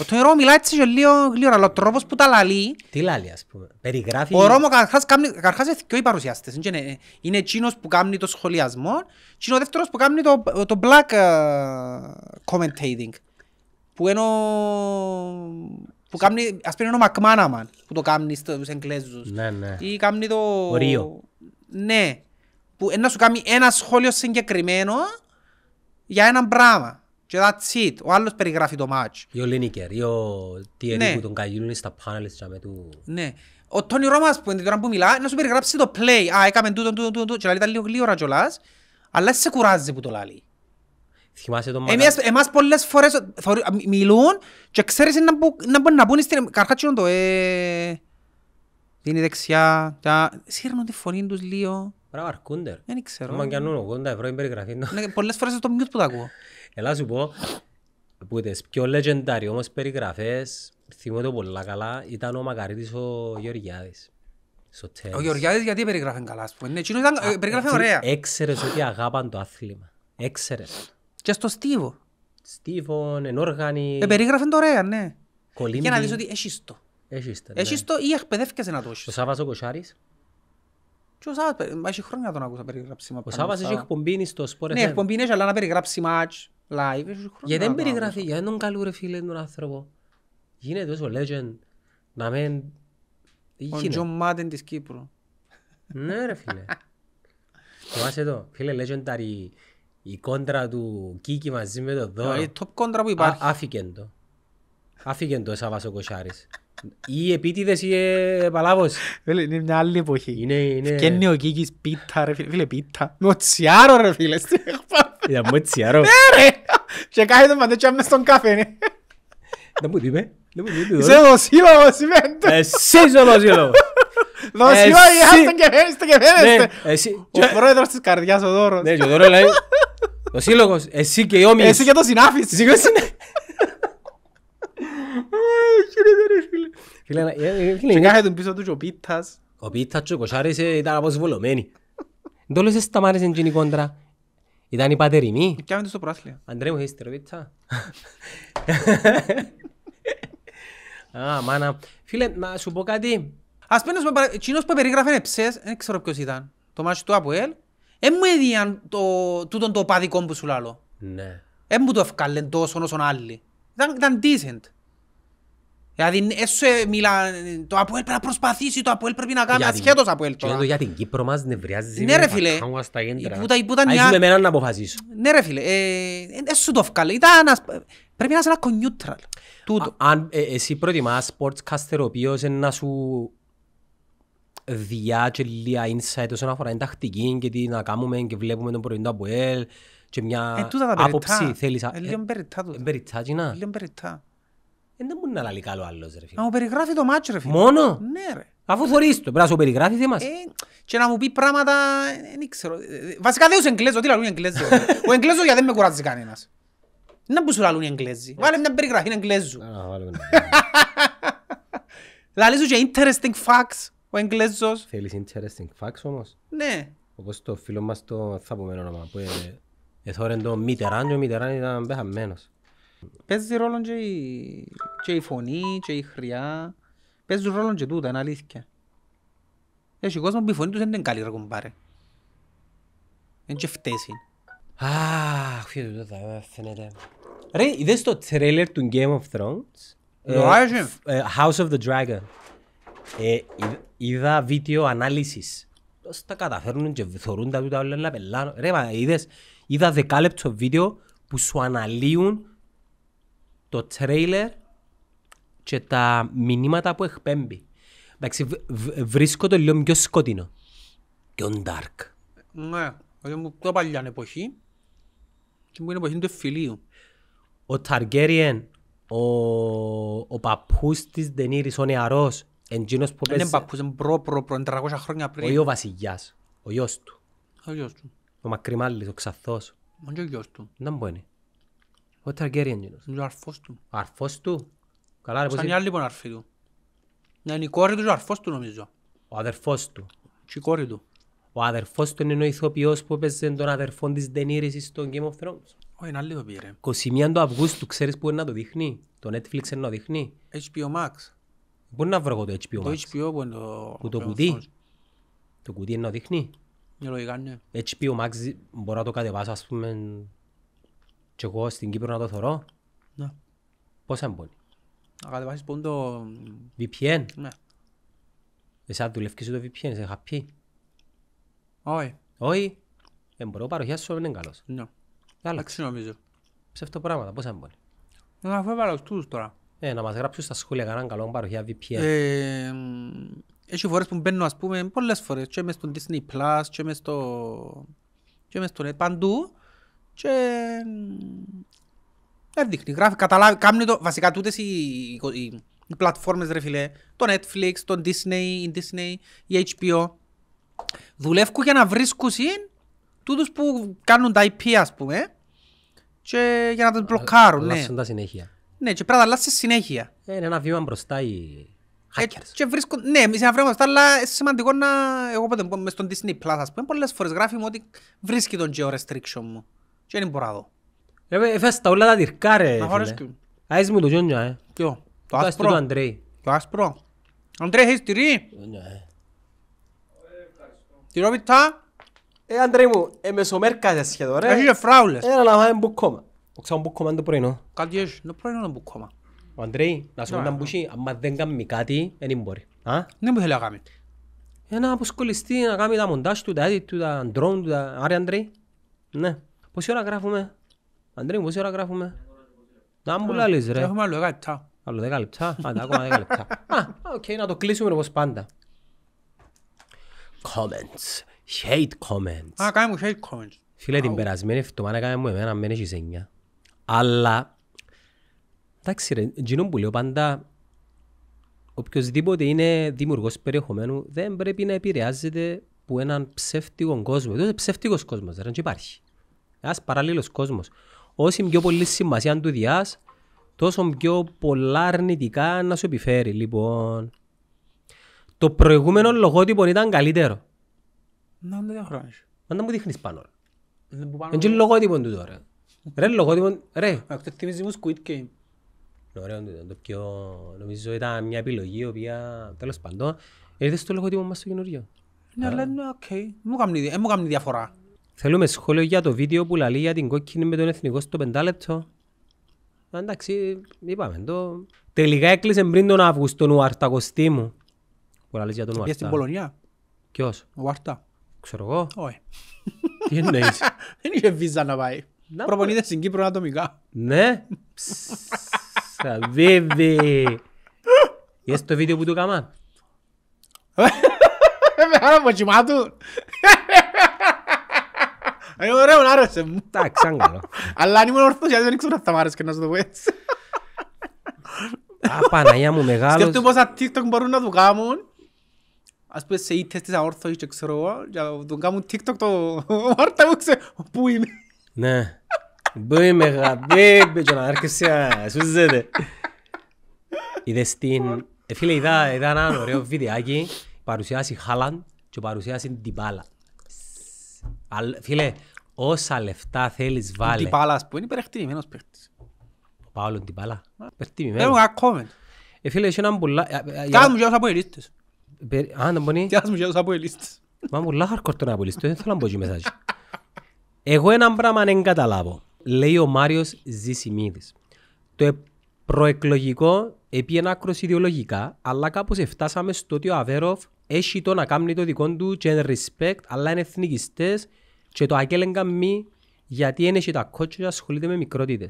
ο Τόνι Ρόμο μιλάει έτσι και λίγο γλύωρα, αλλά ο τρόπος που τα λαλεί... Τι λαλεί, ας πούμε. Περιγράφει... Ο Ρόμο καρχάς, κάνει, καρχάς είναι και οι παρουσιάστες. Είναι, είναι εκείνος που κάνει το σχολιασμό και είναι ο δεύτερος που κάνει το, το black uh, commentating. Που είναι Που κάνει, ας πούμε είναι ο Μακμάναμαν που το κάνει στους Εγγλέζους. Ναι, ναι. Ή κάνει το... Ο Ρίο. Ναι. Που να σου κάνει ένα σχόλιο συγκεκριμένο για έναν πράγμα. Και that's it. Ο άλλος περιγράφει το μάτς. Ή ο Λίνικερ, ή ο Τιερή ναι. που τον καγιούν στα πάνελες του... Ναι. Ο Τόνι Ρώμας που είναι τώρα που μιλά, να σου περιγράψει το play. Α, έκαμε τούτο, τούτο, τούτο, και λάλη ήταν λίγο λίγο ρατζολάς, Αλλά σε κουράζει που το λάλλει. Θυμάσαι το Μαγκάμπι. Εμάς πολλές φορές μιλούν και ξέρεις να μπορούν να πούνε στην... Καρχάτσιον το... Ε, δίνει δεξιά, σύρνουν τη φωνή τους λίγο. Πράγμα αρκούντερ. Δεν ξέρω. Μα κι αν 80 ευρώ είναι περιγραφή. Ναι, πολλές φορές το μιούτ που τα ακούω. Ελά σου πω, που είδες πιο legendary όμως περιγραφές, θυμώ το πολλά καλά, ήταν ο Μακαρίτης ο Γεωργιάδης. Ο Γεωργιάδης γιατί περιγράφε καλά, ας πούμε. Ναι, εκείνο ήταν, ε, περιγράφε ωραία. Έξερες ότι αγάπαν το άθλημα. Έξερες. Και στο Στίβο. Στίβον, ενόργανη. Ε, περιγράφε το ωραία, ναι. Κολύμπι. Για να δεις ότι έχεις το. Έχεις το, ναι. Έχεις το ή εκπαιδεύκεσαι να το έχεις. Ο Σάββας ο Κοσάρης. Και ο Σάββας, έχει χρόνια να τον ακούσα περιγράψιμα. Ο Σάββας έχει εκπομπή στο Sport FM. Ναι, εκπομπή αλλά να περιγράψει μάτς, live. Γιατί δεν περιγράφει, γιατί δεν τον καλού ρε φίλε τον άνθρωπο. Γίνεται τόσο legend, να μην... Ο Τζον Μάτεν της Κύπρου. Ναι ρε φίλε. Θυμάσαι το, φίλε legendary η κόντρα του Κίκη μαζί με το δώρο. Ναι, η top κόντρα που υπάρχει. Άφηκεν το. Άφηκεν το Σάββας ο Κοσάρης. Ή επίτηδες ή παλάβος. Φίλε, είναι μια άλλη εποχή. Είναι, είναι... Φκένει ο Κίκης πίτα ρε φίλε, φίλε πίτα. Μοτσιάρο ρε φίλε, στην Ήταν μοτσιάρο. Ναι ρε, και κάθε τον παντέτσια μες στον καφέ, Δεν ναι. μου είπε, δεν μου είπε. Είσαι δοσίλογος, είπε. Εσύ είσαι δοσίλογος. Δοσίλογος, ε, ε, άστον και φαίνεστε και φαίνεστε. Ναι, ο πρόεδρος της καρδιάς, ο Δώρος. Ναι, και ο Δώρος λέει, δοσίλογος, εσύ και οι όμοιες. Εσύ και το συνάφης. Εσύ και το συνάφης. Φίλε, ε, ε, είναι τον πίσω τους και ο Πίτας. Ο Πίτας και ο Κοσάρης ε, ήταν αποσβολωμένοι. Δεν το λες που είναι κόντρα. Ήταν είναι αυτό που είναι το πράθλιο. Αντρέ μου, είστε είναι Α, μάνα. Φίλε, να σου πω κάτι. Ας είναι εκείνος που αυτό ψες, δεν ξέρω ποιος ήταν. Το που του Αποέλ. Εν μου έδιαν που ναι. το παδικό που μου decent. Δηλαδή, έσω μιλά, το Αποέλ πρέπει να προσπαθήσει, το Αποέλ πρέπει να κάνει ασχέτως Αποέλ τώρα. Και για την Κύπρο μας νευριάζει. Ναι ρε φίλε, που ήταν μια... εμένα να αποφασίσω. Ναι ρε φίλε, ε, έσω το βγάλε. Πρέπει να είσαι ένα κονιούτραλ. Αν ε, εσύ προτιμάς sportscaster ο οποίος να σου διά και λίγα insight όσον αφορά την τακτική και τι να κάνουμε και βλέπουμε τον πρωινό Αποέλ και μια ε, άποψη θέλεις. Λίγο περιτά. Λίγο περιτά. Ε, δεν μπορεί να λαλεί καλό άλλος ρε φίλε. Να μου περιγράφει το μάτσο ρε φίλε. Μόνο. Ναι ρε. Αφού θωρείς το, πρέπει να σου περιγράφει θέμας. Ε, και να μου πει πράγματα, ε, δεν ξέρω. Ε, βασικά δεν είσαι Εγγλέζο, τι λαλούν οι Εγγλέζοι. Ο Εγγλέζος γιατί δεν με κουράζει κανένας. Να που σου λαλούν οι Εγγλέζοι. Βάλε μια περιγραφή Εγγλέζου. Λαλείς σου και interesting facts ο Εγγλέζος. Θέλεις interesting facts όμως. Ναι. Όπως το φίλο μας το θα πούμε όνομα που εθώρεν το Μιτεράν και ο Μιτεράν ήταν Παίζει ρόλο και η, και η φωνή και η χρειά. Παίζει ρόλο και τούτα, είναι αλήθεια. Έχει κόσμο που η φωνή τους δεν είναι καλή ρε κομπάρε. Δεν και φταίσει. Αχ, φύγε το τότε, φαίνεται. Ρε, είδες το τρέλερ του Game of Thrones. Ε, ε. Ε, House of the Dragon. είδα βίντεο ανάλυσης. Πώς τα καταφέρνουν και θωρούν τα τούτα όλα να πελάνω. Ρε, είδες, είδα δεκάλεπτο βίντεο που σου αναλύουν το τρέιλερ και τα μηνύματα που εκπέμπει. Εντάξει, βρίσκω το λίγο πιο σκοτεινό. Πιο dark. Ναι, γιατί μου το παλιά εποχή και μου είναι εποχή του φιλίου. Ο Ταργέριεν, ο, ο παππούς της Ντενίρης, ο νεαρός, εντζίνος που παίζει... Είναι παππούς, είναι προ, προ, προ, 300 χρόνια πριν. ο βασιλιάς, ο γιος του. Ο γιος του. Ο Μακρυμάλης, ο Ξαθός. Μα και ο γιος του. Δεν μπορεί. Ο Ταργέριεν γίνος. Είναι ο αρφός του. Ο Αρφός του. Καλά ρε πώς είναι. Σαν η άλλη λοιπόν αρφή του. Να είναι η κόρη του ο αρφός του νομίζω. Ο αδερφός του. Και η κόρη του. Ο αδερφός του είναι ο ηθοποιός που έπαιζε τον αδερφό της Ντενίρης στον Game of Thrones. Όχι, είναι άλλη το ρε. 21 του Αυγούστου ξέρεις που είναι να το δείχνει. Το Netflix είναι να το δείχνει. HBO Max. Μπορεί να βρω το HBO Max. Το HBO που είναι το... Που το κουτί. Το κουτί είναι να δείχνει. Ναι, λογικά ναι. HBO Max μπορώ να το κατεβάσω ας πούμε και εγώ στην Κύπρο να το θωρώ. Ναι. Πώς θα μπορεί. Να κατεβάσεις πόντο... VPN. Ναι. Εσάς δουλεύκεις το VPN, είσαι χαπή. Όχι. Όχι. Δεν μπορώ, παροχιά σου είναι καλός. Ναι. Εντάξει νομίζω. Ψεύτω πράγματα, πώς θα μπορεί. Να φεύγω αυτούς τώρα. Ε, να μας γράψουν στα σχόλια κανέναν καλό παροχιά VPN. Ε, έχει φορές που μπαίνω, ας πούμε, πολλές φορές. Και μες στο Disney Plus, και μες στο... Και μες στο... Παντού και δείχνει γράφει, καταλάβει, το, βασικά τούτες οι, οι, οι, πλατφόρμες ρε φίλε, το Netflix, το Disney, η Disney, η HBO, δουλεύουν για να βρίσκουν τούτους που κάνουν τα IP ας πούμε και για να τους μπλοκάρουν, ναι. τα συνέχεια. Ναι, και πρέπει να αλλάσεις συνέχεια. Ε, είναι ένα βήμα μπροστά οι ε, hackers. Και βρίσκουν, ναι, εμείς ένα βήμα μπροστά, αλλά είναι σημαντικό να, εγώ πότε, μες στον Disney Plus ας πούμε, πολλές φορές γράφει μου ότι βρίσκει τον geo restriction μου. Και δεν μπορώ να δω. είναι έφεσαι ε, ε, τα όλα τα τυρκά ρε. Να χωρές και... Άες μου το γιόνια, ε. Ποιο, το άσπρο. Το Αντρέι. Το άσπρο. Αντρέι, έχεις τυρί. ρόβιτα. Ε, Αντρέι μου, ε, μεσομέρκαζες σχεδόν, ρε. Έχεις φράουλες. Έλα ε, να μπουκόμα. Ξέρω μπουκόμα είναι μπουκόμα. να σου ναι, πω να ναι. δεν Δεν ναι, να κάνει. Ένα να Πόση ώρα γράφουμε. Αντρέ μου, πόση ώρα γράφουμε. Να μου λαλείς ρε. Έχουμε άλλο 10 λεπτά. Άλλο 10 λεπτά. άντε, ναι, ακόμα 10 λεπτά. Α, οκ, να το κλείσουμε όπως πάντα. Comments. Hate comments. Α, κάνε μου hate comments. Φίλε, την περασμένη εφτωμάνα κάνε μου εμένα, μην έχεις ζένια. Αλλά, εντάξει ρε, γίνον που λέω πάντα, οποιοςδήποτε είναι δημιουργός περιεχομένου δεν πρέπει να επηρεάζεται που έναν ψεύτικο κόσμο. είναι ψεύτικος κόσμος, δεν υπάρχει. Ένας παράλληλος κόσμος. Όσοι πιο πολύ σημασία του διάς, τόσο πιο πολλά αρνητικά να σου επιφέρει. Λοιπόν, το προηγούμενο λογότυπο ήταν καλύτερο. Να είναι διαχρόνιση. Μα να μου δείχνεις πάνω. Δεν είναι λογότυπο του τώρα. Ρε λογότυπο, ρε. Αυτό θυμίζει μου Squid Game. Ναι, ωραίο τούτο. Το πιο, νομίζω ήταν μια επιλογή, η οποία, τέλος πάντων, ήρθε στο λογότυπο μας στο καινούριο. Ναι, αλλά είναι οκ. Μου κάνει ε, διαφορά. Θέλουμε σχόλιο για το βίντεο που λαλεί για την κόκκινη με τον εθνικό στο πεντάλεπτο. Εντάξει, είπαμε το. Τελικά έκλεισε πριν τον Αύγουστο ο Αρτακοστή μου. Που λαλείς για τον στην Πολωνία. Ποιος. Ο Αρτά. Ξέρω εγώ. Όχι. Τι εννοείς. Δεν είχε βίζα να πάει. Προπονείται στην Κύπρο ατομικά. Ναι. Σαβίδι. Είσαι το βίντεο που του έκανα Με χαρά από του ωραίον, άρεσε μου. Εντάξει, αν καλό. Αλλά αν ήμουν ορθός, γιατί δεν ήξερα θα μ' άρεσε και να σου το πω έτσι. Α, Παναγία μου, μεγάλος. Σκέφτομαι πόσα TikTok μπορούν να του κάνουν. Ας πούμε σε ήττες της αόρθωσης και ξέρω εγώ, για να του κάνουν TikTok το όρθο μου ξέρω πού είμαι. Ναι. Πού είμαι γαμπίμπι και να έρχεσαι, σου ζέτε. Είδες την... Φίλε, είδα ένα ωραίο βιντεάκι, παρουσιάσει Χάλαντ και παρουσιάσει μπάλα. Φίλε, Όσα λεφτά θέλεις βάλε. Ο Τιπάλας που είναι υπερεκτιμημένος παίχτης. Ο Παύλο Τιπάλα. Υπερεκτιμημένος. Θέλω να κόμμεν. Ε, φίλε, έχει έναν πολλά... Ε, ε, Κάτω μου γιώσα από ελίστες. Α, να μπορεί. Κάτω μου γιώσα από ελίστες. Μα μου λάχα χαρκόρτο να απολύστω, δεν θέλω να πω και μεσάζι. Εγώ έναν πράγμα δεν καταλάβω. Λέει ο Μάριος Ζησιμίδης. Το ε- προεκλογικό επί ένα άκρος ιδεολογικά, αλλά κάπως εφτάσαμε στο ότι ο Αβέροφ έχει το να κάνει το δικό του και respect, αλλά είναι εθνικιστές και το Ακέλεγκα μη γιατί είναι τα κότσο και ασχολείται με μικρότητε.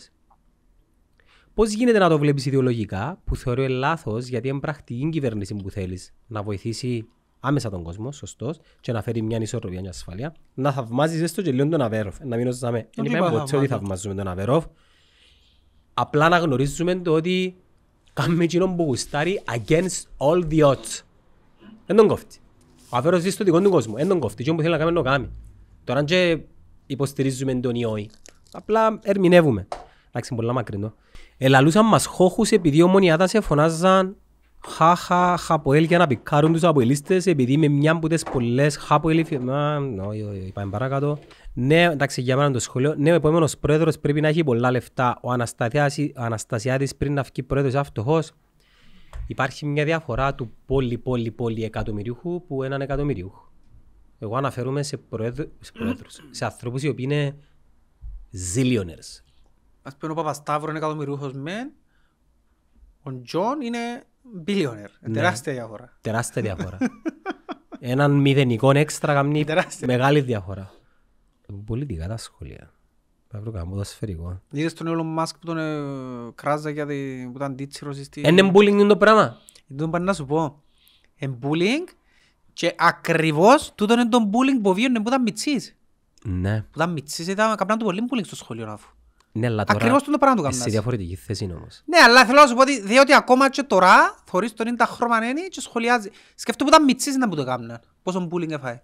Πώς γίνεται να το βλέπεις ιδεολογικά, που θεωρεί λάθος, γιατί είναι πρακτική κυβέρνηση που θέλεις να βοηθήσει άμεσα τον κόσμο, σωστός, και να φέρει μια ισορροπία, μια ασφάλεια. Να θαυμάζεις στο και τον Αβέροφ. Να μην οσάμε. Δεν είπαμε ποτέ ότι θαυμάζουμε τον Αβέροφ. Απλά να γνωρίζουμε το ότι κάνουμε εκείνο που γουστάρει against all the odds. Δεν τον κόφτει. Ο Αβέροφ ζει στο δικό του κόσμο. Δεν τον κόφτει. Τι όμω θέλει να κάνει, να κάνει. Τώρα και υποστηρίζουμε τον ιόη. Απλά ερμηνεύουμε. Εντάξει, πολύ μακρινό. Ελαλούσαν μας χώχους επειδή ομονιάτα σε φωνάζαν χάχα, χαποέλ για να πικάρουν τους αποελίστες επειδή με μια από τις πολλές χαποέλ όχι, πάμε παρακάτω. Ναι, εντάξει, για μένα το σχολείο. Ναι, ο επόμενος πρόεδρος πρέπει να έχει πολλά λεφτά. Ο Αναστασιάδης πριν να βγει πρόεδρο, αυτοχώς. Υπάρχει μια διαφορά του πολύ, πολύ, πολύ εκατομμυριούχου που έναν εκατομμυριούχου. Εγώ αναφέρομαι σε, προέδρου, σε προέδρους, σε ανθρώπους οι οποίοι είναι zillionaires. Ας πούμε ο Παπασταύρος είναι εκατομμυρίουχος μεν, ο Τζον είναι billionaire. Ναι. Τεράστια διαφορά. Τεράστια διαφορά. Έναν μηδενικό έξτρα κάνει μεγάλη διαφορά. δικά τα σχολεία. Παύλο Καμπό, το σφαιρικό. Είδες τον Elon Musk που τον ε, κράζα για την που ήταν Είναι bullying το πράγμα. Δεν πάνε να σου πω. Είναι bullying και ακριβώς τούτο είναι το bullying που βίωνε που ήταν μητσής. Ναι. Που ήταν μητσής, ήταν καπνά του πολύ bullying στο σχολείο αφού. Ναι, αλλά τώρα Ακριβώς τούτο πράγμα του καμνάς. σε διαφορετική θέση είναι όμως. Ναι, αλλά θέλω να σου πω ότι διότι ακόμα και τώρα θωρείς τον είναι τα χρώμα είναι και σχολιάζει. Σκεφτώ που ήταν μητσής να μου το κάμναν. Πόσο bullying έφαγε.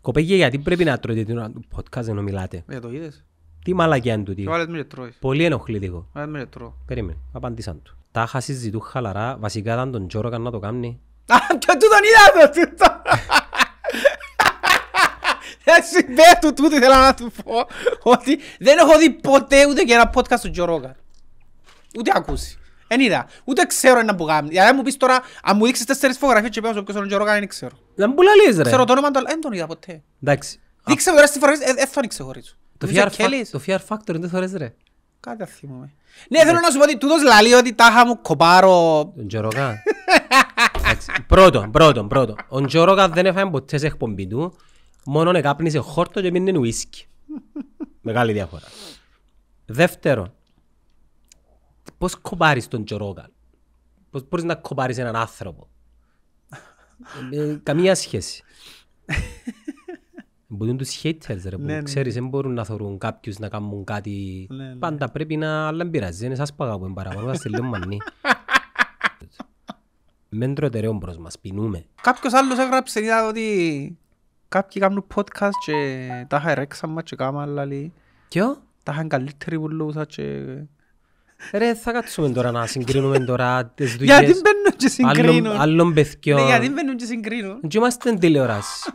Κοπέγγε, γιατί πρέπει να τρώτε την ώρα του podcast ενώ μιλάτε. Ε, το είδες. Τι μαλακιά είναι τούτη. Ε, πολύ ενοχλητικό. Βάλε Περίμενε, απαντήσαν του. Τα χασίζει του χαλαρά, βασικά ήταν τον Τζόρογκαν να το κάνει. Α, και τούτον είδα το τούτο. Ε, Συμπέ του τούτου ήθελα να του πω ότι δεν έχω δει ποτέ ούτε και ένα podcast του Τζορόγκα. Ούτε ακούσει. Εν είδα. Ούτε ξέρω ένα που κάνει. Δηλαδή, να μου πεις τώρα, αν μου δείξεις τέσσερις φωτογραφίες και πέμψω ποιος είναι ο Τζορόγκα, δεν ξέρω. Δεν μου λαλείς ρε. Ξέρω το όνομα, δεν τον είδα ποτέ. Εντάξει. Δείξε μου τώρα στις φωτογραφίες, ε, δεν τον ήξε χωρίς. Το fear factor είναι τέσσερις ρε. Κάτι αθήμα με. Ναι, θέλω να σου πω ότι τούτος λαλεί ότι τάχα μου κοπάρω... Τον Τζορόγκα. πρώτον, πρώτον, πρώτον. Ο Τζορόκα δεν έφαγε ποτές σε εκπομπή του, μόνο εκάπνισε χόρτο και μείνει ουίσκι. Μεγάλη διαφορά. Δεύτερον, πώς κομπάρεις τον Τζορόκα. Πώς μπορείς να κομπάρεις έναν άνθρωπο. Ε, καμία σχέση. Μπορούν τους haters ρε που ναι, ναι. ξέρεις δεν μπορούν να θεωρούν κάποιους να κάνουν κάτι. Ναι, Πάντα πρέπει να αλλά πειράζει. Είναι σας παγαπούν παραπάνω, θα στείλουν μανί μεν τροτεραιόν προς μας, πεινούμε. Κάποιος άλλος έγραψε, είδα ότι κάποιοι κάνουν podcast και τα είχα ρέξαν μας και κάμα, αλλά λέει... Ποιο? Τα είχαν καλύτεροι που λόγουσα και... Ρε, θα κάτσουμε τώρα να συγκρίνουμε τώρα τις δουλειές. Γιατί μπαίνουν και συγκρίνουν. Άλλων παιδιών. Γιατί μπαίνουν και συγκρίνουν. Και είμαστε εν τηλεόραση.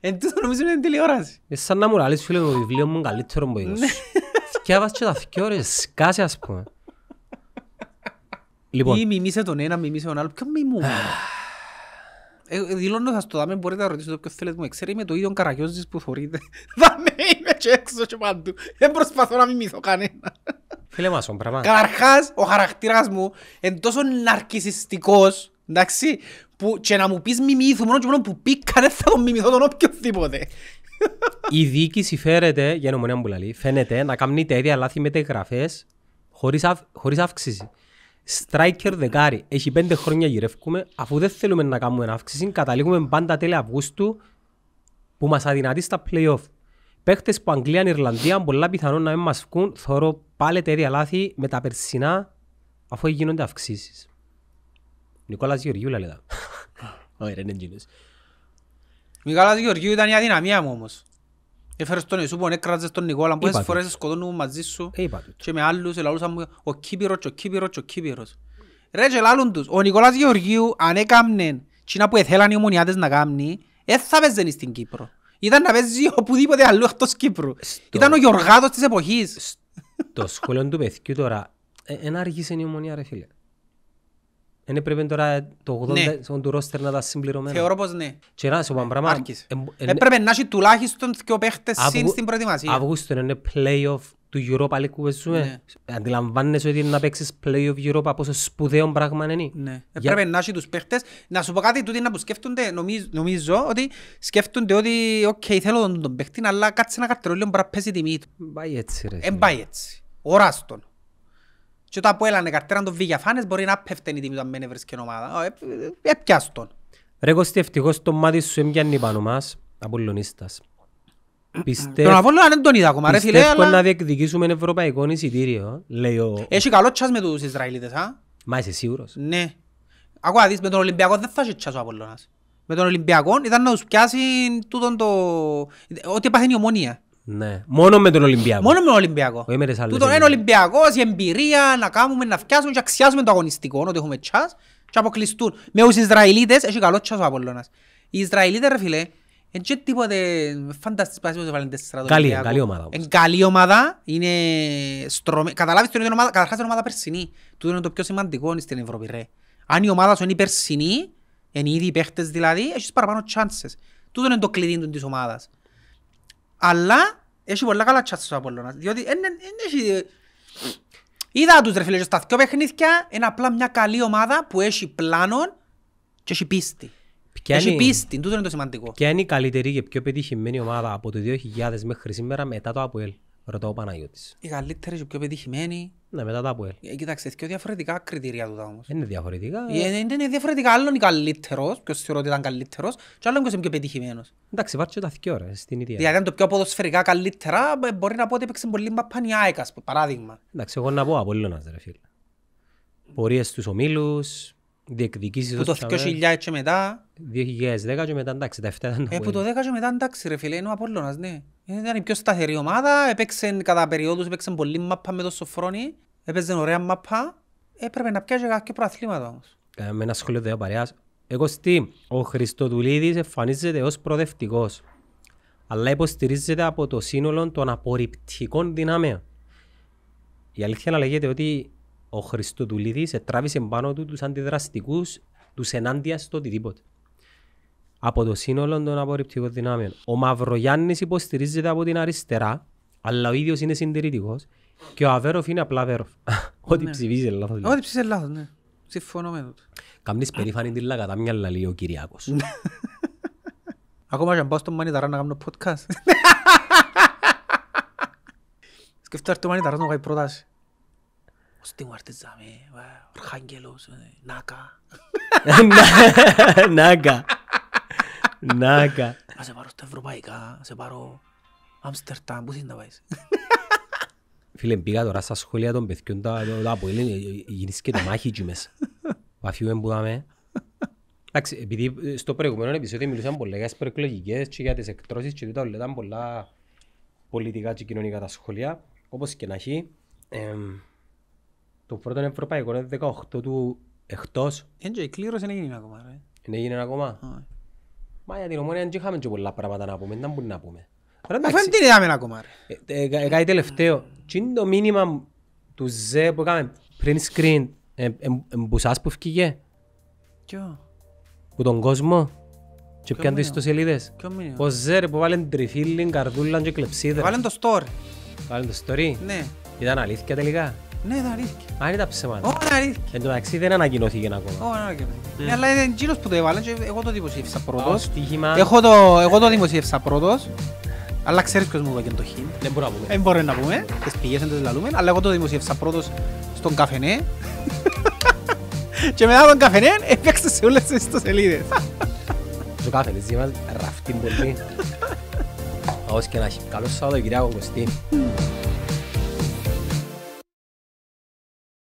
Εν τούτο νομίζω είναι εν τηλεόραση. Ε, σαν να μου ραλείς φίλε το βιβλίο μου καλύτερο ναι. και τα ας πούμε. Λοιπόν. Ή μιμήσε τον ένα, μιμήσε τον άλλο. Ποιον μιμούμε. ε, δηλώνοντας το δάμε μπορείτε να ρωτήσετε όποιο θέλετε μου. Ξέρει είμαι το ίδιο καραγιόζης που θωρείτε. Δάμε είμαι και έξω και παντού. Δεν προσπαθώ να μιμηθώ κανένα. Φίλε μας, πράγμα. Καταρχάς, ο χαρακτήρας μου είναι τόσο ναρκισιστικός, εντάξει, που και να μου πεις μιμήθου μόνο και μόνο που πει, δεν θα τον μιμηθώ τον οποιοδήποτε. Η διοίκηση φέρεται, για νομονία μου λαλεί, φαίνεται να κάνει τα ίδια λάθη με τα εγγραφές χωρίς, αυ, χωρίς αύξηση. Στράικερ δεκάρι. Έχει πέντε χρόνια γυρεύκουμε. Αφού δεν θέλουμε να κάνουμε αύξηση, καταλήγουμε πάντα τέλη Αυγούστου που μας αδυνατεί στα playoff. Παίχτες που Αγγλία και Ιρλανδία πολλά πιθανόν να μην μας βγουν. Θεωρώ πάλι τέτοια λάθη με τα περσινά αφού γίνονται αυξήσεις. Νικόλας Γεωργιού λέγα. Ωραία, δεν είναι Νικόλας Γεωργιού ήταν η αδυναμία μου όμως. Έφερες τον Ιησούπον, έκρατζες τον Νικόλα, πόσες φορές σκοτώνουν μαζί σου ε, και με άλλους, Λαούς μου ο Κύπυρος, ο Κύπυρος, ο Κύπυρος. Ρε και λαλούν τους, ο Νικόλας Γεωργίου αν έκαμνε τσίνα που εθέλαν οι ομονιάτες να κάνει, δεν θα παίζανε στην Κύπρο. Ήταν να παίζει οπουδήποτε αλλού εκτός Κύπρου. Ήταν ο Γιωργάτος της εποχής. Το σχολείο του παιδιού τώρα, ένα ε, αργήσε η ομονία ρε φίλε. Είναι πρέπει τώρα το 80% ναι. του ρόστερ να τα συμπληρωμένα. Θεωρώ πως ναι. Και να σου πάνε πράγμα... Άρχισε. Έπρεπε να έχει τουλάχιστον δύο παίχτες συν στην προετοιμασία. Αυγούστον είναι play-off του Europa League που παίζουμε. Ναι. Αντιλαμβάνεσαι ότι είναι να παίξεις play-off Europa πόσο σπουδαίο πράγμα είναι. Ναι. Για... Πρέπει να έχει τους παίχτες. Να σου πω κάτι τούτοι είναι που σκέφτονται, νομίζω, νομίζω ότι σκέφτονται ότι οκ, okay, θέλω τον, τον παίχτη, αλλά κάτσε ένα καρτρολίο πρέπει να παίζει τιμή του. Πάει έτσι ρε. Ε, πάει έτσι. Οράστον. Και όταν που έλανε καρτέρα το βγει φάνες μπορεί να πέφτει η τιμή του αν δεν έβρες και ομάδα. Ε, ε, Έπιας τον. Ρε Κώστη, ευτυχώς το μάτι σου έμπιανε πάνω μας, Απολλωνίστας. Ε, Πιστεύω... Τον Απόλλωνα δεν τον είδα ακόμα ρε φίλε, αλλά... να διεκδικήσουμε ένα ευρωπαϊκό εισιτήριο, λέει ο... Έχει καλό τσάς με τους Ισραηλίτες, α? Μα είσαι σίγουρος. Ναι. Ακόμα δεις, με τον Ολυμπιακό δεν θα έχει τσάς ο Απόλλωνας. Με τον Ολυμπιακό ήταν να τους πιάσει τούτον το... Ό,τι πάθαινε η ομονία. Ναι. Μόνο με τον Ολυμπιακό. Μόνο με τον Ολυμπιακό. Όχι με τις άλλες. Τούτον είναι Ολυμπιακός, η εμπειρία να κάνουμε, να φτιάσουμε και αξιάσουμε το αγωνιστικό, ότι έχουμε τσάς και αποκλειστούν. Με τους Ισραηλίτες, έχει καλό τσάς ο Απολλώνας. Οι Ισραηλίτες ρε φίλε, είναι και τίποτε φανταστικό πάση που σε βάλουν τέσσερα το Καλή, καλή ομάδα. Είναι καλή ομάδα, είναι στρωμένη. Καταλάβεις την ομάδα, καταρχάς την ομάδα περσινή. Τούτο είναι το πιο σημαντικό στην Ευρώπη ρε. Αν η ομάδα σου είναι περσινή, είναι ήδη οι παίχτες δηλαδή, έχεις παραπάνω chances. Τούτο είναι το κλειδί της ομάδας. Αλλά έχει πολλά καλά τσάτσα ο Απολλώνας. Διότι έχει... Είδα τους ρε φίλες στα δυο παιχνίδια είναι απλά μια καλή ομάδα που έχει πλάνο και έχει πίστη. και Έχει πίστη, τούτο είναι το σημαντικό. Ποια είναι η καλύτερη και πιο πετυχημένη ομάδα από το 2000 μέχρι σήμερα μετά το ΑΠΟΕΛ. Ρωτάω ο Παναγιώτης. Οι καλύτεροι και πιο πετυχημένοι. Ναι, μετά τα Αποέλ. Ε, κοιτάξτε, και διαφορετικά κριτήρια του τα όμως. Ε, είναι διαφορετικά. Ε, ε, είναι διαφορετικά. Άλλον είναι καλύτερος, ποιος θεωρώ ότι ήταν καλύτερος, και άλλον ποιος είναι πιο πετυχημένος. Εντάξει, βάρτε τα θεία ρε, στην ίδια. Δηλαδή, αν το πιο ποδοσφαιρικά καλύτερα, ε, μπορεί να πω ότι έπαιξε πολύ μπαπανιάικας, παράδειγμα. Εντάξει, εγώ να πω απολύτως ρε φίλε. Πορείες στους ομίλους, διεκδικήσεις το 2000 και μετά... 2010 και μετά εντάξει, τα 7 ήταν... Ε, που το 10 και μετά εντάξει ρε φίλε, είναι ο Απόλλωνας, ναι. Ήταν η πιο σταθερή ομάδα, έπαιξαν κατά περίοδους, έπαιξαν πολύ μάπα με το σοφρόνι, έπαιζαν ωραία μάπα, έπρεπε να πιάσει κάποιο προαθλήματα όμως. Ε, με ένα σχόλιο δύο παρέας. Εγώ στη, ο Χριστοδουλίδης εμφανίζεται ως προοδευτικός, αλλά υποστηρίζεται από το σύνολο των απορριπτικών δυνάμεων. Η αλήθεια να λέγεται ότι ο Χριστοδουλίδης τράβησε πάνω του τους αντιδραστικούς τους ενάντια στο οτιδήποτε. Από το σύνολο των απορριπτικών δυνάμεων. Ο Μαυρογιάννης υποστηρίζεται από την αριστερά, αλλά ο ίδιος είναι συντηρητικός. Και ο Αβέροφ είναι απλά Αβέροφ. Ναι. Ό,τι ψηφίζεις είναι λάθος. Ό,τι ψηφίζεις είναι λάθος, ναι. Συμφωνώ με τούτο. Καμνής περήφανη τη τα μυαλά λέει ο Κυριακό. Ναι. Ακόμα και αν πάω στο Μανιταρά να κάνω podcast. Σκεφτόμαστε το Μανιταρά να κάνω πρόταση. Στην Ζαμέ, Αρχάγγελος, Νάκα. Νάκα. Νάκα. Ας σε πάρω στα ευρωπαϊκά, σε πάρω Αμστερτάμ, πού θες να πάεις. Φίλε, πήγα τώρα στα σχολεία των παιδιών τα αποέλε, ε, γίνεις και το μάχη εκεί μέσα. Βαφιούμε που δάμε. Εντάξει, επειδή ε, στο προηγούμενο επεισόδιο μιλούσαν πολλά για τις προεκλογικές και για τις εκτρώσεις και τούτα όλα ήταν πολλά πολιτικά και κοινωνικά τα σχολεία. Όπως και να έχει, το πρώτο ευρωπαϊκό είναι 18 του εκτός. Έτσι, η κλήρωση δεν έγινε ακόμα. Ρε. Δεν έγινε ακόμα. Μα για την ομόνια δεν είχαμε και πολλά πράγματα να πούμε. Δεν μπορούμε να πούμε. Μα φέμε τι είδαμε ακόμα. Ε, ε, ε, κάτι τελευταίο. Τι είναι το μήνυμα του ΖΕ που έκαμε πριν screen. Εμπουσάς που φύγε. Ποιο. Που τον κόσμο. Και πιάνε τις σελίδες. Ο ΖΕ που βάλει τριφύλλιν, καρδούλαν και κλεψίδες. Βάλει το story. Βάλει το story. Ναι. Ήταν αλήθεια τελικά. Ναι, ήταν αλήθεια. Άρα ήταν ψέματα. Όλα αλήθεια. Εν τω μεταξύ δεν ανακοινώθηκε ακόμα. Όλα ανακοινώθηκε. Ναι. Αλλά ήταν εκείνος που το έβαλε και εγώ το δημοσίευσα πρώτος. Εγώ το δημοσίευσα πρώτος. Αλλά ξέρεις ποιος μου έκανε το χιν. Δεν μπορούμε να πούμε. Δεν μπορούμε να πούμε. Τις πηγές δεν τις λαλούμε. Αλλά εγώ το δημοσίευσα πρώτος στον καφενέ. Και μετά τον καφενέ έπαιξε σε όλες τις ιστοσελίδες. Ο καφενές είμαστε ραφτήν πολύ. Όπως και να έχει. Καλώς Σαββατοκυριακό Κωστή.